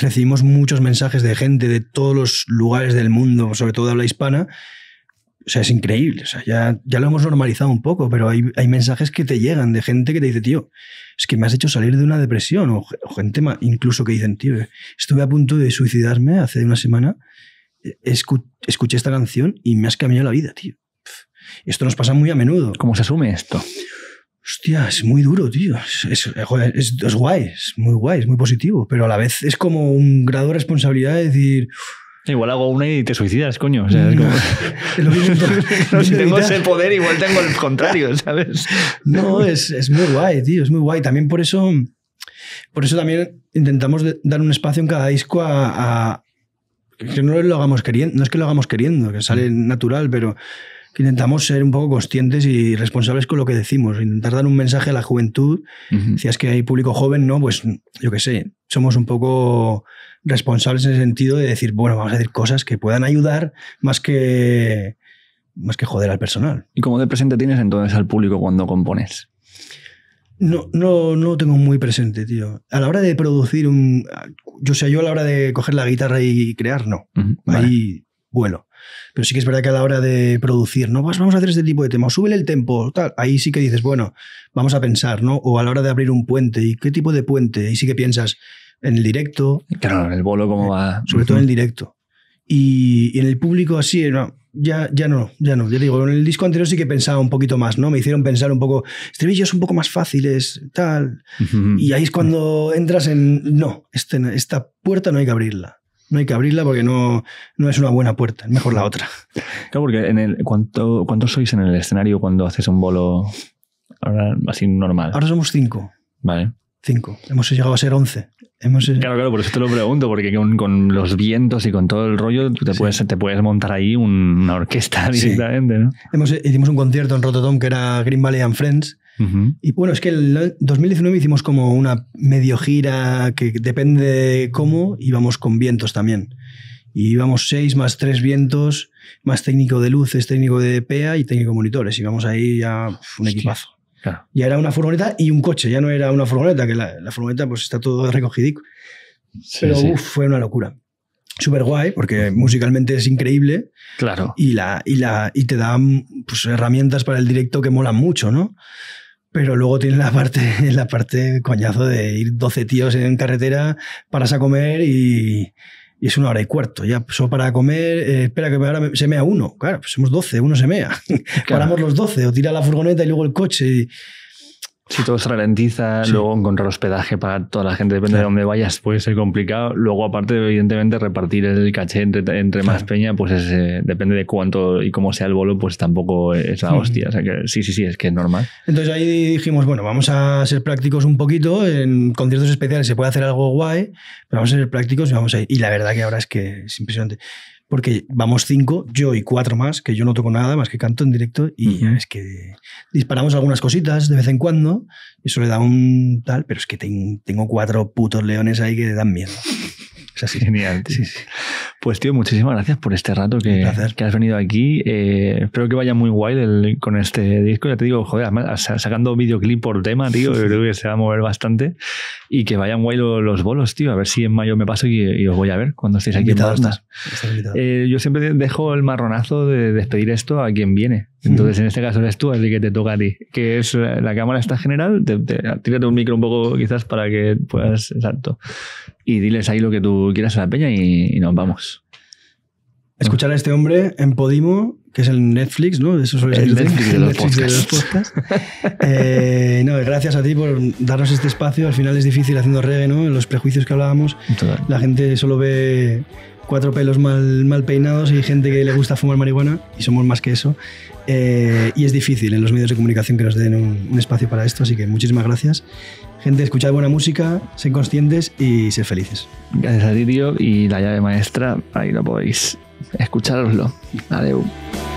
recibimos muchos mensajes de gente de todos los lugares del mundo, sobre todo de habla hispana. O sea, es increíble. O sea, ya, ya lo hemos normalizado un poco, pero hay, mensajes que te llegan de gente que te dice, tío, es que me has hecho salir de una depresión. O, o gente incluso que dicen, tío, estuve a punto de suicidarme hace una semana escuché esta canción y me has cambiado la vida, tío. Esto nos pasa muy a menudo. ¿Cómo se asume esto? Hostia, es muy duro, tío. Es, guay, es muy guay, es muy positivo, pero a la vez es como un grado de responsabilidad de decir... Igual hago una y te suicidas, coño. si tengo ese poder, igual tengo el contrario, ¿sabes? No, es, muy guay, tío, es muy guay. También por eso, por eso también intentamos dar un espacio en cada disco a que no lo hagamos queriendo, no es que lo hagamos queriendo, que sale mm. natural, pero que intentamos ser un poco conscientes y responsables con lo que decimos, intentar dar un mensaje a la juventud. Si es que hay público joven, ¿no? Pues yo qué sé, somos un poco responsables en el sentido de decir, bueno, vamos a decir cosas que puedan ayudar más que más que joder al personal. ¿Y cómo de presente tienes entonces al público cuando compones? No, no, lo tengo muy presente, tío. A la hora de producir un. Yo sé, yo a la hora de coger la guitarra y crear, no. Ahí vuelo. Pero sí que es verdad que a la hora de producir, no, vamos a hacer este tipo de tema, súbele el tempo, tal. Ahí sí que dices, bueno, vamos a pensar, ¿no? O a la hora de abrir un puente, ¿y qué tipo de puente? Ahí sí que piensas en el directo. Claro, en el bolo, ¿cómo eh, va? Sobre todo en el directo. Y, en el público así, ya, ya no, ya no. Yo digo, en el disco anterior sí que pensaba un poquito más, ¿no? Me hicieron pensar un poco, estribillos un poco más fáciles, tal. Y ahí es cuando entras en, no, este, esta puerta no hay que abrirla. No hay que abrirla porque no, no es una buena puerta, es mejor la otra. Claro, porque en el, ¿cuánto, ¿cuánto sois en el escenario cuando haces un bolo ahora así normal? Ahora somos cinco. Vale. Cinco. Hemos llegado a ser 11 Claro, claro, por eso te lo pregunto, porque con, los vientos y con todo el rollo te, puedes, te puedes montar ahí una orquesta directamente, Hemos, hicimos un concierto en Rototom que era Green Valley and Friends. Y bueno, es que en 2019 hicimos como una medio gira que depende de cómo íbamos con vientos también. Y íbamos seis más tres vientos, más técnico de luces, técnico de PEA y técnico de monitores. Íbamos ahí ya un equipazo. Ya era una furgoneta y un coche, ya no era una furgoneta, que la, furgoneta pues está todo recogidico. Pero fue una locura. Súper guay, porque musicalmente es increíble. Claro. Y, la, y, la, y te dan pues, herramientas para el directo que molan mucho, ¿no? pero luego tienes la parte, la parte coñazo de ir 12 tíos en carretera, paras a comer y, y es una hora y cuarto. Ya, solo para comer, eh, espera que ahora se mea uno. Claro, pues somos 12, uno se mea. Paramos los 12, o tira la furgoneta y luego el coche. Y, si todo se ralentiza, luego encontrar hospedaje para toda la gente, depende de dónde vayas, puede ser complicado. Luego, aparte, evidentemente, repartir el caché entre, más peña, pues eh, depende de cuánto y cómo sea el bolo, pues tampoco es la hostia. sea que sí, sí, sí, es que es normal. Entonces ahí dijimos, bueno, vamos a ser prácticos un poquito. En conciertos especiales se puede hacer algo guay, pero vamos a ser prácticos y vamos a ir. Y la verdad que ahora es que es impresionante porque vamos cinco, yo y cuatro más, que yo no toco nada más que canto en directo y es que disparamos algunas cositas de vez en cuando, eso le da un tal, pero es que tengo cuatro putos leones ahí que dan miedo. así. Genial. Pues, tío, muchísimas gracias por este rato que, que has venido aquí. Eh, espero que vaya muy guay con este disco. Ya te digo, joder, sacando videoclip por tema, tío, creo que se va a mover bastante. Y que vayan guay los, bolos, tío. A ver si en mayo me paso y, os voy a ver cuando estéis aquí eh, yo siempre dejo el marronazo de despedir esto a quien viene. Entonces, en este caso eres tú, así que te toca a ti. Que es eh, la cámara está general, tírate un micro un poco quizás para que puedas, exacto, y diles ahí lo que tú quieras a la peña y, nos vamos. Escuchar a este hombre en Podimo, que es el Netflix, ¿no? el Netflix, de los, Netflix de los eh, gracias a ti por darnos este espacio. Al final es difícil haciendo reggae, ¿no? Los prejuicios que hablábamos. La gente solo ve cuatro pelos mal, peinados y gente que le gusta fumar marihuana, y somos más que eso. Eh, y es difícil en los medios de comunicación que nos den un, espacio para esto, así que muchísimas gracias. Gente, escuchar buena música, sed conscientes y ser felices. Gracias a ti, tío. y la llave maestra, ahí lo podéis escucharoslo. Adiós.